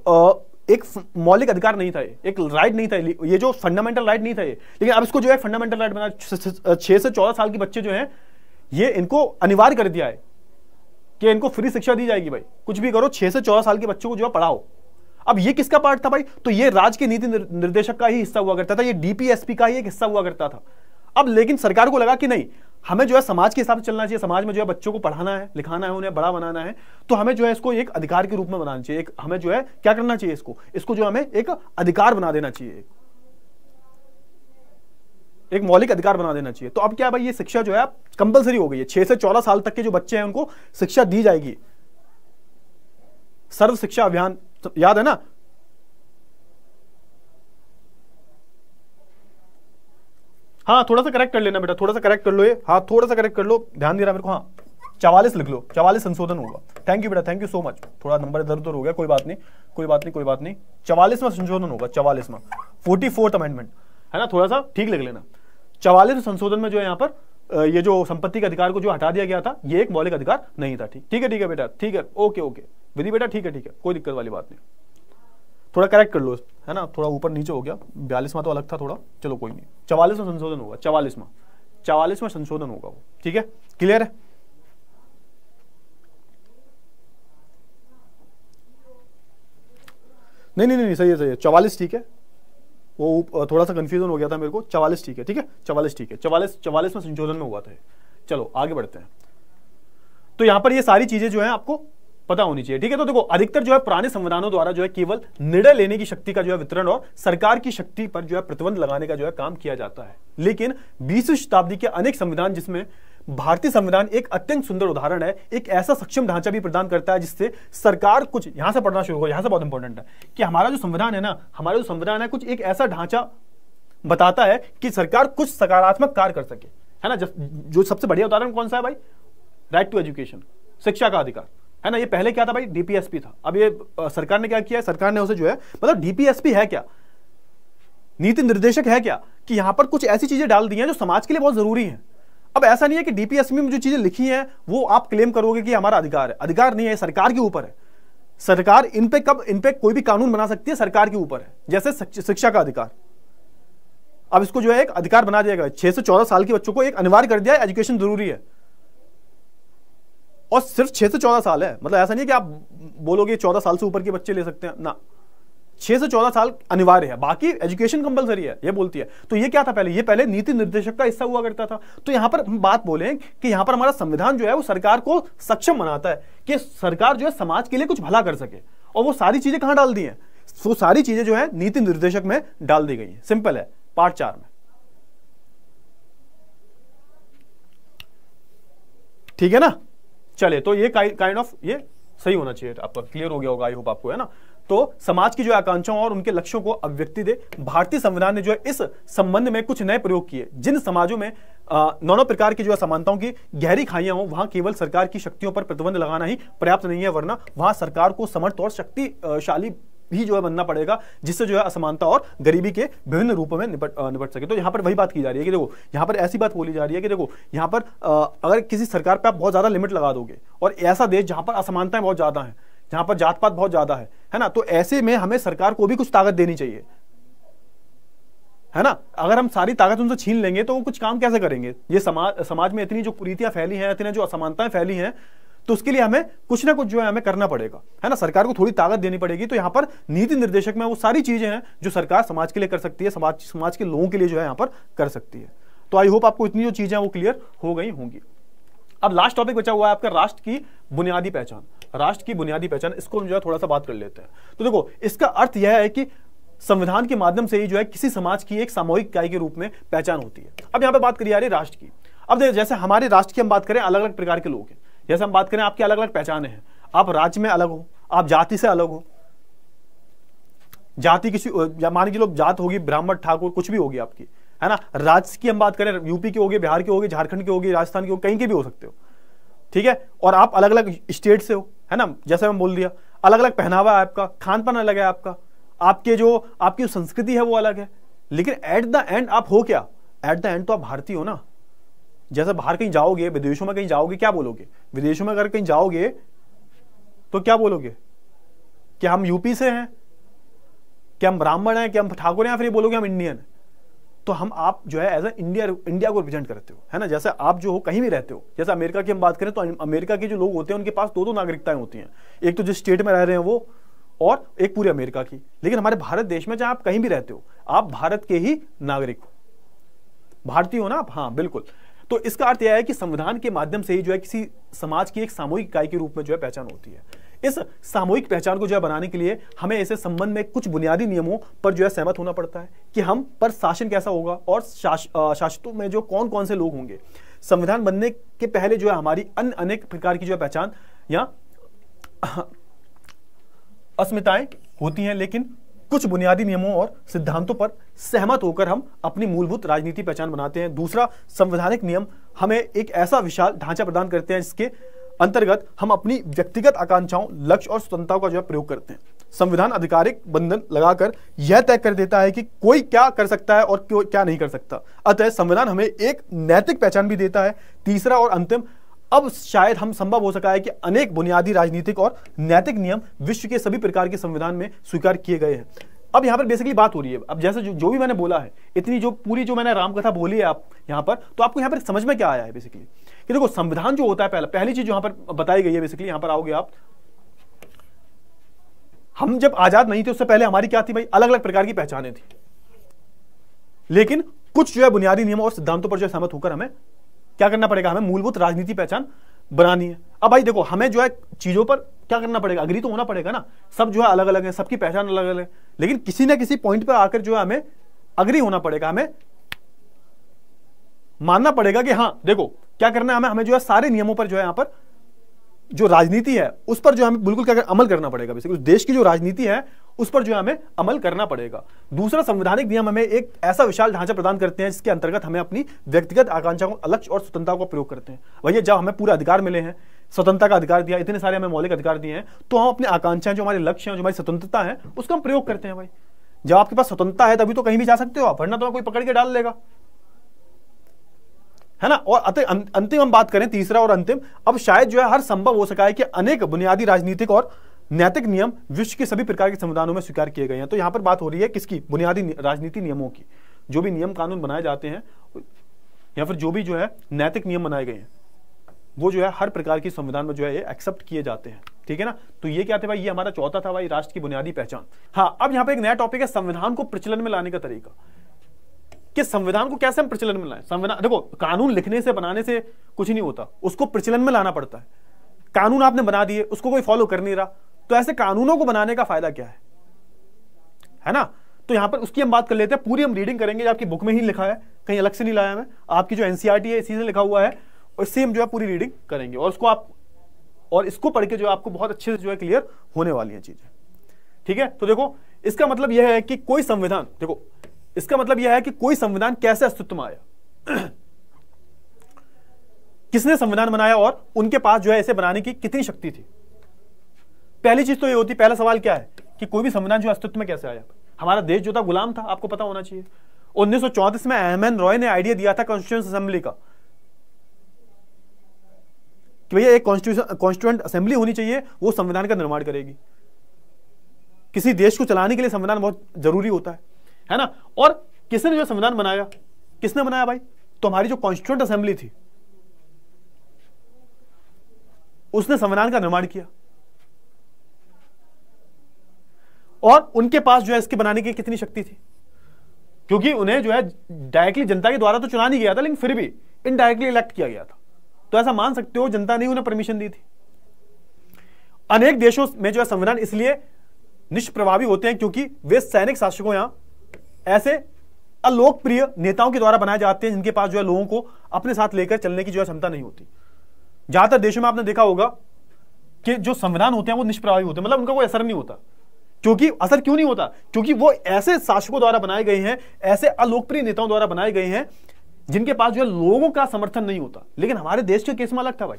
एक मौलिक अधिकार नहीं था एक राइट नहीं था ये जो फंडामेंटल राइट नहीं था ये लेकिन अब इसको जो है फंडामेंटल राइट बना छह से चौदह साल के बच्चे जो है ये इनको अनिवार्य कर दिया है कि इनको फ्री शिक्षा दी जाएगी भाई कुछ भी करो छह से चौदह साल के बच्चों को जो है पढ़ाओ अब ये किसका पार्ट था भाई तो ये राज के नीति निर्देशक का ही हिस्सा हुआ करता था ये डीपीएसपी का ही एक हिस्सा हुआ करता था अब लेकिन सरकार को लगा कि नहीं हमें जो है समाज के हिसाब से चलना चाहिए समाज में जो है बच्चों को पढ़ाना है लिखाना है उन्हें बड़ा बनाना है तो हमें जो है इसको एक अधिकार के रूप में बनाना चाहिए एक हमें जो है क्या करना चाहिए इसको इसको जो हमें एक अधिकार बना देना चाहिए एक मौलिक अधिकार बना देना चाहिए तो अब क्या भाई ये शिक्षा जो है कंपलसरी हो गई है छह से चौदह साल तक के जो बच्चे हैं उनको शिक्षा दी जाएगी सर्व शिक्षा अभियान याद है ना हाँ थोड़ा सा करेक्ट कर लेना बेटा थोड़ा सा करेक्ट कर लो ये हाँ थोड़ा सा करेक्ट कर लो ध्यान दे रहा मेरे को हाँ चवालीस लिख लो चवालीस संशोधन होगा थैंक यू बेटा थैंक यू सो मच थोड़ा नंबर इधर उधर हो गया कोई बात नहीं कोई बात नहीं कोई बात नहीं चवालीस में संशोधन होगा चवालीस में फोर्टी फोर्थ अमेंडमेंट है ना थोड़ा सा ठीक लिख लेना चवालीस संशोधन में जो है यहाँ पर ये जो संपत्ति के अधिकार को जो हटा दिया गया था ये एक मौलिक अधिकार नहीं था ठीक ठीक है ठीक है बेटा ठीक है ओके ओके विधि बेटा ठीक है ठीक है कोई दिक्कत वाली बात नहीं थोड़ा करेक्ट कर लो है ना थोड़ा ऊपर नीचे हो गया बयालीसवा तो अलग था थोड़ा चलो कोई नहीं चवालीसवा संशोधन होगा चवालीसवा चवालीसवा संशोधन होगा वो ठीक है क्लियर है नहीं नहीं नहीं सही है सही है चवालीस ठीक है वो थोड़ा सा कंफ्यूजन हो गया था मेरे को चवालीस ठीक है ठीक है चवालीस ठीक है चवालीस चवालीस में संशोधन में हुआ था चलो आगे बढ़ते हैं तो यहां पर ये सारी चीजें जो है आपको पता होनी चाहिए ठीक है तो देखो अधिकतर जो है पुराने संविधानों द्वारा जो है केवल निर्णय लेने की शक्ति का जो है वितरण और सरकार की शक्ति पर जो है प्रतिबंध लगाने का जो है काम किया जाता है लेकिन बीसवीं शताब्दी के अनेक संविधान जिसमें भारतीय संविधान एक अत्यंत सुंदर उदाहरण है एक ऐसा सक्षम ढांचा भी प्रदान करता है जिससे सरकार कुछ यहां से पढ़ना शुरू हो यहां से बहुत इंपॉर्टेंट है कि हमारा जो संविधान है ना हमारा जो संविधान है कुछ एक ऐसा ढांचा बताता है कि सरकार कुछ सकारात्मक कार्य कर सके है ना जो सबसे बढ़िया उदाहरण कौन सा है भाई राइट टू एजुकेशन शिक्षा का अधिकार है ना ये पहले क्या था भाई डीपीएसपी था अब ये सरकार ने क्या किया है सरकार ने उसे जो है मतलब डीपीएसपी है क्या नीति निर्देशक है क्या कि यहां पर कुछ ऐसी चीजें डाल दी हैं जो समाज के लिए बहुत जरूरी हैं अब ऐसा नहीं है कि डीपीएसपी में जो चीजें लिखी हैं वो आप क्लेम करोगे कि हमारा अधिकार है अधिकार नहीं है सरकार के ऊपर है सरकार इन पे कब इन पे कोई भी कानून बना सकती है सरकार के ऊपर है जैसे शिक्षा का अधिकार अब इसको जो है एक अधिकार बना दिया गया छह से चौदह साल के बच्चों को एक अनिवार्य कर दिया है एजुकेशन जरूरी है और सिर्फ छह से चौदह साल है मतलब ऐसा नहीं कि आप बोलोगे चौदह साल से ऊपर के बच्चे ले सकते हैं ना छह से चौदह साल अनिवार्य है बाकी एजुकेशन कंपलसरी है ये बोलती है तो ये क्या था पहले ये पहले नीति निर्देशक का हिस्सा हुआ करता था तो यहां पर हम बात बोले कि यहां पर हमारा संविधान जो है वो सरकार को सक्षम बनाता है कि सरकार जो है समाज के लिए कुछ भला कर सके और वो सारी चीजें कहां डाल दी है वो सारी चीजें जो है नीति निर्देशक में डाल दी गई है सिंपल है पार्ट चार में ठीक है ना चले तो ये काइंड ऑफ ये सही होना चाहिए आपका क्लियर हो गया होगा आई होप आपको है ना तो समाज की जो आकांक्षाओं और उनके लक्ष्यों को अभिव्यक्ति दे भारतीय संविधान ने जो है इस संबंध में कुछ नए प्रयोग किए जिन समाजों में नौनों प्रकार की जो असमानताओं की गहरी खाइयां हो वहां केवल सरकार की शक्तियों पर प्रतिबंध लगाना ही पर्याप्त नहीं है वरना वहां सरकार को समर्थ और शक्तिशाली भी जो है बनना पड़ेगा जिससे जो है असमानता और गरीबी के विभिन्न रूपों में निपट निपट सके तो यहाँ पर वही बात की जा रही है कि देखो यहाँ पर ऐसी बात बोली जा रही है कि देखो यहाँ पर अगर किसी सरकार पर आप बहुत ज़्यादा लिमिट लगा दोगे और ऐसा देश जहाँ पर असमानताएं बहुत ज़्यादा हैं जहाँ पर जात पात बहुत ज़्यादा है है ना तो ऐसे में हमें सरकार को भी कुछ ताकत देनी चाहिए है ना अगर हम सारी ताकत उनसे छीन लेंगे तो वो कुछ काम कैसे करेंगे ये समाज समाज में इतनी जो कुरीतियां फैली हैं इतनी जो असमानताएं फैली हैं तो उसके लिए हमें कुछ ना कुछ जो है हमें करना पड़ेगा है ना सरकार को थोड़ी ताकत देनी पड़ेगी तो यहाँ पर नीति निर्देशक में वो सारी चीजें हैं जो सरकार समाज के लिए कर सकती है समाज समाज के लोगों के लिए जो है यहाँ पर कर सकती है तो आई होप आपको इतनी जो चीजें वो क्लियर हो गई होंगी अब लास्ट टॉपिक बचा हुआ है आपका राष्ट्र की बुनियादी पहचान राष्ट्र की बुनियादी पहचान इसको हम जो है थोड़ा सा बात कर लेते हैं तो देखो इसका अर्थ यह है कि संविधान के माध्यम से ही जो है किसी समाज की एक सामूहिक इकाई के रूप में पहचान होती है अब यहां पे बात करी जा रही राष्ट्र की अब जैसे हमारे राष्ट्र की हम बात करें अलग अलग प्रकार के लोग हैं जैसे हम बात करें आपकी अलग अलग पहचान है आप राज्य में अलग हो आप जाति से अलग हो जाति किसी मान लीजिए लोग जात होगी ब्राह्मण ठाकुर कुछ भी होगी आपकी है ना राज्य की हम बात करें यूपी की होगी बिहार की होगी झारखंड की होगी राजस्थान की होगी कहीं के भी हो सकते हो ठीक है और आप अलग अलग स्टेट से हो है ना जैसे हम बोल दिया अलग अलग पहनावा है आपका खान पान अलग है आपका आपके जो आपकी संस्कृति है वो अलग है लेकिन एट द एंड आप हो क्या एट द एंड तो आप भारतीय हो ना जैसे बाहर कहीं जाओगे विदेशों में कहीं जाओगे क्या बोलोगे विदेशों में अगर कहीं जाओगे तो क्या बोलोगे कि हम यूपी से हैं कि हम ब्राह्मण हैं कि हम ठाकुर हैं फिर ये बोलोगे हम इंडियन हैं तो हम आप जो है एज ए इंडिया इंडिया को रिप्रेजेंट करते हो है ना जैसे आप जो हो कहीं भी रहते हो जैसे अमेरिका की हम बात करें तो अमेरिका के जो लोग होते हैं उनके पास दो दो नागरिकताएं होती हैं एक तो जिस स्टेट में रह रहे हैं वो और एक पूरे अमेरिका की लेकिन हमारे भारत देश में चाहे आप कहीं भी रहते हो आप भारत के ही नागरिक हो भारतीय हो ना आप हाँ बिल्कुल तो इसका अर्थ यह है कि संविधान के माध्यम से ही जो है किसी समाज की एक सामूहिक इकाई के रूप में जो है पहचान होती है इस सामूहिक पहचान को जो है बनाने के लिए हमें ऐसे संबंध में कुछ बुनियादी नियमों पर जो है सहमत होना पड़ता है कि हम पर शासन कैसा होगा और शासितों में जो कौन कौन से लोग होंगे संविधान बनने के पहले जो है हमारी अन्य अनेक प्रकार की जो है पहचान या अस्मिताएं होती हैं लेकिन कुछ बुनियादी नियमों और सिद्धांतों पर सहमत होकर हम अपनी मूलभूत राजनीति पहचान बनाते हैं दूसरा संवैधानिक नियम हमें एक ऐसा विशाल ढांचा प्रदान करते हैं जिसके अंतर्गत हम अपनी व्यक्तिगत आकांक्षाओं लक्ष्य और स्वतंत्रताओं का जो है प्रयोग करते हैं संविधान आधिकारिक बंधन लगाकर यह तय कर देता है कि कोई क्या कर सकता है और क्यों क्या नहीं कर सकता अतः संविधान हमें एक नैतिक पहचान भी देता है तीसरा और अंतिम अब शायद हम संभव हो सका है कि अनेक बुनियादी राजनीतिक और नैतिक नियम विश्व के सभी प्रकार के संविधान में स्वीकार किए गए हैं अब यहाँ पर बेसिकली बात हो रही है अब जैसे जो, जो भी मैंने बोला है इतनी जो पूरी जो मैंने रामकथा बोली है आप यहाँ पर तो आपको यहाँ पर समझ में क्या आया है बेसिकली कि देखो संविधान जो होता है पहला पहली चीज यहाँ पर बताई गई है बेसिकली यहाँ पर आओगे आप हम जब आजाद नहीं थे उससे पहले हमारी क्या थी भाई अलग अलग प्रकार की पहचानें थी लेकिन कुछ जो है बुनियादी नियमों और सिद्धांतों पर जो सहमत होकर हमें क्या करना पड़ेगा हमें मूलभूत राजनीति पहचान बनानी है अब भाई देखो हमें जो है चीज़ों पर क्या करना पड़ेगा अग्री तो होना पड़ेगा ना सब जो है अलग अलग है सबकी पहचान अलग अलग है लेकिन किसी ना किसी पॉइंट पर आकर जो है हमें अग्री होना पड़ेगा हमें मानना पड़ेगा कि हाँ देखो क्या करना है हमें हमें जो है सारे नियमों पर जो है यहां पर जो राजनीति है उस पर जो हमें बिल्कुल क्या कर, अमल करना पड़ेगा बेसिकली देश की जो राजनीति है उस पर जो है हमें अमल करना पड़ेगा दूसरा संवैधानिक नियम हमें एक ऐसा विशाल ढांचा प्रदान करते हैं जिसके अंतर्गत हमें अपनी व्यक्तिगत आकांक्षाओं लक्ष्य और स्वतंत्रता का प्रयोग करते हैं भैया जब हमें पूरा अधिकार मिले हैं स्वतंत्रता का अधिकार दिया इतने सारे हमें मौलिक अधिकार दिए हैं तो हम अपनी आकांक्षाएं जो हमारे लक्ष्य हैं जो हमारी स्वतंत्रता है उसका हम प्रयोग करते हैं भाई जब आपके पास स्वतंत्रता है तभी तो कहीं भी जा सकते हो आप वरना तो कोई पकड़ के डाल लेगा है ना और अं-, अंतिम हम बात करें तीसरा और अंतिम अब शायद जो है हर संभव हो सका है कि अनेक बुनियादी राजनीतिक और नैतिक नियम विश्व के सभी प्रकार के संविधानों में स्वीकार किए गए हैं तो यहां पर बात हो रही है किसकी बुनियादी राजनीति नियमों की जो भी नियम कानून बनाए जाते हैं या फिर जो भी जो है नैतिक नियम बनाए गए हैं वो जो है हर प्रकार की संविधान में जो है ये एक्सेप्ट किए जाते हैं ठीक है ना तो ये क्या थे भाई ये हमारा चौथा था भाई राष्ट्र की बुनियादी पहचान हाँ अब यहाँ पे एक नया टॉपिक है संविधान को प्रचलन में लाने का तरीका कि संविधान को कैसे हम प्रचलन में लाएं संविधान देखो कानून लिखने से बनाने से कुछ नहीं होता उसको प्रचलन में लाना पड़ता है कानून आपने बना दिए उसको कोई फॉलो कर नहीं रहा तो ऐसे कानूनों को बनाने का फायदा क्या है है ना तो यहां पर उसकी हम बात कर लेते हैं पूरी हम रीडिंग करेंगे आपकी बुक में ही लिखा है कहीं अलग से नहीं लाया मैं आपकी जो एनसीआरटी e है इसी से लिखा हुआ है और इससे हम जो है पूरी रीडिंग करेंगे और उसको आप और इसको पढ़ के जो है आपको बहुत अच्छे से जो है क्लियर होने वाली है चीजें ठीक है तो देखो इसका मतलब यह है कि कोई संविधान देखो इसका मतलब यह है कि कोई संविधान कैसे अस्तित्व में आया किसने संविधान बनाया और उनके पास जो है इसे बनाने की कितनी शक्ति थी पहली चीज तो ये होती पहला सवाल क्या है कि कोई भी संविधान जो अस्तित्व में कैसे आया हमारा देश जो था गुलाम था आपको पता होना चाहिए उन्नीस में एम एन रॉय ने आइडिया दिया था कॉन्स्टिट्यूंस असेंबली का कि भैया एक कॉन्स्टिट्यूशन कॉन्स्टिट्यूंट असेंबली होनी चाहिए वो संविधान का निर्माण करेगी किसी देश को चलाने के लिए संविधान बहुत जरूरी होता है है ना और किसने जो संविधान बनाया किसने बनाया भाई तो हमारी जो कॉन्स्टिट्यूंट असेंबली थी उसने संविधान का निर्माण किया और उनके पास जो है इसके बनाने की कितनी शक्ति थी क्योंकि उन्हें जो है डायरेक्टली जनता के द्वारा तो चुना नहीं गया था लेकिन फिर भी इनडायरेक्टली इलेक्ट किया गया था तो ऐसा मान सकते हो जनता ने उन्हें परमिशन दी थी अनेक देशों में जो है संविधान इसलिए निष्प्रभावी होते हैं क्योंकि वे सैनिक शासकों या ऐसे अलोकप्रिय नेताओं के द्वारा बनाए जाते हैं जिनके पास जो है लोगों को अपने साथ लेकर चलने की जो है क्षमता नहीं होती ज्यादातर देशों में आपने देखा होगा कि जो संविधान होते हैं वो निष्प्रभावी होते हैं मतलब उनका कोई असर नहीं होता क्योंकि असर क्यों नहीं होता क्योंकि वो ऐसे शासकों द्वारा बनाए गए हैं ऐसे अलोकप्रिय नेताओं द्वारा बनाए गए हैं जिनके पास जो है लोगों का समर्थन नहीं होता लेकिन हमारे देश के केस में अलग था भाई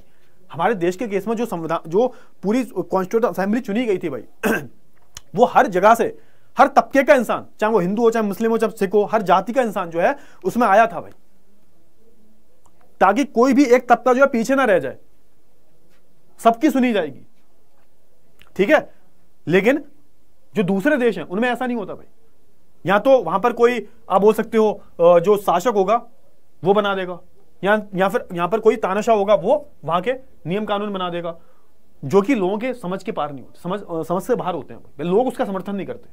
हमारे देश के केस में जो संविधान जो पूरी कॉन्स्टिट्यूट असेंबली चुनी गई थी भाई वो हर जगह से हर तबके का इंसान चाहे वो हिंदू हो चाहे मुस्लिम हो चाहे सिख हो हर जाति का इंसान जो है उसमें आया था भाई ताकि कोई भी एक तबका जो है पीछे ना रह जाए सबकी सुनी जाएगी ठीक है लेकिन जो दूसरे देश हैं उनमें ऐसा नहीं होता भाई या तो वहां पर कोई आप बोल सकते हो जो शासक होगा वो बना देगा या या फिर यहाँ पर कोई तानाशाह होगा वो वहां के नियम कानून बना देगा जो कि लोगों के समझ के पार नहीं होते समझ समझ से बाहर होते हैं लोग उसका समर्थन नहीं करते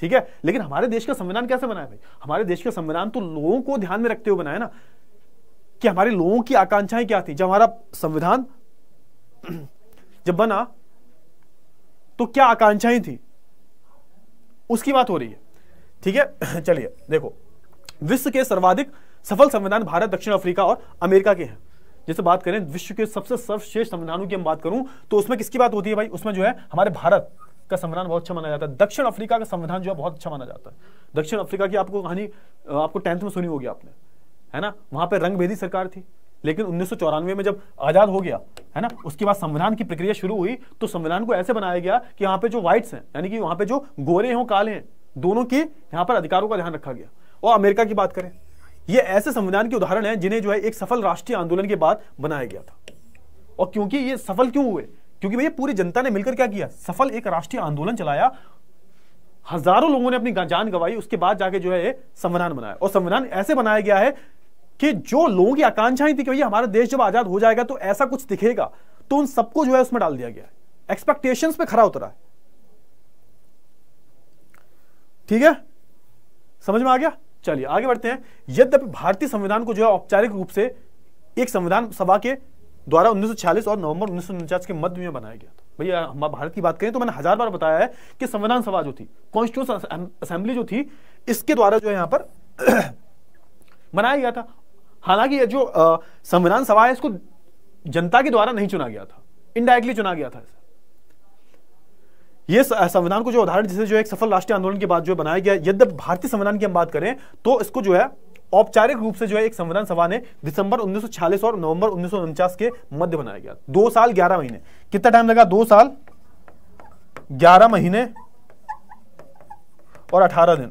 ठीक है लेकिन हमारे देश का संविधान कैसे बनाया भाई हमारे देश का संविधान तो लोगों को ध्यान में रखते हुए बनाया ना कि हमारे लोगों की आकांक्षाएं क्या थी जब हमारा संविधान जब बना तो क्या आकांक्षाएं थी उसकी बात हो रही है ठीक है चलिए देखो विश्व के सर्वाधिक सफल संविधान भारत दक्षिण अफ्रीका और अमेरिका के हैं जैसे बात करें विश्व के सबसे सर्वश्रेष्ठ संविधानों की हम बात करूं तो उसमें किसकी बात होती है भाई उसमें जो है हमारे भारत का संविधान बहुत अच्छा माना जाता है दक्षिण अफ्रीका का संविधान जो है बहुत अच्छा माना जाता है दक्षिण अफ्रीका की आपको कहानी आपको टेंथ में सुनी होगी आपने है ना वहां पर रंगभेदी सरकार थी लेकिन उन्नीस में जब आजाद हो गया है ना उसके बाद संविधान की प्रक्रिया शुरू हुई तो संविधान को ऐसे बनाया गया कि यहाँ पे जो व्हाइट्स हैं यानी कि वहां पे जो गोरे हों काले हैं दोनों के यहाँ पर अधिकारों का ध्यान रखा गया और अमेरिका की बात करें ये ऐसे संविधान के उदाहरण हैं जिन्हें जो है एक सफल राष्ट्रीय आंदोलन के बाद बनाया गया था और क्योंकि ये सफल क्यों हुए क्योंकि भैया पूरी जनता ने मिलकर क्या किया सफल एक राष्ट्रीय आंदोलन चलाया हजारों लोगों ने अपनी जान गवाई उसके बाद जाके जो है संविधान बनाया और संविधान ऐसे बनाया गया है कि जो लोगों की आकांक्षाएं थी कि भैया हमारा देश जब आजाद हो जाएगा तो ऐसा कुछ दिखेगा तो उन सबको जो है उसमें डाल दिया गया एक्सपेक्टेशन पे खरा उतरा है ठीक है समझ में आ गया चलिए आगे बढ़ते हैं यद्यपि भारतीय संविधान को जो है औपचारिक रूप से एक संविधान सभा के द्वारा 1946 और नवंबर उन्नीस के मध्य में बनाया गया था भैया हम भारत की बात करें तो मैंने हजार बार बताया है कि संविधान सभा जो थी कॉन्स्टिट्यूशन असेंबली जो थी इसके द्वारा जो है यहां पर बनाया गया था हालांकि जो संविधान सभा है इसको जनता के द्वारा नहीं चुना गया था इनडायरेक्टली चुना गया था ये संविधान को जो उदाहरण जिसे जो एक सफल राष्ट्रीय आंदोलन के बाद जो बनाया गया यद्यप भारतीय संविधान की हम बात करें तो इसको जो है औपचारिक रूप से जो है एक संविधान सभा ने दिसंबर 1946 और नवंबर उन्नीस के मध्य बनाया गया दो साल ग्यारह महीने कितना टाइम लगा दो साल ग्यारह महीने और अठारह दिन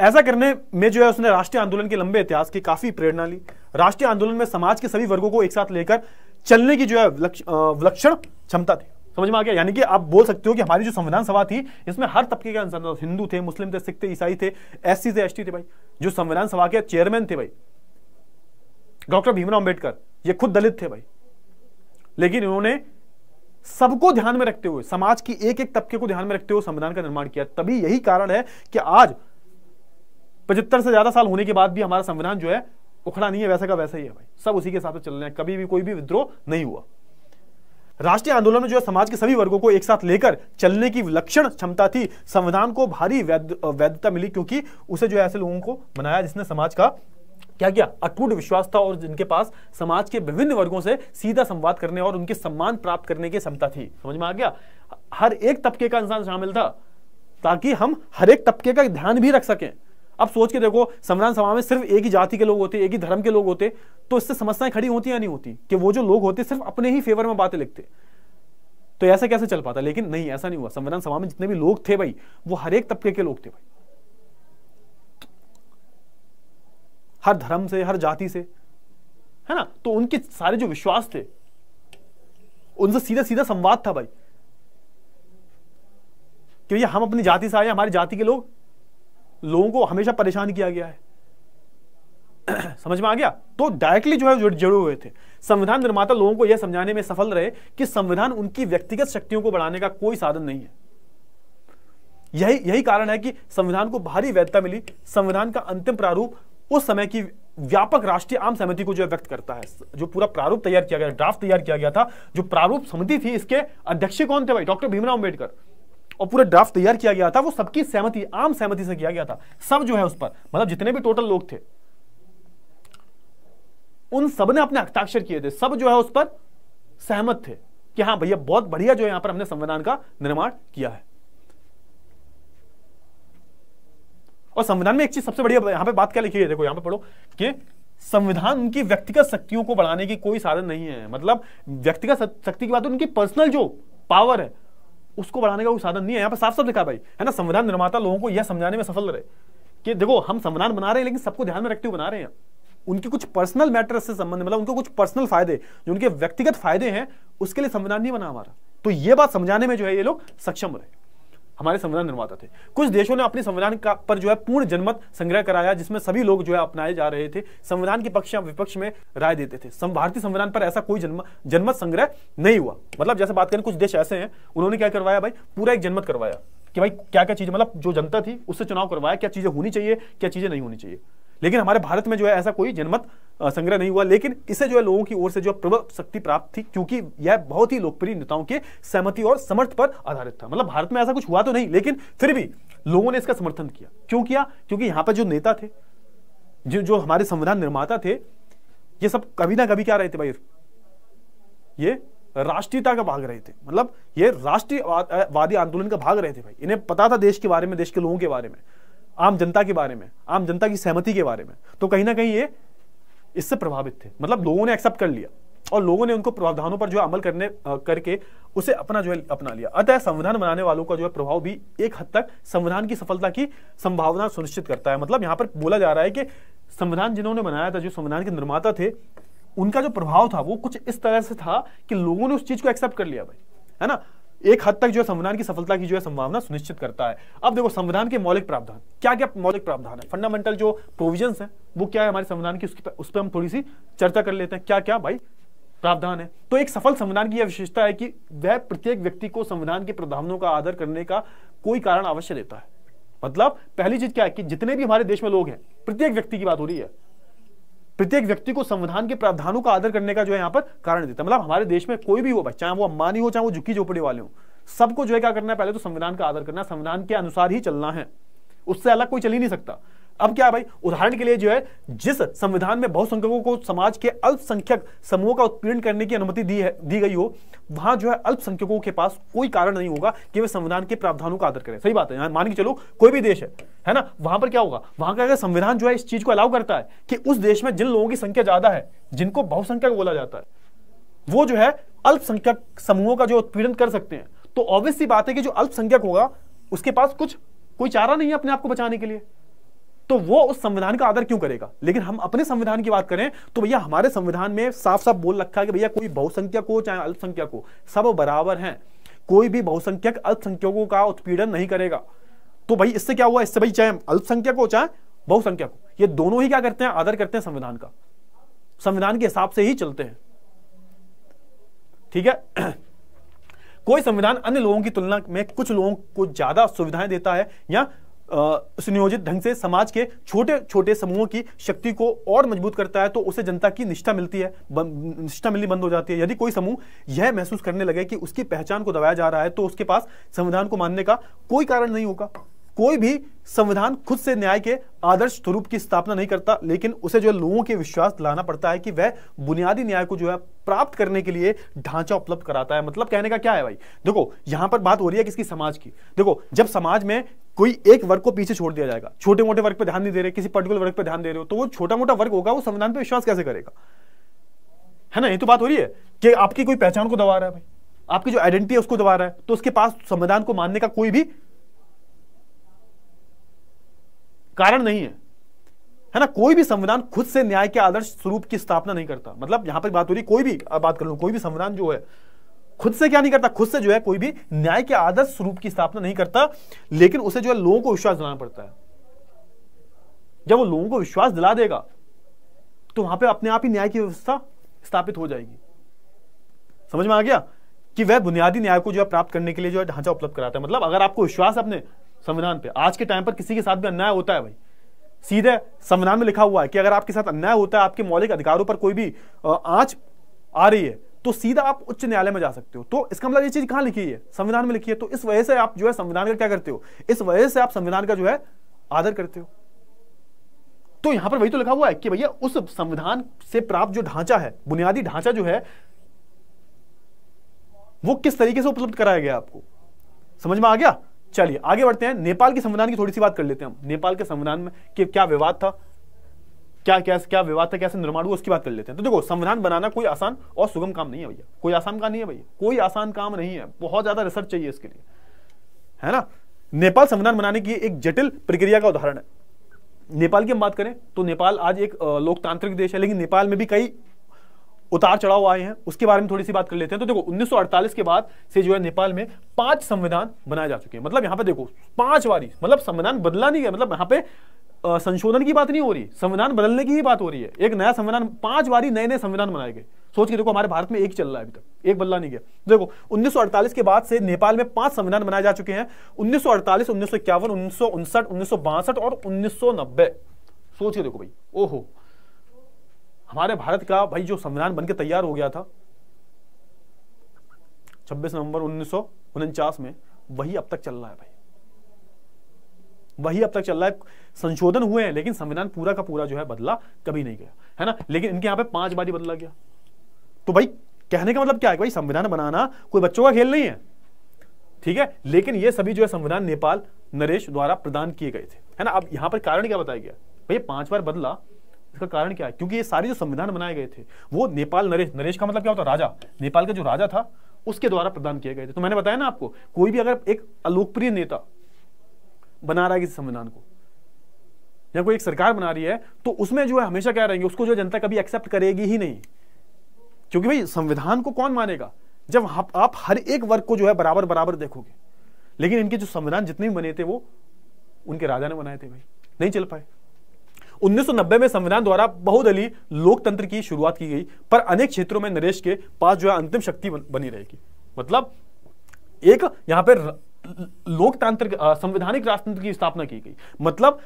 ऐसा करने में जो है उसने राष्ट्रीय आंदोलन के लंबे इतिहास की काफी प्रेरणा ली राष्ट्रीय आंदोलन में समाज के सभी वर्गों को एक साथ लेकर चलने की जो है विलक्षण क्षमता थी समझ में आ गया यानी कि आप बोल सकते हो कि हमारी जो संविधान सभा थी इसमें हर तबके का इंसान था हिंदू थे मुस्लिम थे सिख थे ईसाई थे एस थे एस थे भाई जो संविधान सभा के चेयरमैन थे भाई डॉक्टर भीमराव अंबेडकर ये खुद दलित थे भाई लेकिन इन्होंने सबको ध्यान में रखते हुए समाज की एक एक तबके को ध्यान में रखते हुए संविधान का निर्माण किया तभी यही कारण है कि आज पचहत्तर से ज्यादा साल होने के बाद भी हमारा संविधान जो है उखड़ा नहीं है वैसा का वैसा ही है भाई सब उसी के साथ चल रहे हैं कभी भी कोई भी विद्रोह नहीं हुआ राष्ट्रीय आंदोलन में जो है समाज के सभी वर्गों को एक साथ लेकर चलने की लक्षण क्षमता थी संविधान को भारी वैधता मिली क्योंकि उसे जो है ऐसे लोगों को मनाया जिसने समाज का क्या क्या अटूट विश्वास था और जिनके पास समाज के विभिन्न वर्गों से सीधा संवाद करने और उनके सम्मान प्राप्त करने की क्षमता थी समझ में आ गया हर एक तबके का इंसान शामिल था ताकि हम हर एक तबके का ध्यान भी रख सकें अब सोच के देखो समरान सभा में सिर्फ एक ही जाति के लोग होते एक ही धर्म के लोग होते तो इससे समस्याएं खड़ी होती या नहीं होती कि वो जो लोग होते सिर्फ अपने ही फेवर में बातें लिखते तो ऐसा कैसे चल पाता लेकिन नहीं ऐसा नहीं हुआ संविधान सभा में जितने भी लोग थे भाई वो हर एक तबके के लोग थे भाई हर धर्म से हर जाति से है ना तो उनके सारे जो विश्वास थे उनसे सीधा सीधा संवाद था भाई कि भैया हम अपनी जाति से आए हमारी जाति के लोग लोगों को हमेशा परेशान किया गया है समझ में आ गया तो डायरेक्टली जो है जुड़े हुए थे संविधान निर्माता लोगों को यह समझाने में सफल रहे कि संविधान उनकी व्यक्तिगत शक्तियों को बढ़ाने का कोई साधन नहीं है यही यही कारण है कि संविधान को भारी वैधता मिली संविधान का अंतिम प्रारूप उस समय की व्यापक राष्ट्रीय आम समिति को जो है व्यक्त करता है जो पूरा प्रारूप तैयार किया गया ड्राफ्ट तैयार किया गया था जो प्रारूप समिति थी इसके अध्यक्ष कौन थे भाई डॉक्टर भीमराव अंबेडकर और पूरा ड्राफ्ट तैयार किया गया था वो सबकी सहमति आम सहमति से किया गया था सब जो है उस पर मतलब जितने भी टोटल लोग थे उन सब ने अपने हस्ताक्षर किए थे सब जो है उस पर सहमत थे कि हाँ भैया बहुत बढ़िया जो यहां पर हमने संविधान का निर्माण किया है और संविधान में एक चीज सबसे बढ़िया यहां पे बात क्या लिखी है देखो यहां पे पढ़ो कि संविधान उनकी व्यक्तिगत शक्तियों को बढ़ाने की कोई साधन नहीं है मतलब व्यक्तिगत शक्ति की बात उनकी पर्सनल जो पावर है उसको बढ़ाने का कोई साधन नहीं है यहाँ पर साफ साफ लिखा भाई है ना संविधान निर्माता लोगों को यह समझाने में सफल रहे कि देखो हम संविधान बना रहे हैं लेकिन सबको ध्यान में रखते हुए बना रहे हैं उनके कुछ पर्सनल मैटर से संबंध मतलब उनके कुछ पर्सनल फायदे जो उनके व्यक्तिगत फायदे हैं उसके लिए संविधान नहीं बना हमारा तो ये बात समझाने में जो है ये लोग सक्षम रहे हमारे संविधान निर्माता थे कुछ देशों ने अपने संविधान का पर जो है पूर्ण जनमत संग्रह कराया जिसमें सभी लोग जो है अपनाए जा रहे थे संविधान के पक्ष या विपक्ष में राय देते थे भारतीय संविधान पर ऐसा कोई जन्म जनमत संग्रह नहीं हुआ मतलब जैसे बात करें कुछ देश ऐसे हैं उन्होंने क्या करवाया भाई पूरा एक जनमत करवाया कि भाई क्या क्या चीजें मतलब जो जनता थी उससे चुनाव करवाया क्या चीजें होनी चाहिए क्या चीजें नहीं होनी चाहिए लेकिन हमारे भारत में जो है ऐसा कोई जनमत संग्रह नहीं हुआ लेकिन इसे जो है लोगों की ओर से जो प्रबल शक्ति प्राप्त थी क्योंकि यह बहुत ही लोकप्रिय नेताओं के सहमति और समर्थ पर आधारित था मतलब भारत में ऐसा कुछ हुआ तो नहीं लेकिन फिर भी लोगों ने इसका समर्थन किया क्यों किया क्योंकि यहाँ पर जो नेता थे जो जो हमारे संविधान निर्माता थे ये सब कभी ना कभी क्या रहे थे भाई ये राष्ट्रीयता का भाग रहे थे मतलब ये राष्ट्रीयवादी आंदोलन का भाग रहे थे भाई इन्हें पता था देश के बारे में देश के लोगों के बारे में आम जनता के बारे में आम जनता की सहमति के बारे में तो कहीं ना कहीं ये इससे प्रभावित थे मतलब लोगों ने एक्सेप्ट कर लिया और लोगों ने उनको प्रावधानों पर जो अमल करने करके उसे अपना जो है अपना लिया अतः संविधान बनाने वालों का जो है प्रभाव भी एक हद तक संविधान की सफलता की संभावना सुनिश्चित करता है मतलब यहां पर बोला जा रहा है कि संविधान जिन्होंने बनाया था जो संविधान के निर्माता थे उनका जो प्रभाव था वो कुछ इस तरह से था कि लोगों ने उस चीज को एक्सेप्ट कर लिया भाई है ना एक हद तक जो है संविधान की सफलता की जो है संभावना सुनिश्चित करता है अब देखो संविधान के मौलिक प्रावधान क्या क्या मौलिक प्रावधान है फंडामेंटल जो प्रोविजन है वो क्या है हमारे संविधान की उस पर हम थोड़ी सी चर्चा कर लेते हैं क्या क्या भाई प्रावधान है तो एक सफल संविधान की यह विशेषता है कि वह प्रत्येक व्यक्ति को संविधान के प्रावधानों का आदर करने का कोई कारण अवश्य देता है मतलब पहली चीज क्या है कि जितने भी हमारे देश में लोग हैं प्रत्येक व्यक्ति की बात हो रही है प्रत्येक व्यक्ति को संविधान के प्रावधानों का आदर करने का जो है यहाँ पर कारण देता है मतलब हमारे देश में कोई भी हो चाहे वो अम्बानी हो चाहे वो झुकी झोपड़ी वाले हो सबको जो है क्या करना है पहले तो संविधान का आदर करना संविधान के अनुसार ही चलना है उससे अलग कोई चल ही नहीं सकता अब क्या भाई उदाहरण के लिए जो है जिस संविधान में बहुसंख्यकों को समाज के अल्पसंख्यक समूह का उत्पीड़न करने की अनुमति दी है दी गई हो वहां जो है अल्पसंख्यकों के पास कोई कारण नहीं होगा कि वे संविधान के प्रावधानों का आदर करें सही बात है मान के चलो कोई भी देश है है ना वहां पर क्या होगा वहां का अगर संविधान जो है इस चीज को अलाउ करता है कि उस देश में जिन लोगों की संख्या ज्यादा है जिनको बहुसंख्यक बोला जाता है वो जो है अल्पसंख्यक समूहों का जो उत्पीड़न कर सकते हैं तो ऑब्वियसली बात है कि जो अल्पसंख्यक होगा उसके पास कुछ कोई चारा नहीं है अपने आप को बचाने के लिए तो वो उस संविधान का आदर क्यों करेगा लेकिन हम अपने संविधान की बात करें तो भैया हमारे संविधान में साफ साफ बोल रखा है कि भैया कोई बहुसंख्यक हो चाहे अल्पसंख्यक हो सब बराबर हैं कोई भी बहुसंख्यक अल्पसंख्यकों का उत्पीड़न नहीं करेगा तो भाई इससे क्या हुआ इससे भाई चाहे अल्पसंख्यक हो चाहे बहुसंख्यक हो ये दोनों ही क्या करते हैं आदर करते हैं संविधान का संविधान के हिसाब से ही चलते हैं ठीक है कोई संविधान अन्य लोगों की तुलना में कुछ लोगों को ज्यादा सुविधाएं देता है या सुनियोजित ढंग से समाज के छोटे छोटे समूहों की शक्ति को और मजबूत करता है तो उसे जनता की निष्ठा मिलती है निष्ठा मिलनी बंद हो जाती है यदि कोई समूह यह महसूस करने लगे कि उसकी पहचान को दबाया जा रहा है तो उसके पास संविधान को मानने का कोई कारण नहीं होगा कोई भी संविधान खुद से न्याय के आदर्श स्वरूप की स्थापना नहीं करता लेकिन उसे जो लोगों के विश्वास दिलाना पड़ता है कि वह बुनियादी न्याय को जो है प्राप्त करने के लिए ढांचा उपलब्ध कराता है मतलब कहने का क्या है भाई देखो यहां पर बात हो रही है किसकी समाज की देखो जब समाज में कोई एक वर्ग को पीछे छोड़ दिया जाएगा छोटे मोटे वर्ग पर ध्यान नहीं दे रहे किसी पर्टिकुलर वर्ग पर ध्यान दे रहे हो तो वो छोटा मोटा वर्ग होगा वो संविधान पर विश्वास कैसे करेगा है ना ये तो बात हो रही है कि आपकी कोई पहचान को दबा रहा है भाई आपकी जो आइडेंटिटी है उसको दबा रहा है तो उसके पास संविधान को मानने का कोई भी कारण नहीं है है ना कोई भी संविधान खुद से न्याय के आदर्श स्वरूप की स्थापना नहीं करता मतलब यहां पर बात हो रही कोई भी बात कर लू कोई भी संविधान जो है खुद से क्या नहीं करता खुद से जो है कोई भी न्याय के आदर्श स्वरूप की स्थापना नहीं करता लेकिन उसे जो है लोगों को विश्वास दिलाना पड़ता है जब वो लोगों को विश्वास दिला देगा तो वहां पे अपने आप ही न्याय की व्यवस्था स्थापित हो जाएगी समझ में आ गया कि वह बुनियादी न्याय को जो है प्राप्त करने के लिए जो है ढांचा उपलब्ध कराता है मतलब अगर आपको विश्वास है अपने संविधान पे आज के टाइम पर किसी के साथ भी अन्याय होता है भाई सीधे संविधान में लिखा हुआ है कि अगर आपके साथ अन्याय होता है आपके मौलिक अधिकारों पर कोई भी आंच आ रही है तो सीधा आप उच्च न्यायालय में जा सकते हो तो इसका मतलब ये चीज कहां लिखी है संविधान में लिखी है तो इस वजह से आप जो है संविधान का क्या करते हो इस वजह से आप संविधान का जो है आदर करते हो तो यहां पर वही तो लिखा हुआ है कि भैया उस संविधान से प्राप्त जो ढांचा है बुनियादी ढांचा जो है वो किस तरीके से उपलब्ध कराया गया आपको समझ में आ गया चलिए आगे बढ़ते हैं नेपाल के संविधान की थोड़ी सी बात कर लेते हैं हम नेपाल के संविधान में कि क्या विवाद था क्या क्या क्या विवाद था कैसे निर्माण हुआ उसकी बात कर लेते हैं तो देखो संविधान बनाना कोई आसान और सुगम काम नहीं है भैया कोई आसान काम नहीं है भैया कोई आसान काम नहीं है बहुत ज्यादा रिसर्च चाहिए इसके लिए है ना नेपाल संविधान बनाने की एक जटिल प्रक्रिया का उदाहरण है नेपाल की हम बात करें तो नेपाल आज एक लोकतांत्रिक देश है लेकिन नेपाल में भी कई उतार चढ़ाव आए हैं उसके बारे में थोड़ी सी बात कर लेते हैं तो देखो 1948 के बाद से जो है नेपाल में पांच संविधान बनाए जा चुके हैं मतलब यहाँ पे देखो पांच बारी मतलब संविधान बदला नहीं गया मतलब यहाँ पे संशोधन की बात नहीं हो रही संविधान बदलने की ही बात हो रही है एक नया संविधान पांच बारी नए नए संविधान बनाए गए सोच के देखो हमारे भारत में एक चल रहा है अभी तक एक बदला नहीं गया देखो 1948 के बाद से नेपाल में पांच संविधान बनाए जा चुके हैं 1948, 1951, उन्नीस और उन्नीस सोच के देखो भाई ओहो हमारे भारत का भाई जो संविधान बनकर तैयार हो गया था छब्बीस नवंबर उन्नीस में वही अब तक चल रहा है भाई वही अब तक चल रहा है संशोधन हुए हैं लेकिन संविधान पूरा का पूरा जो है बदला कभी नहीं गया है ना लेकिन इनके यहाँ पे पांच बार ही बदला गया तो भाई कहने का मतलब क्या है भाई संविधान बनाना कोई बच्चों का खेल नहीं है ठीक है लेकिन ये सभी जो है संविधान नेपाल नरेश द्वारा प्रदान किए गए थे है ना अब यहाँ पर कारण क्या बताया गया भाई पांच बार बदला इसका कारण क्या है क्योंकि ये सारे जो संविधान बनाए गए थे वो नेपाल नरेश नरेश का मतलब क्या होता राजा नेपाल का जो राजा था उसके द्वारा प्रदान किए गए थे तो मैंने बताया ना आपको कोई भी अगर एक अलोकप्रिय नेता बना रहा है किसी संविधान को या कोई एक सरकार बना रही है तो उसमें जो है हमेशा क्या रहेंगे उसको जो जनता कभी एक्सेप्ट करेगी ही नहीं क्योंकि भाई संविधान को कौन मानेगा जब आप आप हर एक वर्ग को जो है बराबर बराबर देखोगे लेकिन इनके जो संविधान जितने भी बने थे वो उनके राजा ने बनाए थे भाई नहीं चल पाए 1990 में संविधान द्वारा बहुदली लोकतंत्र की शुरुआत की गई पर अनेक क्षेत्रों में नरेश के पास जो है अंतिम शक्ति बनी रहेगी मतलब एक यहां पर लोकतांत्रिक संवैधानिक राजतंत्र की स्थापना की गई मतलब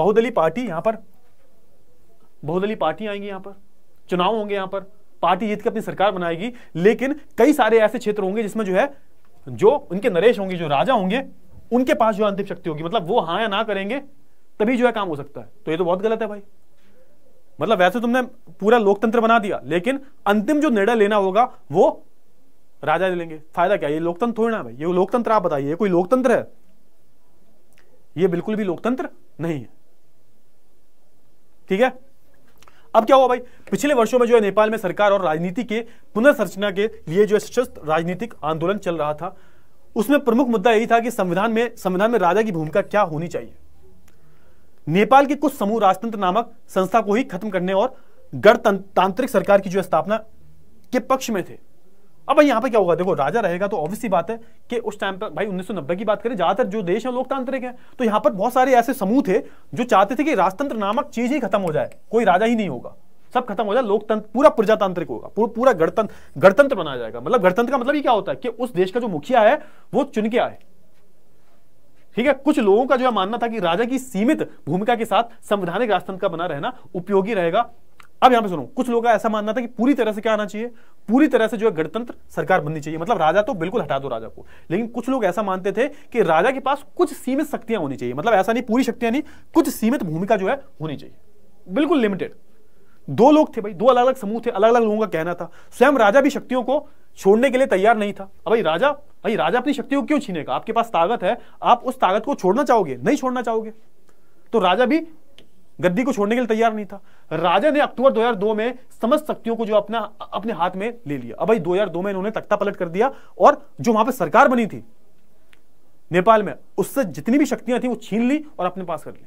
बहुदलीय पार्टी यहां पर बहुदलीय पार्टी आएंगी यहां पर चुनाव होंगे यहां पर पार्टी जीत के अपनी सरकार बनाएगी लेकिन कई सारे ऐसे क्षेत्र होंगे जिसमें जो है जो उनके नरेश होंगे जो राजा होंगे उनके पास जो अंतिम शक्ति होगी मतलब वो हाँ या ना करेंगे तभी जो है काम हो सकता है तो ये तो बहुत गलत है भाई मतलब वैसे तुमने पूरा लोकतंत्र बना दिया लेकिन अंतिम जो निर्णय लेना होगा वो राजा ले लेंगे फायदा क्या ये लोकतंत्र थोड़ी ना भाई ये लोकतंत्र आप बताइए कोई लोकतंत्र है ये बिल्कुल भी लोकतंत्र नहीं है ठीक है अब क्या हुआ भाई पिछले वर्षों में जो है नेपाल में सरकार और राजनीति के पुनर्संरचना के लिए जो सशस्त्र राजनीतिक आंदोलन चल रहा था उसमें प्रमुख मुद्दा यही था कि संविधान में संविधान में राजा की भूमिका क्या होनी चाहिए नेपाल के कुछ समूह राजतंत्र नामक संस्था को ही खत्म करने और गणतांत्रिक सरकार की जो स्थापना के पक्ष में थे अब भाई यहाँ पे क्या होगा देखो राजा रहेगा तो ऑब्वियसली बात है कि उस टाइम पर भाई 1990 की बात करें ज्यादातर जो देश है लोकतांत्रिक है तो यहाँ पर बहुत सारे ऐसे समूह थे जो चाहते थे कि राजतंत्र नामक चीज ही खत्म हो जाए कोई राजा ही नहीं होगा सब खत्म हो जाए लोकतंत्र पूरा प्रजातांत्रिक होगा पूर, पूरा गणतंत्र गणतंत्र बनाया जाएगा मतलब गणतंत्र का मतलब क्या होता है कि उस देश का जो मुखिया है वो चुन के आए ठीक है कुछ लोगों का जो है मानना था कि राजा की सीमित भूमिका के साथ संवैधानिक राजतंत्र का बना रहना उपयोगी रहेगा अब यहां पे सुनो कुछ लोगों का ऐसा मानना था कि पूरी तरह से क्या आना चाहिए पूरी तरह से जो है गणतंत्र सरकार बननी चाहिए मतलब राजा तो बिल्कुल हटा दो राजा को लेकिन कुछ लोग ऐसा मानते थे कि राजा के पास कुछ सीमित शक्तियां होनी चाहिए मतलब ऐसा नहीं पूरी शक्तियां नहीं कुछ सीमित भूमिका जो है होनी चाहिए बिल्कुल लिमिटेड दो लोग थे भाई दो अलग अलग समूह थे अलग अलग लोगों का कहना था स्वयं राजा भी शक्तियों को छोड़ने के लिए तैयार नहीं था अब भाई राजा भाई राजा अपनी शक्तियों को क्यों छीनेगा आपके पास ताकत है आप उस ताकत को छोड़ना चाहोगे नहीं छोड़ना चाहोगे तो राजा भी गद्दी को छोड़ने के लिए तैयार नहीं था राजा ने अक्टूबर 2002 में समस्त शक्तियों को जो अपना अपने हाथ में ले लिया अब भाई 2002 में इन्होंने तख्ता पलट कर दिया और जो वहां पर सरकार बनी थी नेपाल में उससे जितनी भी शक्तियां थी वो छीन ली और अपने पास कर ली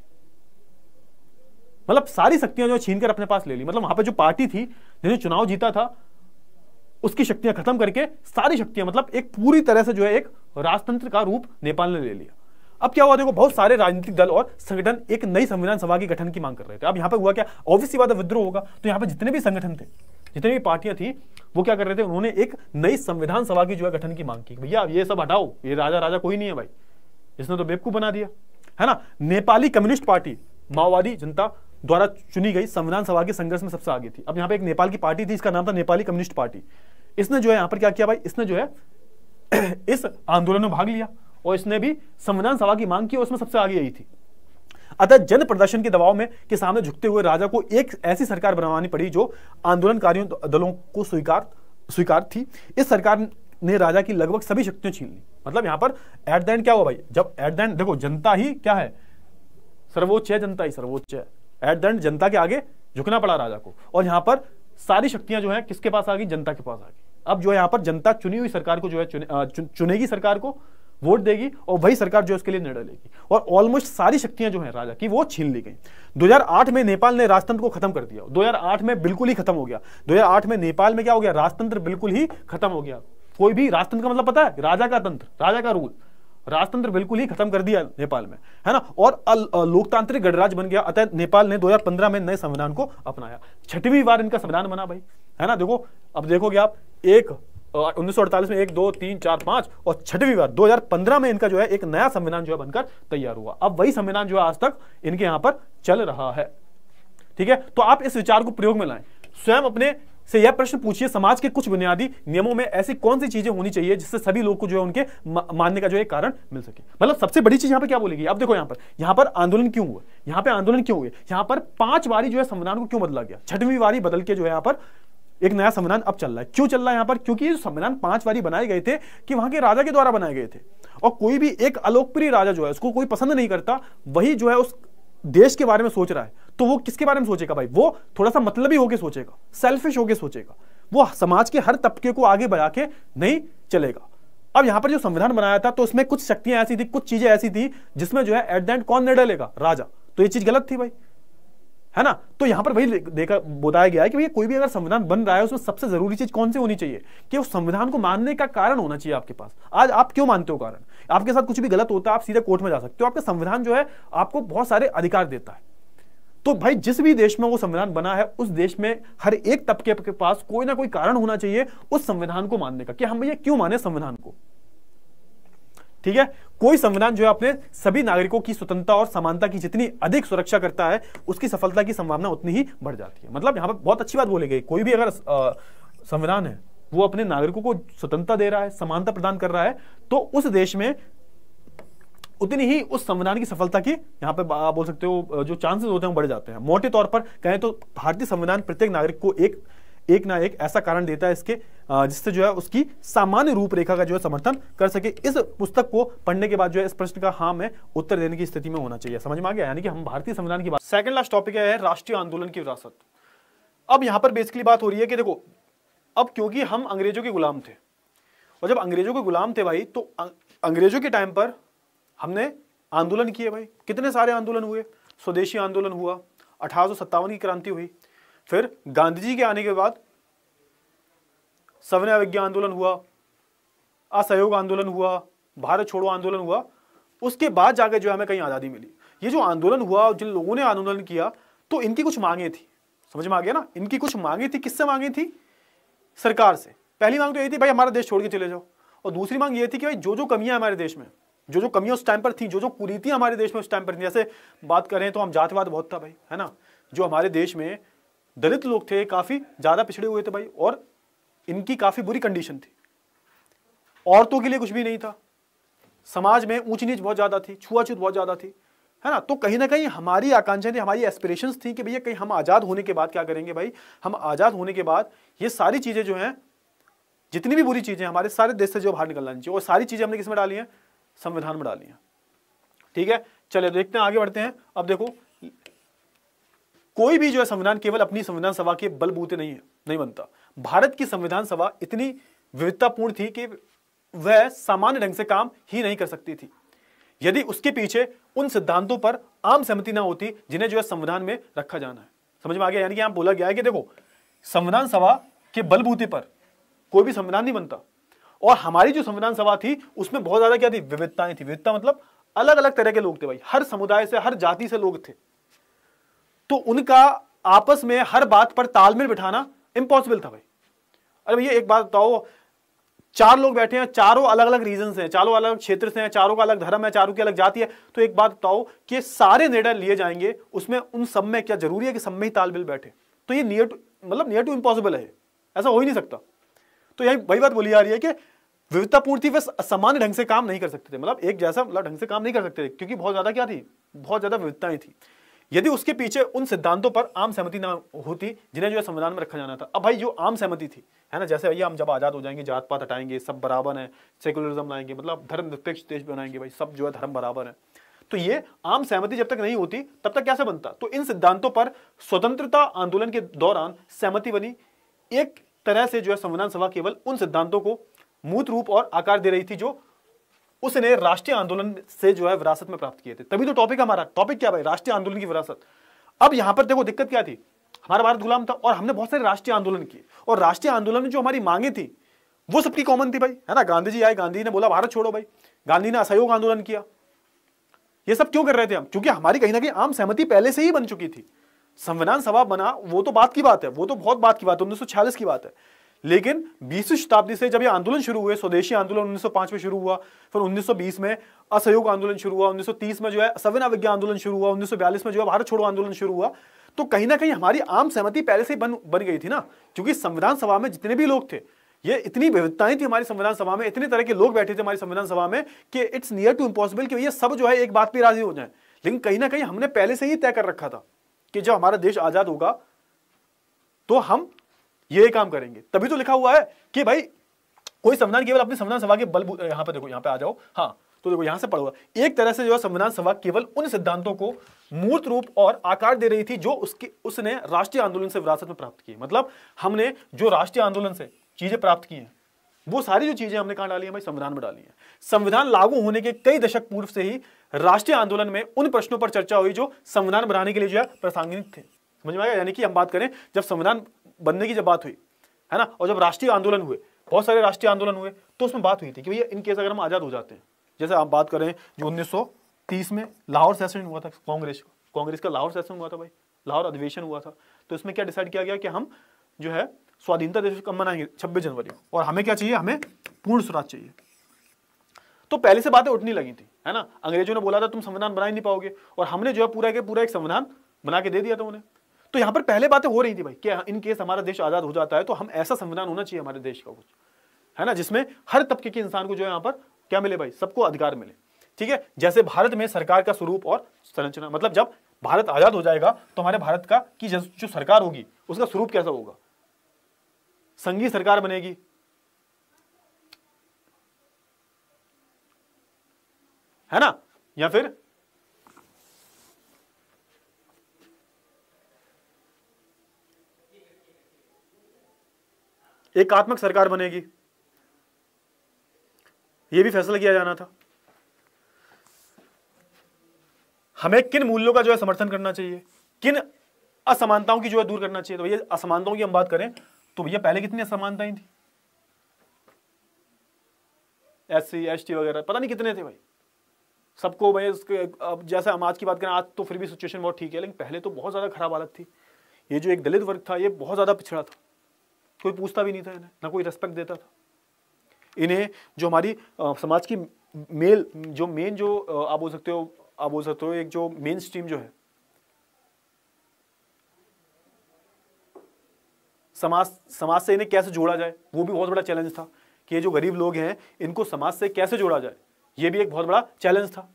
मतलब सारी शक्तियां जो छीन कर अपने पास ले ली मतलब वहां पर जो पार्टी थी जिन्हें चुनाव जीता था उसकी शक्तियां खत्म करके सारी शक्तियां मतलब एक पूरी तरह से जो है एक राजतंत्र का रूप नेपाल ने ले लिया अब क्या हुआ देखो बहुत सारे राजनीतिक दल और संगठन एक नई संविधान सभा के गठन की मांग कर रहे थे अब यहाँ पर हुआ क्या ऑब्वियसली बात विद्रोह होगा तो यहाँ पर जितने भी संगठन थे जितनी भी पार्टियां थी वो क्या कर रहे थे उन्होंने एक नई संविधान सभा की जो है गठन की मांग की भैया ये सब हटाओ ये राजा राजा कोई नहीं है भाई इसने तो बेबकू बना दिया है ना नेपाली कम्युनिस्ट पार्टी माओवादी जनता द्वारा चुनी गई संविधान सभा के संघर्ष में सबसे आगे थी अब यहाँ पे एक नेपाल की पार्टी थी इसका नाम था नेपाली कम्युनिस्ट पार्टी इसने जो है यहाँ पर क्या किया भाई इसने जो है इस आंदोलन में भाग लिया और इसने भी संविधान सभा की मांग की और उसमें सबसे आगे यही थी अतः जन प्रदर्शन के दबाव में के सामने झुकते हुए राजा को एक ऐसी सरकार बनवानी पड़ी जो आंदोलनकारियों दलों को स्वीकार स्वीकार थी इस सरकार ने राजा की लगभग सभी शक्तियों छीन ली मतलब यहां पर एट द एंड क्या हुआ भाई जब एट द एंड देखो जनता ही क्या है सर्वोच्च है जनता ही सर्वोच्च है एट द एंड जनता के आगे झुकना पड़ा राजा को और यहां पर सारी शक्तियां जो है किसके पास आ गई जनता के पास आ गई अब जो यहां पर जनता चुनी हुई सरकार को जो है चुने, चुनेगी सरकार को वोट देगी और वही सरकार जो उसके लिए निर्णय लेगी और ऑलमोस्ट सारी शक्तियां जो है राजा की वो छीन ली गई 2008 में नेपाल ने राजतंत्र को खत्म कर दिया 2008 में बिल्कुल ही खत्म हो गया 2008 में नेपाल में क्या हो गया राजतंत्र बिल्कुल ही खत्म हो गया कोई भी राजतंत्र का मतलब पता है राजा का तंत्र राजा का रूल राजतंत्र बिल्कुल ही खत्म कर दिया नेपाल में है ना और लोकतांत्रिक गणराज्य बन गया अतः नेपाल ने 2015 में नए संविधान को अपनाया छठवीं बार इनका संविधान बना भाई है ना देखो अब देखोगे आप एक उन्नीस में एक दो तीन चार पांच और छठवीं बार 2015 में इनका जो है एक नया संविधान जो है बनकर तैयार हुआ अब वही संविधान जो है आज तक इनके यहां पर चल रहा है ठीक है तो आप इस विचार को प्रयोग में लाएं स्वयं अपने से यह प्रश्न पूछिए समाज के कुछ बुनियादी नियमों में ऐसी कौन सी चीजें होनी चाहिए जिससे सभी लोग को जो है उनके मानने का जो है कारण मिल सके मतलब सबसे बड़ी चीज यहाँ पर क्या बोलेगी अब देखो यहां पर यहां पर आंदोलन क्यों हुआ यहाँ पर आंदोलन क्यों हुए यहाँ पर पांच बारी जो है संविधान को क्यों बदला गया छठवीं बारी बदल के जो है यहां पर एक नया संविधान अब चल रहा है क्यों चल रहा है यहाँ पर क्योंकि ये संविधान पांच बारी बनाए गए थे कि वहां के राजा के द्वारा बनाए गए थे और कोई भी एक अलोकप्रिय राजा जो है उसको कोई पसंद नहीं करता वही जो है उस देश के बारे में सोच रहा है तो वो किसके बारे में सोचेगा भाई वो थोड़ा सा मतलब ही होके सोचेगा सेल्फिश होके सोचेगा वो समाज के हर तबके को आगे बढ़ा के नहीं चलेगा अब यहां पर जो संविधान बनाया था तो उसमें कुछ शक्तियां ऐसी थी कुछ चीजें ऐसी थी जिसमें जो है एट द एंड कौन निर्णय लेगा राजा तो ये चीज गलत थी भाई है ना तो यहां पर वही देखा बताया गया है कि भैया कोई भी अगर संविधान बन रहा है उसमें सबसे जरूरी चीज कौन सी होनी चाहिए कि उस संविधान को मानने का कारण होना चाहिए आपके पास आज आप क्यों मानते हो कारण आपके साथ कुछ भी गलत होता है आप सीधे कोर्ट में जा सकते हो आपका संविधान जो है आपको बहुत सारे अधिकार देता है तो भाई जिस भी देश में वो संविधान बना है उस देश में हर एक तबके के पास कोई ना कोई कारण होना चाहिए उस संविधान को मानने का कि हम भैया क्यों माने संविधान को ठीक है कोई संविधान जो है अपने सभी नागरिकों की स्वतंत्रता और समानता की जितनी अधिक सुरक्षा करता है उसकी सफलता की संभावना उतनी ही बढ़ जाती है मतलब यहां पर बहुत अच्छी बात बोली गई कोई भी अगर संविधान है वो अपने नागरिकों को स्वतंत्रता दे रहा है समानता प्रदान कर रहा है तो उस देश में उतनी ही उस संविधान की सफलता की यहां पे आप बोल सकते हो जो चांसेस होते हैं बढ़ जाते हैं मोटे तौर पर कहें तो भारतीय संविधान प्रत्येक नागरिक को एक एक ना एक ऐसा कारण देता है इसके जिससे जो है उसकी सामान्य रूपरेखा का जो है समर्थन कर सके इस पुस्तक को पढ़ने के बाद जो है इस प्रश्न का हाँ में उत्तर देने की स्थिति में होना चाहिए समझ में आ गया यानी कि हम भारतीय संविधान की बात सेकंड लास्ट टॉपिक है राष्ट्रीय आंदोलन की विरासत अब यहां पर बेसिकली बात हो रही है कि देखो अब क्योंकि हम अंग्रेजों के गुलाम थे और जब अंग्रेजों के गुलाम थे भाई तो अंग्रेजों के टाइम पर हमने आंदोलन किए भाई कितने सारे आंदोलन हुए स्वदेशी आंदोलन हुआ अठारह की क्रांति हुई फिर गांधी जी के आने के बाद सवर्ण अवज्ञा आंदोलन हुआ असहयोग आंदोलन हुआ भारत छोड़ो आंदोलन हुआ उसके बाद जाकर जो हमें कहीं आज़ादी मिली ये जो आंदोलन हुआ जिन लोगों ने आंदोलन किया तो इनकी कुछ मांगे थी समझ में आ गया ना इनकी कुछ मांगे थी किससे मांगी थी सरकार से पहली मांग तो यही थी भाई हमारा देश छोड़ के चले जाओ और दूसरी मांग ये थी कि भाई जो जो कमियां हमारे देश में जो जो कमियां उस टाइम पर थी जो जो कुरीतियां हमारे देश में उस टाइम पर थी जैसे बात करें तो हम जातवाद बहुत था भाई है ना जो हमारे देश में दलित लोग थे काफ़ी ज़्यादा पिछड़े हुए थे भाई और इनकी काफ़ी बुरी कंडीशन थी औरतों के लिए कुछ भी नहीं था समाज में ऊंच नीच बहुत ज़्यादा थी छुआछूत बहुत ज़्यादा थी है ना तो कहीं ना कहीं हमारी आकांक्षाएं थी हमारी एस्पिरेशन थी कि भैया कहीं हम आज़ाद होने के बाद क्या करेंगे भाई हम आज़ाद होने के बाद ये सारी चीज़ें जो हैं जितनी भी बुरी चीज़ें हमारे सारे देश से जो बाहर निकलना चाहिए और सारी चीज़ें हमने किस में डाली हैं संविधान में डाली हैं ठीक है चले देखते हैं आगे बढ़ते हैं अब देखो कोई भी जो है संविधान केवल अपनी संविधान सभा के बलबूते नहीं है नहीं बनता भारत की संविधान सभा इतनी विविधतापूर्ण थी कि वह सामान्य ढंग से काम ही नहीं कर सकती थी यदि उसके पीछे उन सिद्धांतों पर आम सहमति ना होती जिन्हें जो है संविधान में रखा जाना है समझ में आ गया यानी कि यहां बोला गया है कि देखो संविधान सभा के बलबूते पर कोई भी संविधान नहीं बनता और हमारी जो संविधान सभा थी उसमें बहुत ज्यादा क्या थी विविधताएं थी विविधता मतलब अलग अलग तरह के लोग थे भाई हर समुदाय से हर जाति से लोग थे तो उनका आपस में हर बात पर तालमेल बिठाना इम्पॉसिबल था भाई अरे भैया एक बात बताओ चार लोग बैठे हैं चारों अलग अलग रीजन हैं चारों अलग क्षेत्र से हैं चारों का अलग धर्म है चारों की अलग जाति है तो एक बात बताओ कि सारे निर्णय लिए जाएंगे उसमें उन सब में क्या जरूरी है कि सब में ही तालमेल बैठे तो ये नियर टू मतलब नियर टू इम्पॉसिबल है ऐसा हो ही नहीं सकता तो यही वही बात बोली जा रही है कि पूर्ति वे असामान्य ढंग से काम नहीं कर सकते थे मतलब एक जैसा मतलब ढंग से काम नहीं कर सकते थे क्योंकि बहुत ज्यादा क्या थी बहुत ज्यादा विविधताएं थी यदि उसके पीछे उन सिद्धांतों पर आम सहमति ना होती जिन्हें जो है संविधान में रखा जाना था अब भाई जो आम सहमति थी है ना जैसे भैया हम जब आज़ाद हो जाएंगे जात पात हटाएंगे सब बराबर है सेकुलरिज्म लाएंगे मतलब धर्म निरपेक्ष देश बनाएंगे भाई सब जो है धर्म बराबर है तो ये आम सहमति जब तक नहीं होती तब तक कैसे बनता तो इन सिद्धांतों पर स्वतंत्रता आंदोलन के दौरान सहमति बनी एक तरह से जो है संविधान सभा केवल उन सिद्धांतों को मूत रूप और आकार दे रही थी जो उसने राष्ट्रीय आंदोलन से जो है विरासत में प्राप्त किए थे तभी तो टॉपिक हमारा टॉपिक क्या भाई राष्ट्रीय आंदोलन की विरासत अब यहां पर देखो दिक्कत क्या थी हमारा भारत गुलाम था और हमने बहुत सारे राष्ट्रीय आंदोलन किए और राष्ट्रीय आंदोलन में जो हमारी मांगे थी वो सबकी कॉमन थी भाई है ना गांधी जी आए गांधी ने बोला भारत छोड़ो भाई गांधी ने असहयोग आंदोलन किया ये सब क्यों कर रहे थे हम क्योंकि हमारी कहीं ना कहीं आम सहमति पहले से ही बन चुकी थी संविधान सभा बना वो तो बात की बात है वो तो बहुत बात की बात है उन्नीस की बात है लेकिन बीसवीं शताब्दी से जब ये आंदोलन शुरू हुए स्वदेशी आंदोलन 1905 में शुरू हुआ फिर 1920 में असहयोग आंदोलन शुरू हुआ 1930 में जो है सविना विज्ञा आंदोलन शुरू हुआ 1942 में जो है भारत छोड़ो आंदोलन शुरू हुआ तो कहीं ना कहीं हमारी आम सहमति पहले से बन बन गई थी ना क्योंकि संविधान सभा में जितने भी लोग थे ये इतनी विविधताएं थी हमारी संविधान सभा में इतने तरह के लोग बैठे थे हमारी संविधान सभा में कि इट्स नियर टू इम्पॉसिबल कि ये सब जो है एक बात पर राजी हो जाए लेकिन कहीं ना कहीं हमने पहले से ही तय कर रखा था कि जब हमारा देश आजाद होगा तो हम ये काम करेंगे तभी तो लिखा हुआ है कि भाई कोई संविधान केवल अपनी संविधान सभा के बल यहां पर देखो यहां पर आ जाओ हाँ तो देखो यहां से पढ़ो एक तरह से जो है संविधान सभा केवल उन सिद्धांतों को मूर्त रूप और आकार दे रही थी जो उसके उसने राष्ट्रीय आंदोलन से विरासत में प्राप्त किए मतलब हमने जो राष्ट्रीय आंदोलन से चीजें प्राप्त की हैं वो सारी जो चीजें हमने कहा डाली है भाई संविधान में डाली है संविधान लागू होने के कई दशक पूर्व से ही राष्ट्रीय आंदोलन में उन प्रश्नों पर चर्चा हुई जो संविधान बनाने के लिए जो है प्रासंगिक थे समझ में आया यानी कि हम बात करें जब संविधान बनने की जब बात हुई है ना और जब राष्ट्रीय आंदोलन हुए बहुत सारे राष्ट्रीय आंदोलन हुए तो उसमें बात हुई थी कि भैया इनकेस अगर हम आज़ाद हो जाते हैं जैसे आप बात करें जो 1930 में लाहौर सेशन हुआ था कांग्रेस कांग्रेस का लाहौर सेशन हुआ था भाई लाहौर अधिवेशन हुआ था तो इसमें क्या डिसाइड किया गया कि हम जो है स्वाधीनता दिवस कब मनाएंगे छब्बीस जनवरी को और हमें क्या चाहिए हमें पूर्ण स्वराज चाहिए तो पहले से बातें उठने लगी थी है ना अंग्रेजों ने बोला था तुम संविधान बना ही नहीं पाओगे और हमने जो है पूरा के पूरा एक संविधान बना के दे दिया था उन्हें तो यहां पर पहले बातें हो रही थी भाई कि इन केस हमारा देश आज़ाद हो जाता है तो हम ऐसा संविधान होना चाहिए हमारे देश का कुछ है ना जिसमें हर तबके के इंसान को जो है यहाँ पर क्या मिले भाई सबको अधिकार मिले ठीक है जैसे भारत में सरकार का स्वरूप और संरचना मतलब जब भारत आज़ाद हो जाएगा तो हमारे भारत का की जो सरकार होगी उसका स्वरूप कैसा होगा संघीय सरकार बनेगी है ना या फिर एकात्मक सरकार बनेगी यह भी फैसला किया जाना था हमें किन मूल्यों का जो है समर्थन करना चाहिए किन असमानताओं की जो है दूर करना चाहिए तो भैया असमानताओं की हम बात करें तो भैया पहले कितनी असमानताएं थी एस सी एस टी वगैरह पता नहीं कितने थे भाई सबको भाई उसके अब जैसे हम आज की बात करें आज तो फिर भी सिचुएशन बहुत ठीक है लेकिन पहले तो बहुत ज़्यादा खराब हालत थी ये जो एक दलित वर्ग था ये बहुत ज़्यादा पिछड़ा था कोई पूछता भी नहीं था इन्हें ना कोई रेस्पेक्ट देता था इन्हें जो हमारी समाज की मेल जो मेन जो आप बोल सकते हो आप बोल सकते हो एक जो मेन स्ट्रीम जो है समाज समाज से इन्हें कैसे जोड़ा जाए वो भी बहुत बड़ा चैलेंज था कि ये जो गरीब लोग हैं इनको समाज से कैसे जोड़ा जाए ये भी एक बहुत बड़ा चैलेंज था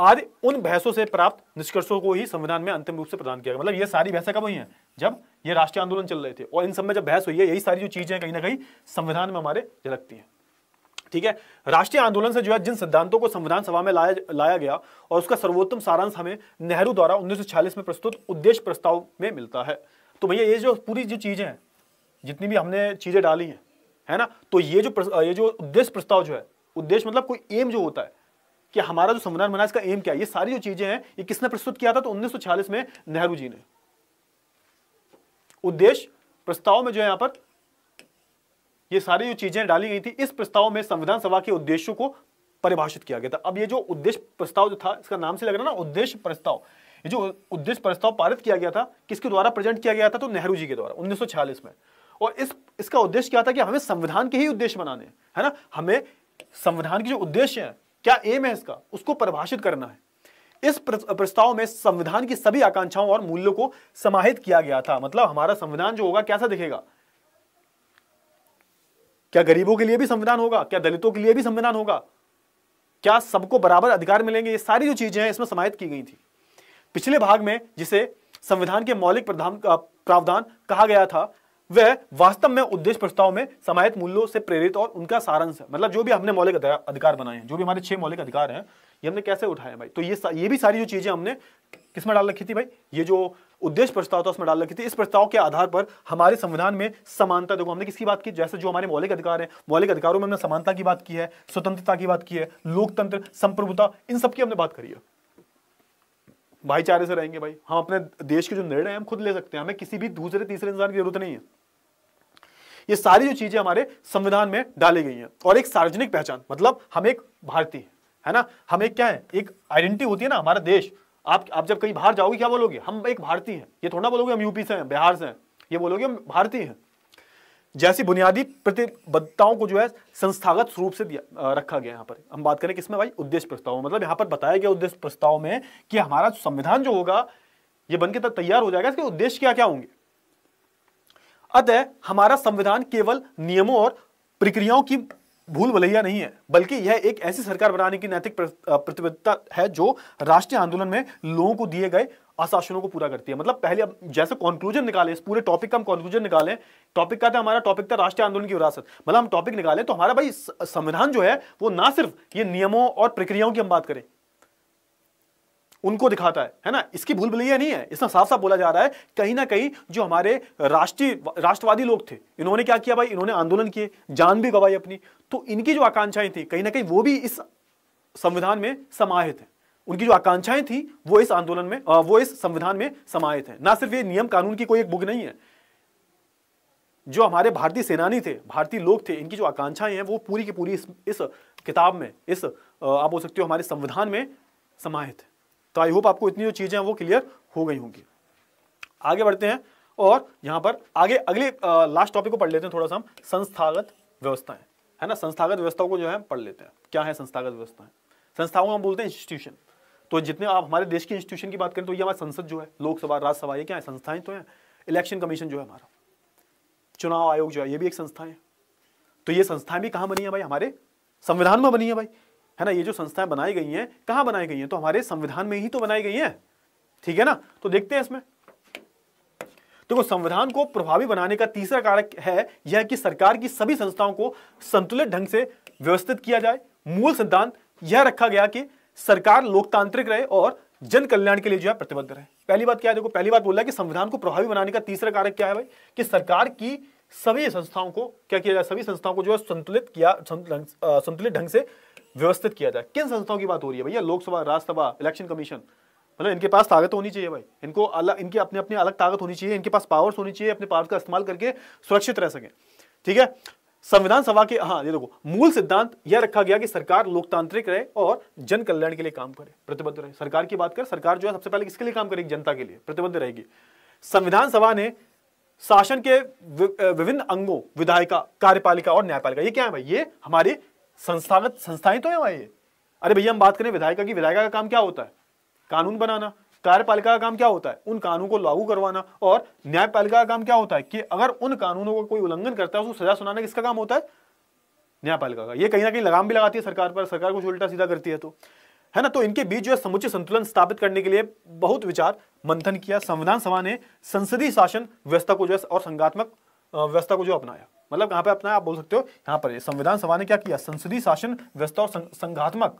आदि उन बहसों से प्राप्त निष्कर्षों को ही संविधान में अंतिम रूप से प्रदान किया गया मतलब ये सारी बहसें कब हुई हैं जब ये राष्ट्रीय आंदोलन चल रहे थे और इन सब में जब बहस हुई है यही सारी जो चीजें कहीं ना कहीं संविधान में हमारे झलकती हैं ठीक है राष्ट्रीय आंदोलन से जो है जिन सिद्धांतों को संविधान सभा में लाया लाया गया और उसका सर्वोत्तम सारांश हमें नेहरू द्वारा उन्नीस में प्रस्तुत उद्देश्य प्रस्ताव में मिलता है तो भैया ये जो पूरी जो चीजें हैं जितनी भी हमने चीजें डाली हैं है ना तो ये जो ये जो उद्देश्य प्रस्ताव जो है उद्देश्य मतलब कोई एम जो होता है कि हमारा जो संविधान बना इसका एम क्या है ये सारी जो चीजें हैं ये किसने प्रस्तुत किया था तो 1946 में नेहरू जी ने उद्देश्य प्रस्ताव में जो है यहां पर ये सारी जो चीजें डाली गई थी इस प्रस्ताव में संविधान सभा के उद्देश्यों को परिभाषित किया गया था अब ये जो उद्देश्य प्रस्ताव जो था इसका नाम से लग रहा ना उद्देश्य प्रस्ताव ये जो उद्देश्य प्रस्ताव पारित किया गया था किसके द्वारा प्रेजेंट किया गया था तो नेहरू जी के द्वारा 1946 में और इस इसका उद्देश्य क्या था कि हमें संविधान के ही उद्देश्य बनाने है ना हमें संविधान के जो उद्देश्य हैं क्या एम है इसका उसको परिभाषित करना है इस प्रस्ताव में संविधान की सभी आकांक्षाओं और मूल्यों को समाहित किया गया था मतलब हमारा संविधान जो होगा कैसा दिखेगा क्या गरीबों के लिए भी संविधान होगा क्या दलितों के लिए भी संविधान होगा क्या सबको बराबर अधिकार मिलेंगे ये सारी जो चीजें हैं इसमें समाहित की गई थी पिछले भाग में जिसे संविधान के मौलिक प्रावधान कहा गया था वह वास्तव में उद्देश्य प्रस्ताव में समाहित मूल्यों से प्रेरित और उनका सारांश है मतलब जो भी हमने मौलिक अधिकार बनाए हैं जो भी हमारे छह मौलिक अधिकार हैं ये हमने कैसे उठाए हैं भाई तो ये ये भी सारी जो चीजें हमने किसमें डाल रखी थी भाई ये जो उद्देश्य प्रस्ताव था उसमें डाल रखी थी इस प्रस्ताव के आधार पर हमारे संविधान में समानता देखो हमने किसकी बात की जैसे जो हमारे मौलिक अधिकार हैं मौलिक अधिकारों में हमने समानता की बात की है स्वतंत्रता की बात की है लोकतंत्र संप्रभुता इन सबकी हमने बात करी है भाईचारे से रहेंगे भाई हम अपने देश के जो निर्णय हैं हम खुद ले सकते हैं हमें किसी भी दूसरे तीसरे इंसान की जरूरत नहीं है ये सारी जो चीजें हमारे संविधान में डाली गई हैं और एक सार्वजनिक पहचान मतलब हम एक भारतीय है ना हम एक क्या है एक आइडेंटिटी होती है ना हमारा देश आप आप जब कहीं बाहर जाओगे क्या बोलोगे हम एक भारतीय हैं ये थोड़ा बोलोगे हम यूपी से हैं बिहार से हैं ये बोलोगे हम भारतीय हैं जैसी बुनियादी प्रतिबद्धताओं को जो है संस्थागत रूप से दिया रखा गया यहाँ पर हम बात करें किसमें भाई उद्देश्य प्रस्ताव मतलब यहाँ पर बताया गया उद्देश्य प्रस्ताव में कि हमारा संविधान जो होगा ये बनके तब तैयार हो जाएगा इसके उद्देश्य क्या क्या होंगे अतः हमारा संविधान केवल नियमों और प्रक्रियाओं की भूल भलैया नहीं है बल्कि यह एक ऐसी सरकार बनाने की नैतिक प्रतिबद्धता है जो राष्ट्रीय आंदोलन में लोगों को दिए गए आशासनों को पूरा करती है मतलब पहले अब जैसे कॉन्क्लूजन निकाले इस पूरे टॉपिक का हम कॉन्क्लूजन निकालें टॉपिक का था तो हमारा टॉपिक था राष्ट्रीय आंदोलन की विरासत मतलब हम टॉपिक निकालें तो हमारा भाई संविधान जो है वो ना सिर्फ ये नियमों और प्रक्रियाओं की हम बात करें उनको दिखाता है है ना इसकी भूल भुलैया नहीं है इसमें साफ साफ बोला जा रहा है कहीं ना कहीं जो हमारे राष्ट्रीय राष्ट्रवादी लोग थे इन्होंने क्या किया भाई इन्होंने आंदोलन किए जान भी गवाई अपनी तो इनकी जो आकांक्षाएं थी कहीं ना कहीं वो भी इस संविधान में समाहित है उनकी जो आकांक्षाएं थी वो इस आंदोलन में वो इस संविधान में समाहित है ना सिर्फ ये नियम कानून की कोई एक बुक नहीं है जो हमारे भारतीय सेनानी थे भारतीय लोग थे इनकी जो आकांक्षाएं हैं वो पूरी की पूरी इस, इस किताब में इस आप बोल सकते हो हमारे संविधान में समाहित है तो आई होप आपको इतनी जो चीज़ें हैं वो क्लियर हो गई होंगी आगे बढ़ते हैं और यहाँ पर आगे अगले लास्ट टॉपिक को पढ़ लेते हैं थोड़ा सा हम संस्थागत व्यवस्थाएं है ना संस्थागत व्यवस्थाओं को जो है पढ़ लेते हैं क्या है संस्थागत व्यवस्थाएं संस्थाओं को हम बोलते हैं इंस्टीट्यूशन तो जितने आप हमारे देश के इंस्टीट्यूशन की बात करें तो ये हमारी संसद जो है लोकसभा राज्यसभा ये क्या है संस्थाएं तो हैं इलेक्शन कमीशन जो है हमारा चुनाव आयोग जो है ये भी एक संस्था है तो ये संस्थाएं भी कहाँ बनी है भाई हमारे संविधान में बनी है भाई है ना ये जो संस्थाएं बनाई गई हैं कहाँ बनाई गई हैं तो हमारे संविधान में ही तो बनाई गई हैं ठीक है ना तो देखते हैं इसमें देखो तो संविधान को प्रभावी बनाने का तीसरा कारक है यह कि सरकार की सभी संस्थाओं को संतुलित ढंग से व्यवस्थित किया जाए मूल सिद्धांत यह रखा गया कि सरकार लोकतांत्रिक रहे और जन कल्याण के लिए जो है प्रतिबद्ध रहे पहली बात क्या है देखो पहली बात बोला है कि संविधान को प्रभावी बनाने का तीसरा कारक क्या है भाई कि सरकार की सभी संस्थाओं को क्या किया जाए सभी संस्थाओं को जो है संतुलित किया संतुलित ढंग से व्यवस्थित किया जाए किन संस्थाओं की बात हो रही है भैया लोकसभा राज्यसभा इलेक्शन कमीशन मतलब इनके पास ताकत होनी चाहिए भाई इनको अलग इनकी अपने अपने अलग ताकत होनी चाहिए इनके पास पावर्स होनी चाहिए अपने पावर्स का इस्तेमाल करके सुरक्षित रह सके ठीक है संविधान सभा के हाँ ये देखो मूल सिद्धांत यह रखा गया कि सरकार लोकतांत्रिक रहे और जन कल्याण के लिए काम करे प्रतिबद्ध रहे सरकार की बात करें सरकार जो है सबसे पहले किसके लिए काम करेगी जनता के लिए प्रतिबद्ध रहेगी संविधान सभा ने शासन के विभिन्न अंगों विधायिका कार्यपालिका और न्यायपालिका ये क्या है भाई ये हमारी संस्थागत संस्थाएं तो है भाई ये अरे भैया हम बात करें विधायिका की विधायिका का काम क्या होता है कानून बनाना कार्यपालिका का काम क्या होता है उन कानून को लागू करवाना और न्यायपालिका का काम क्या होता है कि अगर उन कानूनों का कोई उल्लंघन करता है उसको सजा सुनाना किसका काम होता है न्यायपालिका का ये कहीं ना कहीं लगाम भी लगाती है सरकार पर सरकार को उल्टा सीधा करती है तो है ना तो इनके बीच जो है समुचित संतुलन स्थापित करने के लिए बहुत विचार मंथन किया संविधान सभा ने संसदीय शासन व्यवस्था को जो है और संघात्मक व्यवस्था को जो अपनाया मतलब कहाँ पे अपनाया आप बोल सकते हो यहां पर संविधान सभा ने क्या किया संसदीय शासन व्यवस्था और संघात्मक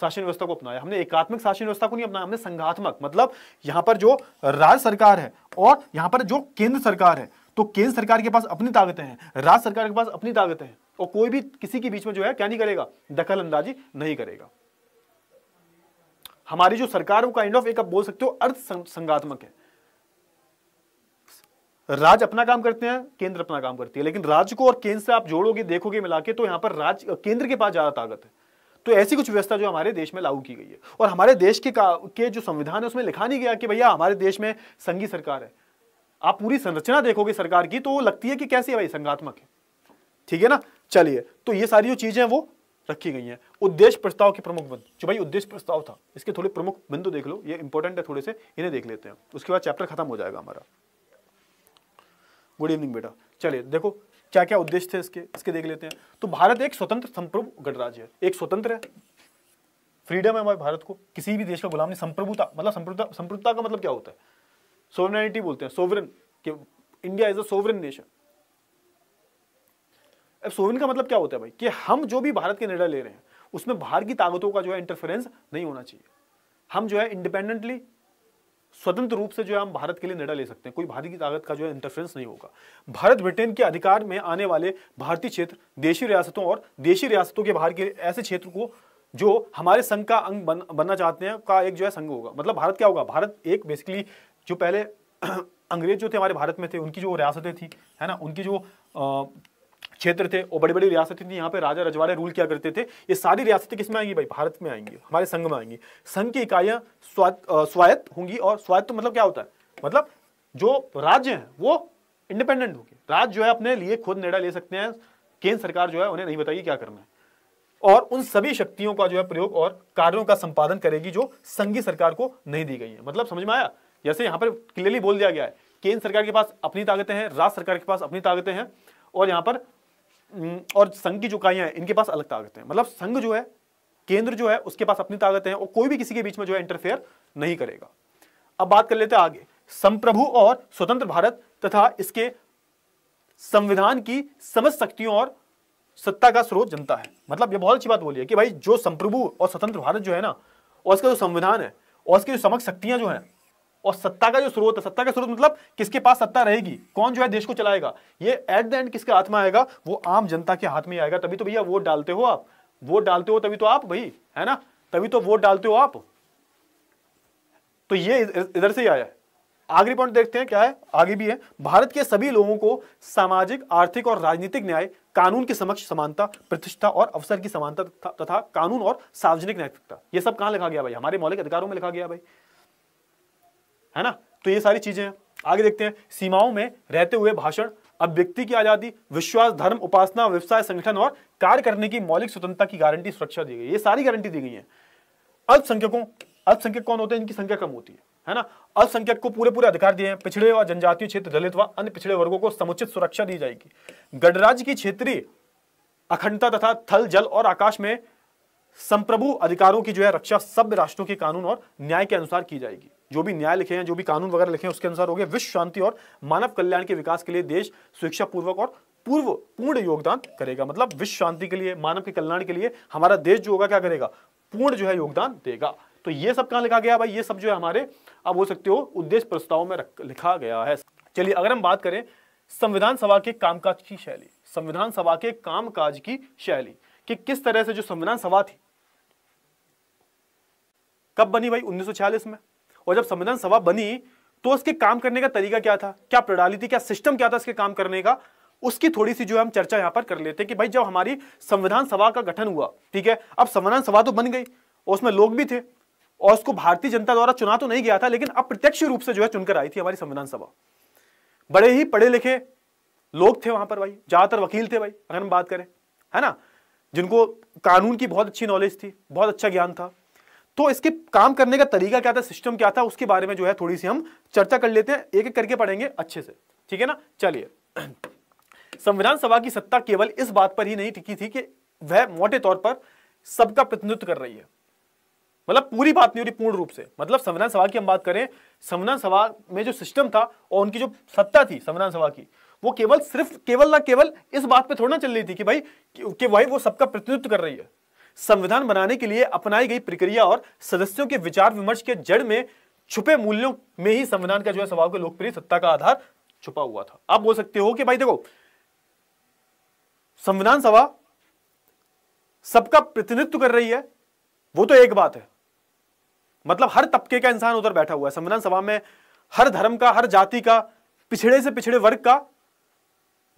शासन व्यवस्था को अपनाया हमने एकात्मक शासन व्यवस्था को नहीं अपनाया हमने संघात्मक मतलब यहाँ पर जो राज्य सरकार है और यहाँ पर जो केंद्र सरकार है तो केंद्र सरकार के पास अपनी ताकतें हैं राज्य सरकार के पास अपनी ताकतें हैं और कोई भी किसी के बीच में जो है क्या नहीं करेगा दखल अंदाजी नहीं करेगा हमारी जो सरकार वो काइंड ऑफ एक आप बोल सकते हो अर्थ संघात्मक है राज्य अपना काम करते हैं केंद्र अपना काम करती है लेकिन राज्य को और केंद्र से आप जोड़ोगे देखोगे मिला के तो यहां पर राज्य केंद्र के पास ज्यादा ताकत है तो ऐसी कुछ व्यवस्था जो हमारे देश में लागू की गई है और हमारे देश के के जो संविधान है उसमें लिखा नहीं गया कि भैया हमारे देश में संघी सरकार है आप पूरी संरचना देखोगे सरकार की तो वो लगती है कि कैसी है भाई संगात्मक है ठीक है ना चलिए तो ये सारी जो चीजें वो रखी गई हैं उद्देश्य प्रस्ताव के प्रमुख बिंदु जो भाई उद्देश्य प्रस्ताव था इसके थोड़े प्रमुख बिंदु देख लो ये इंपॉर्टेंट है थोड़े से इन्हें देख लेते हैं उसके बाद चैप्टर खत्म हो जाएगा हमारा गुड इवनिंग बेटा चलिए देखो क्या क्या उद्देश्य थे इसके इसके देख लेते हैं तो भारत एक स्वतंत्र संप्रभु गणराज्य है एक स्वतंत्र है फ्रीडम है हमारे भारत को किसी भी देश का गुलाम नहीं संप्रभुता मतलब संप्रभुता संप्रभुता का मतलब क्या होता है सोवरेनिटी बोलते हैं सोवरन कि India is a sovereign nation अब सोवरन का मतलब क्या होता है भाई कि हम जो भी भारत के निर्णय ले रहे हैं उसमें बाहर की ताकतों का जो है इंटरफेरेंस नहीं होना चाहिए हम जो है इंडिपेंडेंटली स्वतंत्र रूप से जो है हम भारत के लिए निर्णय ले सकते हैं कोई भारत की ताकत का जो है इंटरफेरेंस नहीं होगा भारत ब्रिटेन के अधिकार में आने वाले भारतीय क्षेत्र देशी रियासतों और देशी रियासतों के बाहर के ऐसे क्षेत्र को जो हमारे संघ का अंग बन, बनना चाहते हैं का एक जो है संघ होगा मतलब भारत क्या होगा भारत एक बेसिकली जो पहले अंग्रेज जो थे हमारे भारत में थे उनकी जो रियासतें थी है ना उनकी जो आ, क्षेत्र थे और बड़ी बड़ी रियासतें थी यहाँ पे राजा रजवाड़े रूल किया करते थे ये सारी रियासतें में आएंगी भाई भारत में आएंगी हमारे संघ में आएंगी संघ की इकाइयाँ स्वायत्त होंगी और स्वायत्त मतलब क्या होता है मतलब जो राज्य हैं वो इंडिपेंडेंट होंगे राज्य जो है अपने लिए खुद निर्णय ले सकते हैं केंद्र सरकार जो है उन्हें नहीं बताएगी क्या करना है और उन सभी शक्तियों का जो है प्रयोग और कार्यों का संपादन करेगी जो संघीय सरकार को नहीं दी गई है मतलब समझ में आया जैसे यहाँ पर क्लियरली बोल दिया गया है केंद्र सरकार के पास अपनी ताकतें हैं राज्य सरकार के पास अपनी ताकतें हैं और यहाँ पर और संघ की जो इकाइयाँ इनके पास अलग ताकतें हैं मतलब संघ जो है केंद्र जो है उसके पास अपनी ताकतें हैं और कोई भी किसी के बीच में जो है इंटरफेयर नहीं करेगा अब बात कर लेते हैं आगे संप्रभु और स्वतंत्र भारत तथा इसके संविधान की समझ शक्तियों और सत्ता का स्रोत जनता है मतलब ये बहुत अच्छी बात बोली है कि भाई जो संप्रभु और स्वतंत्र भारत जो है ना और इसका जो संविधान है और इसकी जो समक्ष शक्तियां जो है और सत्ता का जो स्रोत है सत्ता का स्रोत मतलब किसके पास सत्ता रहेगी कौन जो है देश को चलाएगा ये एट द एंड किसके हाथ में आएगा वो आम जनता के हाथ में आएगा तभी तो भैया वोट डालते हो आप वोट डालते हो तभी तो आप भाई है ना तभी तो वोट डालते हो आप तो ये इधर से ही आया आगे पॉइंट देखते हैं क्या है आगे भी है भारत के सभी लोगों को सामाजिक आर्थिक और राजनीतिक न्याय कानून के समक्ष समानता प्रतिष्ठा और अवसर की समानता तथा कानून और सार्वजनिक नैतिकता ये सब कहां लिखा गया भाई हमारे मौलिक अधिकारों में लिखा गया भाई है ना तो ये सारी चीजें आगे देखते हैं सीमाओं में रहते हुए भाषण अब व्यक्ति की आजादी विश्वास धर्म उपासना व्यवसाय संगठन और कार्य करने की मौलिक स्वतंत्रता की गारंटी सुरक्षा दी गई ये सारी गारंटी दी गई है अल्पसंख्यकों अल्पसंख्यक कौन होते हैं इनकी संख्या कम होती है है ना अल्पसंख्यक को पूरे पूरे अधिकार दिए हैं पिछड़े और जनजातीय क्षेत्र दलित व अन्य पिछड़े वर्गों को समुचित सुरक्षा दी जाएगी गणराज्य की क्षेत्रीय अखंडता तथा थल जल और आकाश में संप्रभु अधिकारों की जो है रक्षा सब राष्ट्रों के कानून और न्याय के अनुसार की जाएगी जो भी न्याय लिखे हैं जो भी कानून वगैरह लिखे हैं उसके अनुसार हो गया विश्व शांति और मानव कल्याण के विकास के लिए देश स्वेच्छा पूर्वक और पूर्व पूर्ण योगदान करेगा मतलब विश्व शांति के लिए मानव के कल्याण के लिए हमारा देश जो होगा क्या करेगा पूर्ण जो है योगदान देगा तो ये सब कहाँ लिखा गया भाई ये सब जो है हमारे अब हो सकते हो उद्देश्य प्रस्ताव में लिखा गया है चलिए अगर हम बात करें संविधान सभा के कामकाज की शैली संविधान सभा के कामकाज की शैली कि किस तरह से जो संविधान सभा थी कब बनी भाई उन्नीस में और जब संविधान सभा बनी तो उसके काम करने का तरीका क्या था क्या प्रणाली थी क्या सिस्टम क्या था इसके काम करने का उसकी थोड़ी सी जो है हम चर्चा यहां पर कर लेते हैं कि भाई जब हमारी संविधान सभा का गठन हुआ ठीक है अब संविधान सभा तो बन गई और उसमें लोग भी थे और उसको भारतीय जनता द्वारा चुना तो नहीं गया था लेकिन अप्रत्यक्ष रूप से जो है चुनकर आई थी हमारी संविधान सभा बड़े ही पढ़े लिखे लोग थे वहां पर भाई ज्यादातर वकील थे भाई अगर हम बात करें है ना जिनको कानून की बहुत अच्छी नॉलेज थी बहुत अच्छा ज्ञान था तो इसके काम करने का तरीका क्या था सिस्टम क्या था उसके बारे में जो है थोड़ी सी हम चर्चा कर लेते हैं एक एक करके पढ़ेंगे अच्छे से ठीक है ना चलिए संविधान सभा की सत्ता केवल इस बात पर ही नहीं टिकी थी कि वह मोटे तौर पर सबका प्रतिनिधित्व कर रही है मतलब पूरी बात नहीं हो रही पूर्ण रूप से मतलब संविधान सभा की हम बात करें संविधान सभा में जो सिस्टम था और उनकी जो सत्ता थी संविधान सभा की वो केवल सिर्फ केवल ना केवल इस बात पे थोड़ा ना चल रही थी कि भाई कि, कि भाई वो सबका प्रतिनिधित्व कर रही है संविधान बनाने के लिए अपनाई गई प्रक्रिया और सदस्यों के विचार विमर्श के जड़ में छुपे मूल्यों में ही संविधान का जो है स्वभाव के लोकप्रिय सत्ता का आधार छुपा हुआ था आप बोल सकते हो कि भाई देखो संविधान सभा सबका प्रतिनिधित्व कर रही है वो तो एक बात है मतलब हर तबके का इंसान उधर बैठा हुआ है संविधान सभा में हर धर्म का हर जाति का पिछड़े से पिछड़े वर्ग का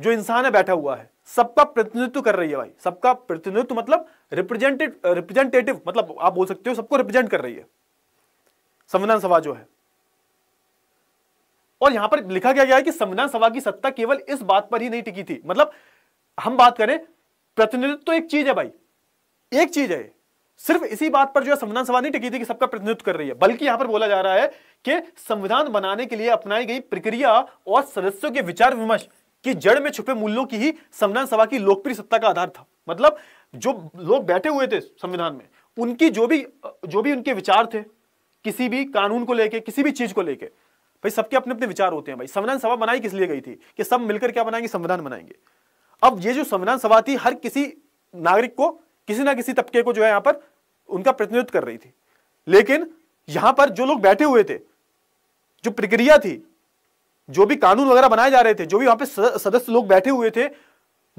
जो इंसान है बैठा हुआ है सबका प्रतिनिधित्व कर रही है भाई सबका प्रतिनिधित्व मतलब रिप्रेजेंटेटिव रिप्रेजेंटेटिव मतलब आप बोल सकते हो सबको रिप्रेजेंट कर रही है संविधान सभा जो है और यहां पर लिखा गया है कि संविधान सभा की सत्ता केवल इस बात पर ही नहीं टिकी थी मतलब हम बात करें प्रतिनिधित्व तो एक चीज है भाई एक चीज है सिर्फ इसी बात पर जो है संविधान सभा नहीं टिकी थी कि सबका प्रतिनिधित्व कर रही है बल्कि यहां पर बोला जा रहा है कि संविधान बनाने के लिए अपनाई गई प्रक्रिया और सदस्यों के विचार विमर्श कि जड़ में छुपे मूल्यों की ही संविधान सभा की लोकप्रिय सत्ता का आधार था मतलब जो लोग बैठे हुए थे संविधान में उनकी जो भी जो भी उनके विचार थे किसी भी कानून को लेके किसी भी चीज को लेके भाई सबके अपने अपने विचार होते हैं भाई संविधान सभा बनाई किस लिए गई थी कि सब मिलकर क्या बनाएंगे संविधान बनाएंगे अब ये जो संविधान सभा थी हर किसी नागरिक को किसी ना किसी तबके को जो है यहां पर उनका प्रतिनिधित्व कर रही थी लेकिन यहां पर जो लोग बैठे हुए थे जो प्रक्रिया थी जो भी कानून वगैरह बनाए जा रहे थे जो भी वहां पे सदस्य लोग बैठे हुए थे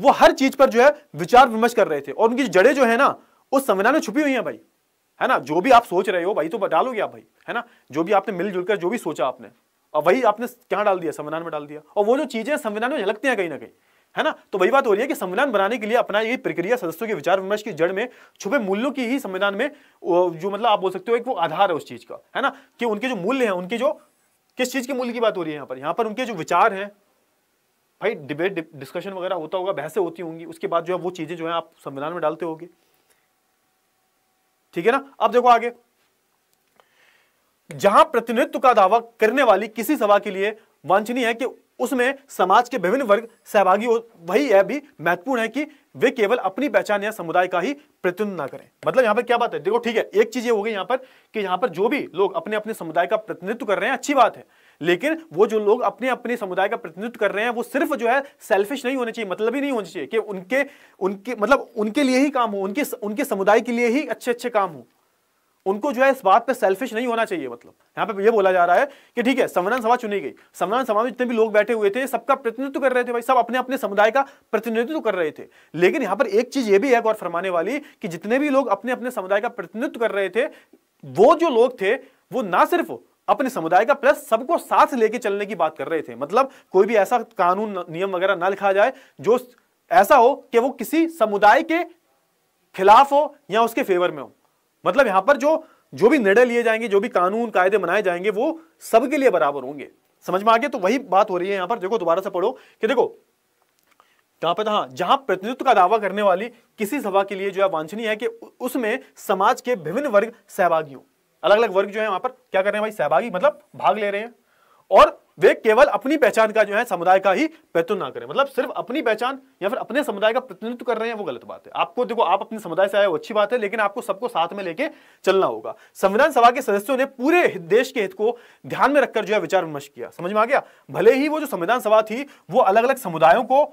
वो हर चीज पर जो है विचार विमर्श कर रहे थे और उनकी जड़ें जो है ना उस संविधान में छुपी हुई है भाई है ना जो भी आप सोच रहे हो भाई तो डालोगे आप भाई है ना जो भी आपने मिलजुल कर जो भी सोचा आपने और वही आपने क्या डाल दिया संविधान में डाल दिया और वो जो चीजें संविधान में झलकती हैं कहीं ना कहीं है ना तो वही बात हो रही है कि संविधान बनाने के लिए अपना ये प्रक्रिया सदस्यों के विचार विमर्श की जड़ में छुपे मूल्यों की ही संविधान में जो मतलब आप बोल सकते हो एक वो आधार है उस चीज का है ना कि उनके जो मूल्य हैं उनके जो किस चीज के मूल्य की बात हो रही है यहाँ पर यहाँ पर उनके जो विचार हैं भाई डिबेट डिस्कशन वगैरह होता होगा बहसें होती होंगी उसके बाद जो है वो चीजें जो है आप संविधान में डालते होगे ठीक है ना अब देखो आगे जहां प्रतिनिधित्व का दावा करने वाली किसी सभा के लिए वांछनीय है कि उसमें समाज के विभिन्न वर्ग सहभागी हो वही यह भी महत्वपूर्ण है कि वे केवल अपनी पहचान या समुदाय का ही प्रतिनिधित्व ना करें मतलब यहां पर क्या बात है देखो ठीक है एक चीज ये हो गई यहाँ पर कि यहाँ पर जो भी लोग अपने अपने समुदाय का प्रतिनिधित्व कर रहे हैं अच्छी बात है लेकिन वो जो लोग अपने अपने समुदाय का प्रतिनिधित्व कर रहे हैं वो सिर्फ जो है सेल्फिश नहीं होने चाहिए मतलब ही नहीं होने चाहिए कि उनके उनके मतलब उनके लिए ही काम हो उनके उनके समुदाय के लिए ही अच्छे अच्छे काम हो उनको जो है इस बात पे सेल्फिश नहीं होना चाहिए मतलब यहाँ पे ये बोला जा रहा है कि ठीक है संविधान सभा चुनी गई संविधान सभा में जितने भी लोग बैठे हुए थे सबका प्रतिनिधित्व कर रहे थे भाई सब अपने अपने समुदाय का प्रतिनिधित्व कर रहे थे लेकिन यहाँ पर एक चीज ये भी है गौर फरमाने वाली कि जितने भी लोग अपने अपने समुदाय का प्रतिनिधित्व कर रहे थे वो जो लोग थे वो ना सिर्फ अपने समुदाय का प्लस सबको साथ लेके चलने की बात कर रहे थे मतलब कोई भी ऐसा कानून नियम वगैरह ना लिखा जाए जो ऐसा हो कि वो किसी समुदाय के खिलाफ हो या उसके फेवर में हो मतलब यहां पर जो जो भी निर्णय लिए जाएंगे जो भी कानून कायदे बनाए जाएंगे वो सबके लिए बराबर होंगे समझ में आ गया तो वही बात हो रही है यहां पर देखो दोबारा से पढ़ो कि देखो कहां पर हाँ जहां प्रतिनिधित्व का दावा करने वाली किसी सभा के लिए जो है वांछनीय है कि उसमें समाज के विभिन्न वर्ग सहभागी हो अलग अलग वर्ग जो है वहां पर क्या कर रहे हैं भाई सहभागी मतलब भाग ले रहे हैं और वे केवल अपनी पहचान का जो है समुदाय का ही प्रतिनिधित्व ना करें मतलब सिर्फ अपनी पहचान या फिर अपने समुदाय का प्रतिनिधित्व कर रहे हैं वो गलत बात है आपको देखो आप अपने समुदाय से आए वो अच्छी बात है लेकिन आपको सबको साथ में लेके चलना होगा संविधान सभा के सदस्यों ने पूरे देश के हित को ध्यान में रखकर जो है विचार विमर्श किया समझ में आ गया भले ही वो जो संविधान सभा थी वो अलग अलग समुदायों को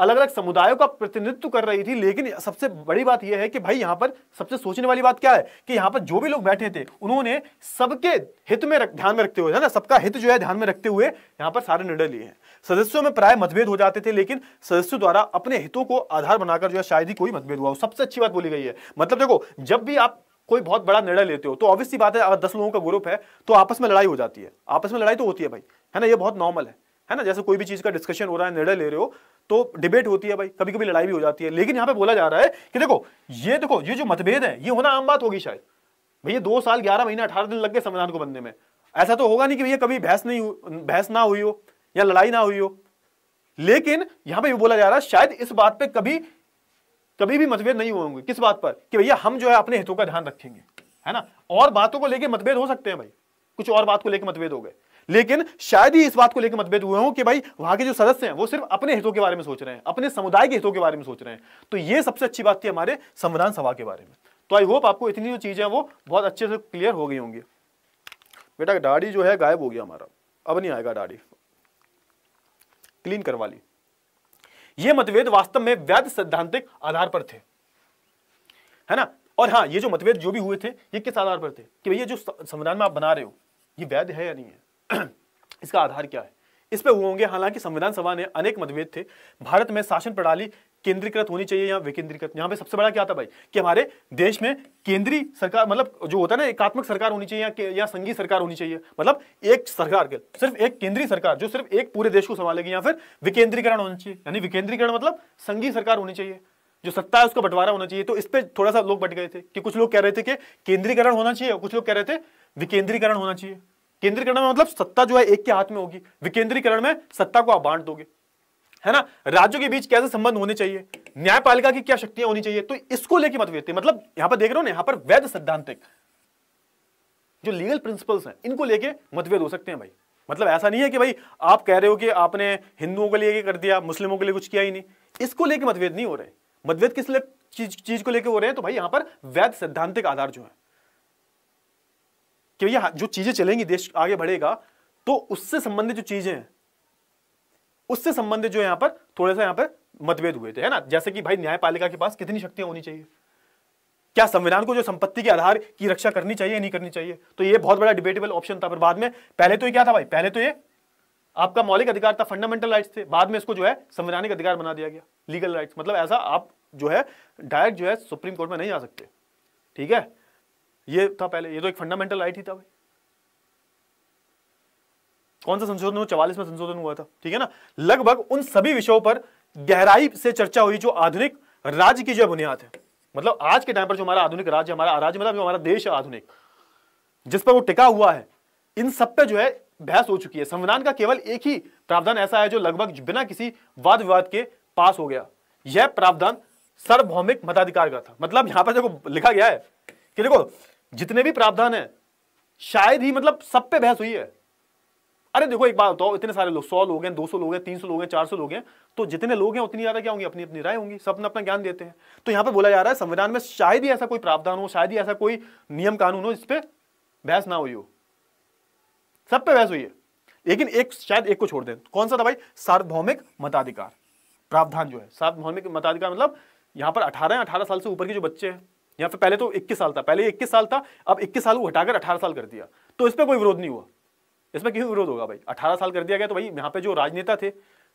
अलग अलग समुदायों का प्रतिनिधित्व कर रही थी लेकिन सबसे बड़ी बात यह है कि भाई यहां पर सबसे सोचने वाली बात क्या है कि यहाँ पर जो भी लोग बैठे थे उन्होंने सबके हित में रख, ध्यान में रखते हुए है ना सबका हित जो है ध्यान में रखते हुए यहाँ पर सारे निर्णय लिए हैं सदस्यों में प्राय मतभेद हो जाते थे लेकिन सदस्यों द्वारा अपने हितों को आधार बनाकर जो है शायद ही कोई मतभेद हुआ हो सबसे अच्छी बात बोली गई है मतलब देखो जब भी आप कोई बहुत बड़ा निर्णय लेते हो तो ऑब्वियसली बात है अगर दस लोगों का ग्रुप है तो आपस में लड़ाई हो जाती है आपस में लड़ाई तो होती है भाई है ना ये बहुत नॉर्मल है है ना जैसे कोई भी चीज का डिस्कशन हो रहा है निर्णय ले रहे हो तो डिबेट होती है भाई कभी कभी लड़ाई भी हो जाती है लेकिन यहां पे बोला जा रहा है कि देखो ये देखो ये जो मतभेद है ये होना आम बात होगी शायद भैया दो साल ग्यारह महीने अठारह दिन लग गए संविधान को बनने में ऐसा तो होगा नहीं कि भैया कभी बहस नहीं बहस ना हुई हो या लड़ाई ना हुई हो लेकिन यहां पे भी बोला जा रहा है शायद इस बात पे कभी कभी भी मतभेद नहीं होंगे किस बात पर कि भैया हम जो है अपने हितों का ध्यान रखेंगे है ना और बातों को लेकर मतभेद हो सकते हैं भाई कुछ और बात को लेकर मतभेद हो गए लेकिन शायद ही इस बात को लेकर मतभेद हुए हो कि भाई वहां के जो सदस्य हैं वो सिर्फ अपने हितों के बारे में सोच रहे हैं अपने समुदाय के हितों के बारे में सोच रहे हैं तो ये सबसे अच्छी बात थी हमारे संविधान सभा के बारे में तो आई होप आपको इतनी जो चीजें वो बहुत अच्छे से क्लियर हो गई होंगी बेटा दाढ़ी जो है गायब हो गया हमारा अब नहीं आएगा दाढ़ी क्लीन करवा ली ये मतभेद वास्तव में वैध सैद्धांतिक आधार पर थे है ना और हाँ ये जो मतभेद जो भी हुए थे ये किस आधार पर थे कि भैया जो संविधान में आप बना रहे हो ये वैध है या नहीं है इसका आधार क्या है इस पर हुए होंगे हालांकि संविधान सभा ने अनेक मतभेद थे भारत में शासन प्रणाली केंद्रीकृत होनी चाहिए या विकेंद्रीकृत यहाँ पे सबसे बड़ा क्या था भाई कि हमारे देश में केंद्रीय सरकार मतलब जो होता है ना एकात्मक सरकार होनी चाहिए या, या संघीय सरकार होनी चाहिए मतलब एक सरकार के सिर्फ एक केंद्रीय सरकार जो सिर्फ एक पूरे देश को संभालेगी या फिर विकेंद्रीकरण होना चाहिए यानी विकेंद्रीकरण मतलब संघीय सरकार होनी चाहिए जो सत्ता है उसका बंटवारा होना चाहिए तो इस पर थोड़ा सा लोग बट गए थे कि कुछ लोग कह रहे थे कि केंद्रीकरण होना चाहिए और कुछ लोग कह रहे थे विकेंद्रीकरण होना चाहिए केंद्रीकरण में मतलब सत्ता जो है एक के हाथ में होगी विकेंद्रीकरण में सत्ता को आप बांट दोगे है ना राज्यों के बीच कैसे संबंध होने चाहिए न्यायपालिका की क्या शक्तियां होनी चाहिए तो इसको लेके मतभेद व्यक्ति मतलब यहां पर देख रहे हो ना यहां पर वैध सिद्धांतिक जो लीगल प्रिंसिपल्स हैं इनको लेके मतभेद हो सकते हैं भाई मतलब ऐसा नहीं है कि भाई आप कह रहे हो कि आपने हिंदुओं के लिए कर दिया मुस्लिमों के लिए कुछ किया ही नहीं इसको लेके मतभेद नहीं हो रहे मतभेद किस लिए चीज चीज को लेके हो रहे हैं तो भाई यहां पर वैध सैद्धांतिक आधार जो है कि भैया जो चीजें चलेंगी देश आगे बढ़ेगा तो उससे संबंधित जो चीजें हैं उससे संबंधित जो यहां पर थोड़े सा यहां पर मतभेद हुए थे है ना जैसे कि भाई न्यायपालिका के पास कितनी शक्तियां होनी चाहिए क्या संविधान को जो संपत्ति के आधार की रक्षा करनी चाहिए नहीं करनी चाहिए तो ये बहुत बड़ा डिबेटेबल ऑप्शन था पर बाद में पहले तो ये क्या था भाई पहले तो ये आपका मौलिक अधिकार था फंडामेंटल राइट्स थे बाद में इसको जो है संवैधानिक अधिकार बना दिया गया लीगल राइट्स मतलब ऐसा आप जो है डायरेक्ट जो है सुप्रीम कोर्ट में नहीं जा सकते ठीक है ये था पहले ये तो एक फंडामेंटल राइट ही था भाई कौन सा संशोधन हुआ चवालीस में संशोधन हुआ था ठीक है ना लगभग उन सभी विषयों पर गहराई से चर्चा हुई जो आधुनिक राज्य की जो बुनियाद है मतलब आज के टाइम पर जो हमारा आधुनिक राज्य हमारा राज्य मतलब जो हमारा देश है आधुनिक जिस पर वो टिका हुआ है इन सब पे जो है बहस हो चुकी है संविधान का केवल एक ही प्रावधान ऐसा है जो लगभग बिना किसी वाद विवाद के पास हो गया यह प्रावधान सार्वभौमिक मताधिकार का था मतलब यहां पर देखो लिखा गया है कि देखो जितने भी प्रावधान है शायद ही मतलब सब पे बहस हुई है अरे देखो एक बात बताओ इतने सारे लोग सौ लोग हैं दो सौ लोग हैं तीन सौ लोग हैं चार सौ लोग हैं तो जितने लोग हैं उतनी ज्यादा क्या होंगी अपनी अपनी राय होंगी सब अपना ज्ञान देते हैं तो यहां पर बोला जा रहा है संविधान में शायद ही ऐसा कोई प्रावधान हो शायद ही ऐसा कोई नियम कानून हो जिसपे बहस ना हुई हो सब पे बहस हुई है लेकिन एक शायद एक को छोड़ दें कौन सा था भाई सार्वभौमिक मताधिकार प्रावधान जो है सार्वभौमिक मताधिकार मतलब यहां पर अठारह अठारह साल से ऊपर के जो बच्चे हैं या फिर पहले तो 21 साल था पहले 21 साल था अब 21 साल को हटाकर 18 साल कर दिया तो इस पर कोई विरोध नहीं हुआ इसमें क्यों विरोध होगा भाई 18 साल कर दिया गया तो भाई यहाँ पे जो राजनेता थे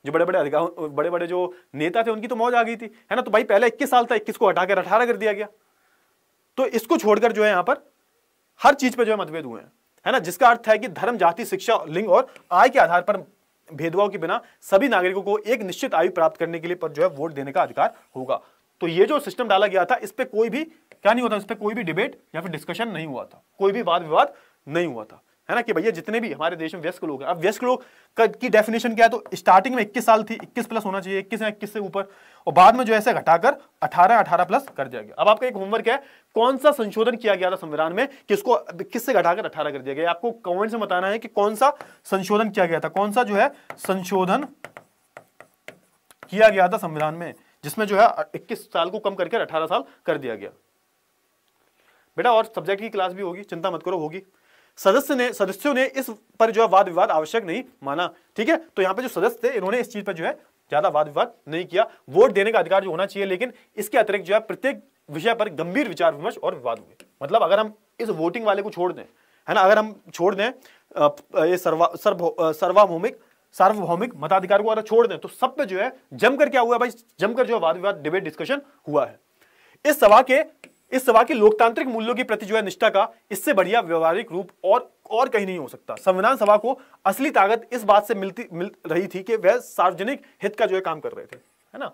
जो बड़े बड़े अधिकार बड़े बड़े जो नेता थे उनकी तो मौज आ गई थी है ना तो भाई पहले इक्कीस साल था इक्कीस को हटाकर अठारह कर दिया गया तो इसको छोड़कर जो है यहाँ पर हर चीज पर जो है मतभेद हुए हैं है ना जिसका अर्थ है कि धर्म जाति शिक्षा लिंग और आय के आधार पर भेदभाव के बिना सभी नागरिकों को एक निश्चित आयु प्राप्त करने के लिए पर जो है वोट देने का अधिकार होगा तो ये जो सिस्टम डाला गया था इस पर कोई भी क्या नहीं होता इस पर कोई भी डिबेट या फिर डिस्कशन नहीं हुआ था कोई भी वाद विवाद नहीं हुआ था है ना कि भैया जितने भी हमारे देश में व्यस्क लोग हैं अब व्यस्क लोग की डेफिनेशन क्या है तो स्टार्टिंग में 21 साल थी 21 प्लस होना चाहिए 21 या 21 से ऊपर और बाद में जो ऐसे घटाकर 18 18 प्लस कर दिया गया अब आपका एक होमवर्क है कौन सा संशोधन किया गया था संविधान में किसको से घटाकर अठारह कर दिया गया आपको कमेंट से बताना है कि कौन सा संशोधन किया गया था कौन सा जो है संशोधन किया गया था संविधान में जिसमें जो है इक्कीस साल को कम करके अठारह साल कर दिया गया बेटा और सब्जेक्ट की क्लास भी होगी चिंता मत करो होगी सदस्य ने सदस्यों ने इस पर जो है वाद विवाद आवश्यक नहीं माना ठीक है तो यहाँ पे जो सदस्य थे इन्होंने इस चीज पर जो है ज्यादा वाद विवाद नहीं किया वोट देने का अधिकार जो होना चाहिए लेकिन इसके अतिरिक्त जो है प्रत्येक विषय पर गंभीर विचार विमर्श और विवाद हुए मतलब अगर हम इस वोटिंग वाले को छोड़ दें है ना अगर हम छोड़ दें ये सर्वा सर्व सार्वभौमिक मताधिकार को अगर छोड़ दें तो सब पे जो है जमकर क्या हुआ भाई जमकर जो है वाद विवाद डिबेट डिस्कशन हुआ है इस सभा के इस सभा के लोकतांत्रिक मूल्यों के प्रति जो है निष्ठा का इससे बढ़िया व्यवहारिक रूप और और कहीं नहीं हो सकता संविधान सभा को असली ताकत इस बात से मिलती मिल रही थी कि वह सार्वजनिक हित का जो है काम कर रहे थे है ना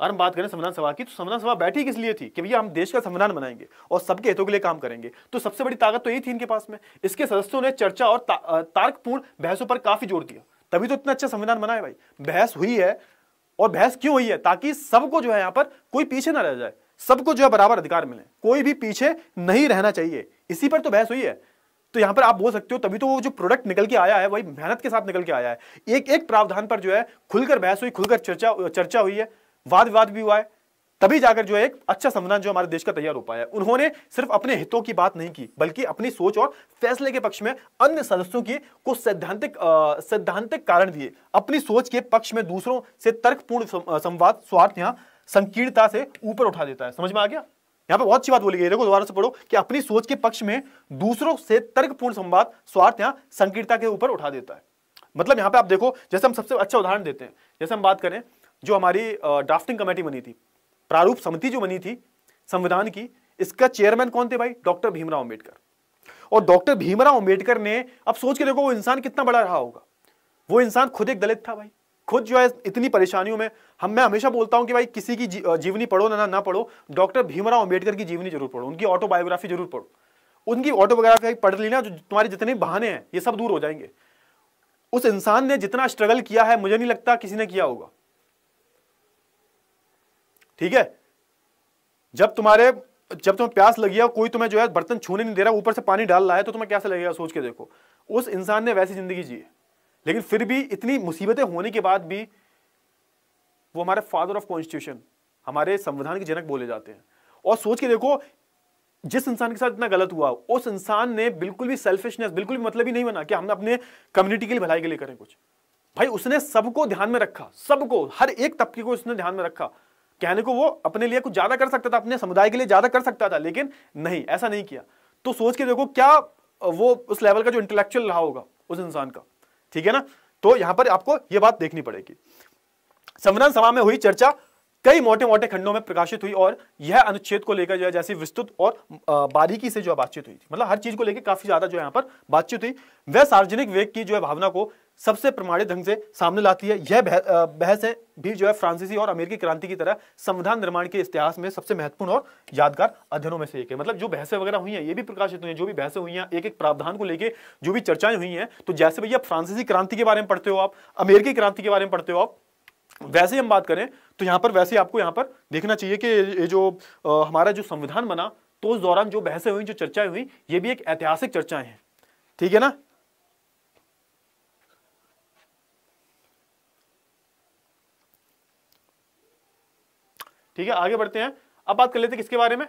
अगर हम बात करें संविधान सभा की तो संविधान सभा बैठी किस लिए थी कि भैया हम देश का संविधान बनाएंगे और सबके हितों के लिए काम करेंगे तो सबसे बड़ी ताकत तो यही थी इनके पास में इसके सदस्यों ने चर्चा और ता, तार्कपूर्ण बहसों पर काफी जोर दिया तभी तो इतना अच्छा संविधान बना है भाई बहस हुई है और बहस क्यों हुई है ताकि सबको जो है यहां पर कोई पीछे ना रह जाए सबको जो है बराबर अधिकार मिले कोई भी पीछे नहीं रहना चाहिए इसी पर तो बहस हुई है तो यहां पर आप बोल सकते हो तभी तो वो जो प्रोडक्ट निकल के आया है वही मेहनत के साथ निकल के आया है एक एक प्रावधान पर जो है खुलकर बहस हुई खुलकर चर्चा चर्चा हुई है वाद विवाद भी हुआ है तभी जाकर जो है एक अच्छा संविधान जो हमारे देश का तैयार हो पाया उन्होंने सिर्फ अपने हितों की बात नहीं की बल्कि अपनी सोच और फैसले के पक्ष में अन्य सदस्यों की कुछ सैद्धांतिक सैद्धांतिक कारण दिए अपनी सोच के पक्ष में दूसरों से तर्कपूर्ण संवाद स्वार्थ यहाँ संकीर्णता से ऊपर उठा देता है समझ में आ गया यहाँ पर बहुत अच्छी बात बोली गई देखो दोबारा से पढ़ो कि अपनी सोच के पक्ष में दूसरों से तर्कपूर्ण संवाद स्वार्थ यहाँ संकीर्णता के ऊपर उठा देता है मतलब यहाँ पे आप देखो जैसे हम सबसे अच्छा उदाहरण देते हैं जैसे हम बात करें जो हमारी ड्राफ्टिंग कमेटी बनी थी प्रारूप समिति जो बनी थी संविधान की इसका चेयरमैन कौन थे भाई डॉक्टर भीमराव अंबेडकर और डॉक्टर भीमराव अंबेडकर ने अब सोच के देखो वो इंसान कितना बड़ा रहा होगा वो इंसान खुद एक दलित था भाई खुद जो है इतनी परेशानियों में हम मैं हमेशा बोलता हूं कि भाई किसी की जीवनी पढ़ो ना ना पढ़ो डॉक्टर भीमराव अंबेडकर की जीवनी जरूर पढ़ो उनकी ऑटोबायोग्राफी जरूर पढ़ो उनकी ऑटोबायोग्राफी पढ़ ली ना जो तुम्हारे जितने बहाने हैं ये सब दूर हो जाएंगे उस इंसान ने जितना स्ट्रगल किया है मुझे नहीं लगता किसी ने किया होगा ठीक है जब तुम्हारे जब तुम्हें प्यास लगी है कोई तुम्हें जो है बर्तन छूने नहीं दे रहा ऊपर से पानी डाल रहा है तो तुम्हें कैसा लगेगा सोच के देखो उस इंसान ने वैसी जिंदगी जी लेकिन फिर भी इतनी मुसीबतें होने के बाद भी वो हमारे फादर ऑफ कॉन्स्टिट्यूशन हमारे संविधान के जनक बोले जाते हैं और सोच के देखो जिस इंसान के साथ इतना गलत हुआ उस इंसान ने बिल्कुल भी सेल्फिशनेस बिल्कुल भी मतलब ही नहीं बना कि हम अपने कम्युनिटी के लिए भलाई के लिए करें कुछ भाई उसने सबको ध्यान में रखा सबको हर एक तबके को उसने ध्यान में रखा कहने को वो अपने लिए कुछ ज्यादा कर सकता था अपने समुदाय के लिए ज्यादा कर सकता था लेकिन नहीं ऐसा नहीं किया तो सोच के देखो क्या वो उस लेवल का जो इंटेलेक्चुअल रहा होगा उस इंसान का ठीक है ना तो यहां पर आपको यह बात देखनी पड़ेगी संविधान सभा में हुई चर्चा कई मोटे मोटे खंडों में प्रकाशित हुई और यह अनुच्छेद को लेकर जो है जैसी विस्तृत और बारीकी से जो बातचीत हुई थी मतलब हर चीज को लेकर काफी ज्यादा जो है यहाँ पर बातचीत हुई वह सार्वजनिक वेग की जो है भावना को सबसे प्रमाणित ढंग से सामने लाती है यह बहस है भी जो है फ्रांसीसी और अमेरिकी क्रांति की तरह संविधान निर्माण के इतिहास में सबसे महत्वपूर्ण और यादगार अध्ययनों में से एक है मतलब जो बहसें वगैरह हुई हैं ये भी प्रकाशित हुई हैं जो भी बहसें हुई हैं एक एक प्रावधान को लेकर जो भी चर्चाएं हुई हैं तो जैसे भैया फ्रांसीसी क्रांति के बारे में पढ़ते हो आप अमेरिकी क्रांति के बारे में पढ़ते हो आप वैसे हम बात करें तो यहाँ पर वैसे आपको यहाँ पर देखना चाहिए कि ये जो हमारा जो संविधान बना तो उस दौरान जो बहसें हुई जो चर्चाएं हुई ये भी एक ऐतिहासिक चर्चाएं हैं ठीक है ना ठीक है आगे बढ़ते हैं अब बात कर लेते हैं किसके बारे में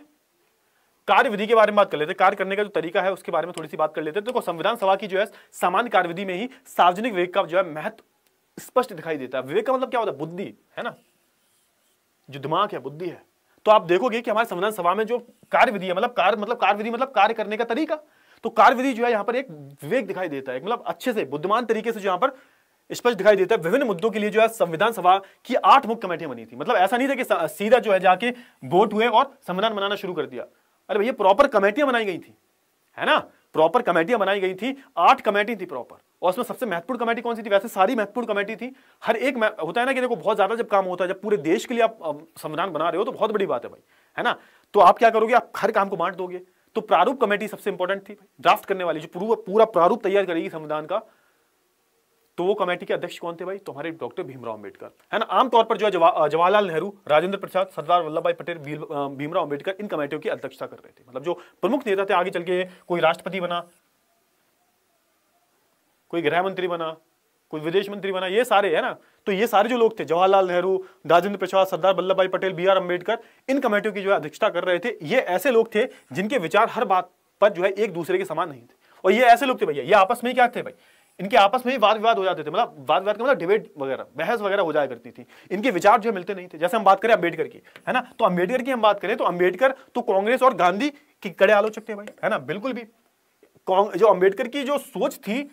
कार्य विधि के बारे में बात कर लेते हैं कार्य करने का जो तरीका है उसके बारे में थोड़ी सी बात कर लेते हैं संविधान सभा की जो है सामान्य कार्यविधि में ही सार्वजनिक विवेक का जो है महत्व स्पष्ट दिखाई देता है विवेक का मतलब क्या होता है बुद्धि है ना जो दिमाग है बुद्धि है तो आप देखोगे कि हमारे संविधान सभा में जो कार्य विधि है मतलब कार्य मतलब कार्य विधि मतलब कार्य करने का तरीका तो कार्य विधि जो है यहाँ पर एक विवेक दिखाई देता है मतलब अच्छे से बुद्धिमान तरीके से जो यहाँ पर स्पष्ट दिखाई देता है विभिन्न मुद्दों के लिए जो है संविधान सभा की आठ मुख्य कमेटियां बनी थी मतलब ऐसा नहीं था कि सीधा जो है जाके वोट हुए और संविधान बनाना शुरू कर दिया अरे भैया प्रॉपर कमेटियां बनाई गई थी है ना प्रॉपर कमेटियां बनाई गई थी आठ कमेटी थी प्रॉपर और उसमें सबसे महत्वपूर्ण कमेटी कौन सी थी वैसे सारी महत्वपूर्ण कमेटी थी हर एक होता है ना कि देखो बहुत ज्यादा जब काम होता है जब पूरे देश के लिए आप संविधान बना रहे हो तो बहुत बड़ी बात है भाई है ना तो आप क्या करोगे आप हर काम को बांट दोगे तो प्रारूप कमेटी सबसे इंपॉर्टेंट थी ड्राफ्ट करने वाली जो पूरा पूरा प्रारूप तैयार करेगी संविधान का तो वो कमेटी के अध्यक्ष कौन थे भाई तो डॉक्टर भीमराव अंबेडकर है ना आमतौर पर जो है जवाहरलाल नेहरू राजेंद्र प्रसाद सरदार वल्लभ भाई पटेल भीमराव अंबेडकर इन कमेटियों की अध्यक्षता कर रहे थे मतलब जो प्रमुख नेता थे आगे चल के कोई राष्ट्रपति बना कोई गृह मंत्री बना कोई विदेश मंत्री बना ये सारे है ना तो ये सारे जो लोग थे जवाहरलाल नेहरू राजेंद्र प्रसाद सरदार वल्लभ भाई पटेल बी आर अम्बेडकर इन कमेटियों की जो अध्यक्षता कर रहे थे ये ऐसे लोग थे जिनके विचार हर बात पर जो है एक दूसरे के समान नहीं थे और ये ऐसे लोग थे भैया ये आपस में क्या थे भाई इनके आपस में ही वाद विवाद हो जाते थे मतलब वाद विवाद का मतलब डिबेट वगैरह बहस वगैरह हो जाया करती थी इनके विचार जो मिलते नहीं थे जैसे हम बात करें अम्बेडकर की है ना तो अम्बेडकर की हम बात करें तो अम्बेडकर तो कांग्रेस और गांधी की कड़े आलोचक थे भाई है ना बिल्कुल भी जो अम्बेडकर की जो सोच थी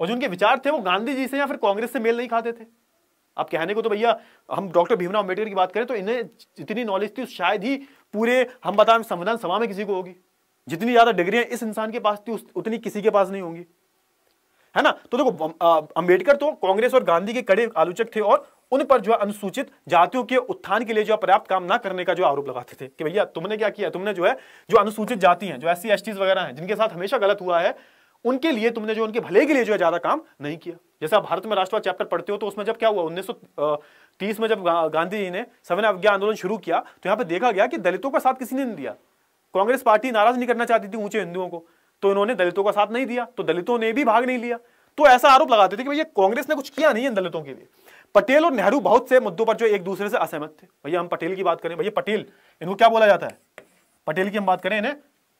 और जो उनके विचार थे वो गांधी जी से या फिर कांग्रेस से मेल नहीं खाते थे आप कहने को तो भैया हम डॉक्टर भीमराव अम्बेडकर की बात करें तो इन्हें जितनी नॉलेज थी शायद ही पूरे हम बताएं संविधान सभा में किसी को होगी जितनी ज़्यादा डिग्रियां इस इंसान के पास थी उतनी किसी के पास नहीं होंगी है ना तो देखो अंबेडकर तो कांग्रेस और गांधी के कड़े आलोचक थे और उन पर जो है अनुसूचित जातियों के उत्थान के लिए जो पर्याप्त काम ना करने का जो आरोप लगाते थे कि भैया तुमने क्या किया तुमने जो है जो अनुसूचित जाति हैं जो एस सी वगैरह हैं जिनके साथ हमेशा गलत हुआ है उनके लिए तुमने जो उनके भले के लिए जो है ज्यादा काम नहीं किया जैसे आप भारत में राष्ट्रवाद चैप्टर पढ़ते हो तो उसमें जब क्या हुआ 1930 में जब गांधी जी ने सविन अवज्ञा आंदोलन शुरू किया तो यहाँ पे देखा गया कि दलितों का साथ किसी ने नहीं दिया कांग्रेस पार्टी नाराज नहीं करना चाहती थी ऊंचे हिंदुओं को तो इन्होंने दलितों का साथ नहीं दिया तो दलितों ने भी भाग नहीं लिया तो ऐसा आरोप लगाते थे कि भैया कांग्रेस ने कुछ किया नहीं है दलितों के लिए पटेल और नेहरू बहुत से मुद्दों पर जो एक दूसरे से असहमत थे भैया हम पटेल की बात करें भैया पटेल इनको क्या बोला जाता है पटेल की हम बात करें इन्हें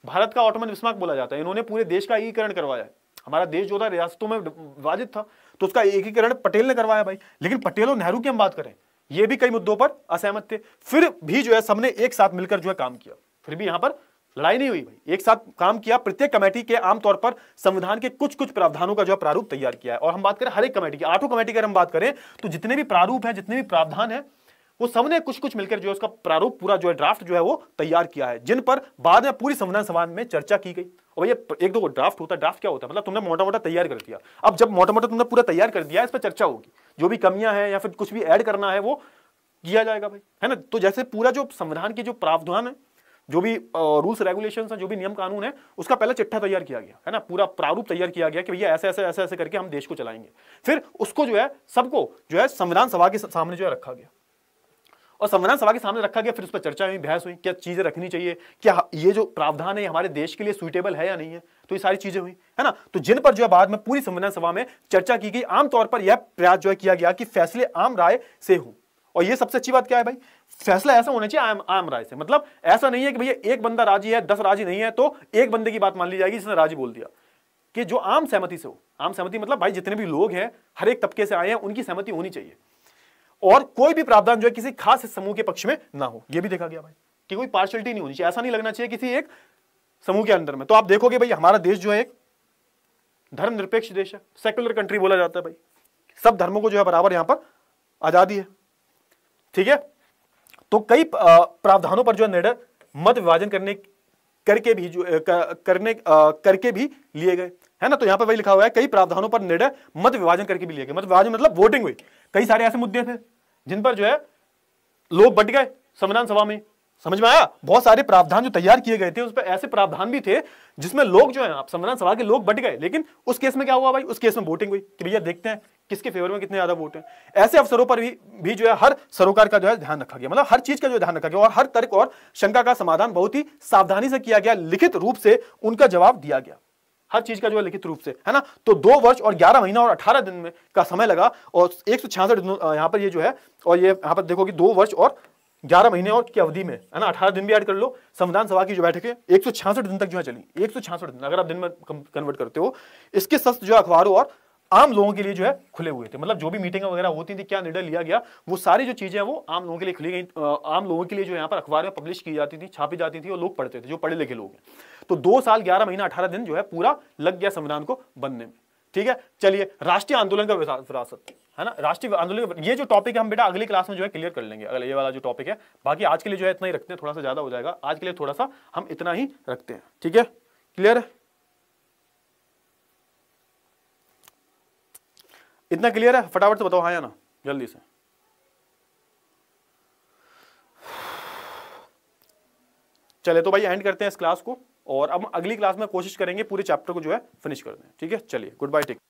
भारत का ऑटोमन विस्मार्क बोला जाता है इन्होंने पूरे देश का एकीकरण करवाया हमारा देश जो था रियासतों में विभाजित था तो उसका एकीकरण पटेल ने करवाया भाई लेकिन पटेल और नेहरू की हम बात करें ये भी कई मुद्दों पर असहमत थे फिर भी जो है सबने एक साथ मिलकर जो है काम किया फिर भी यहां पर लड़ाई नहीं हुई भाई एक साथ काम किया प्रत्येक कमेटी के आमतौर पर संविधान के कुछ कुछ प्रावधानों का जो है प्रारूप तैयार किया है और हम बात करें हर एक कमेटी की आठों कमेटी की अगर हम बात करें तो जितने भी प्रारूप है जितने भी प्रावधान है वो सबने कुछ कुछ मिलकर जो है उसका प्रारूप पूरा जो है ड्राफ्ट जो है वो तैयार किया है जिन पर बाद में पूरी संविधान सभा में चर्चा की गई और ये एक दो ड्राफ्ट होता है ड्राफ्ट क्या होता है मतलब तुमने मोटा मोटा तैयार कर दिया अब जब मोटा मोटा तुमने पूरा तैयार कर दिया इस पर चर्चा होगी जो भी कमियां हैं या फिर कुछ भी ऐड करना है वो किया जाएगा भाई है ना तो जैसे पूरा जो संविधान के जो प्रावधान है जो भी रूल्स रेगुलेशन है जो भी नियम कानून है उसका पहला चिट्ठा तैयार किया गया है ना पूरा प्रारूप तैयार किया गया कि भैया ऐसे ऐसे ऐसे ऐसे करके हम देश को चलाएंगे फिर उसको जो है सबको जो है संविधान सभा के सामने जो है रखा गया और संविधान सभा के सामने रखा गया फिर उस पर चर्चा हुई बहस हुई क्या चीजें रखनी चाहिए क्या ये जो प्रावधान है हमारे देश के लिए सुइटेबल है या नहीं है तो ये सारी चीजें हुई है ना तो जिन पर जो है बाद में पूरी संविधान सभा में चर्चा की गई आमतौर पर यह प्रयास जो है किया गया कि फैसले आम राय से हो और ये सबसे अच्छी बात क्या है भाई फैसला ऐसा होना चाहिए आम आम राय से मतलब ऐसा नहीं है कि भैया एक बंदा राजी है दस राजी नहीं है तो एक बंदे की बात मान ली जाएगी जिसने राजी बोल दिया कि जो आम सहमति से हो आम सहमति मतलब भाई जितने भी लोग हैं हर एक तबके से आए हैं उनकी सहमति होनी चाहिए और कोई भी प्रावधान जो है किसी खास समूह के पक्ष में ना हो यह भी देखा गया भाई कि कोई पार्शलिटी नहीं होनी चाहिए ऐसा नहीं लगना चाहिए किसी एक समूह के अंदर में तो आप देखोगे भाई हमारा देश जो है एक धर्मनिरपेक्ष देश है सेकुलर कंट्री बोला जाता है भाई सब धर्मों को जो है बराबर यहां पर आजादी है ठीक है तो कई प्रावधानों पर जो है निर्णय मत विभाजन करने करके भी जो करने करके भी लिए गए है ना तो यहां पर वही लिखा हुआ है कई प्रावधानों पर निर्णय मत विभाजन करके भी लिए गए मत विभाजन मतलब वोटिंग हुई कई सारे ऐसे मुद्दे थे जिन पर जो है लोग बट गए संविधान सभा में समझ में आया बहुत सारे प्रावधान जो तैयार किए गए थे उस पर ऐसे प्रावधान भी थे जिसमें लोग जो है आप संविधान सभा के लोग बट गए लेकिन उस केस में क्या हुआ भाई उस केस में वोटिंग हुई कि भैया देखते हैं किसके फेवर में कितने ज्यादा वोट हैं ऐसे अवसरों पर भी, भी जो है हर सरोकार का जो है ध्यान रखा गया मतलब हर चीज का जो ध्यान रखा गया और हर तर्क और शंका का समाधान बहुत ही सावधानी से किया गया लिखित रूप से उनका जवाब दिया गया हर चीज का जो है लिखित रूप से है ना तो दो वर्ष और ग्यारह महीना और अठारह दिन में का समय लगा और एक सौ छियासठ यहाँ पर ये जो है और ये यहाँ पर देखो कि दो वर्ष और ग्यारह महीने और की अवधि में है ना अठारह दिन भी ऐड कर लो संविधान सभा की जो बैठक है एक दिन तक जो है चली एक दिन अगर आप दिन में कन्वर्ट करते हो इसके सस्त जो अखबारों और आम लोगों के लिए जो है खुले हुए थे मतलब जो भी मीटिंग वगैरह होती थी क्या निर्णय लिया गया वो सारी जो चीजें वो आम लोगों के लिए खुली गई आम लोगों के लिए जो यहाँ पर अखबार में पब्लिश की जाती थी छापी जाती थी और लोग पढ़ते थे जो पढ़े लिखे लोग हैं तो दो साल ग्यारह महीना अठारह दिन जो है पूरा लग गया संविधान को बनने में ठीक है चलिए राष्ट्रीय आंदोलन का विरासत है ना राष्ट्रीय आंदोलन ये जो टॉपिक है हम बेटा अगली क्लास में जो है क्लियर कर लेंगे अगले ये वाला जो टॉपिक है बाकी आज के लिए जो है इतना ही रखते हैं थोड़ा सा ज्यादा हो जाएगा आज के लिए थोड़ा सा हम इतना ही रखते हैं ठीक है क्लियर है इतना क्लियर है फटाफट से बताओ हाँ या ना जल्दी से चले तो भाई एंड करते हैं इस क्लास को और अब अगली क्लास में कोशिश करेंगे पूरे चैप्टर को जो है फिनिश कर दें ठीक है चलिए गुड बाय टेक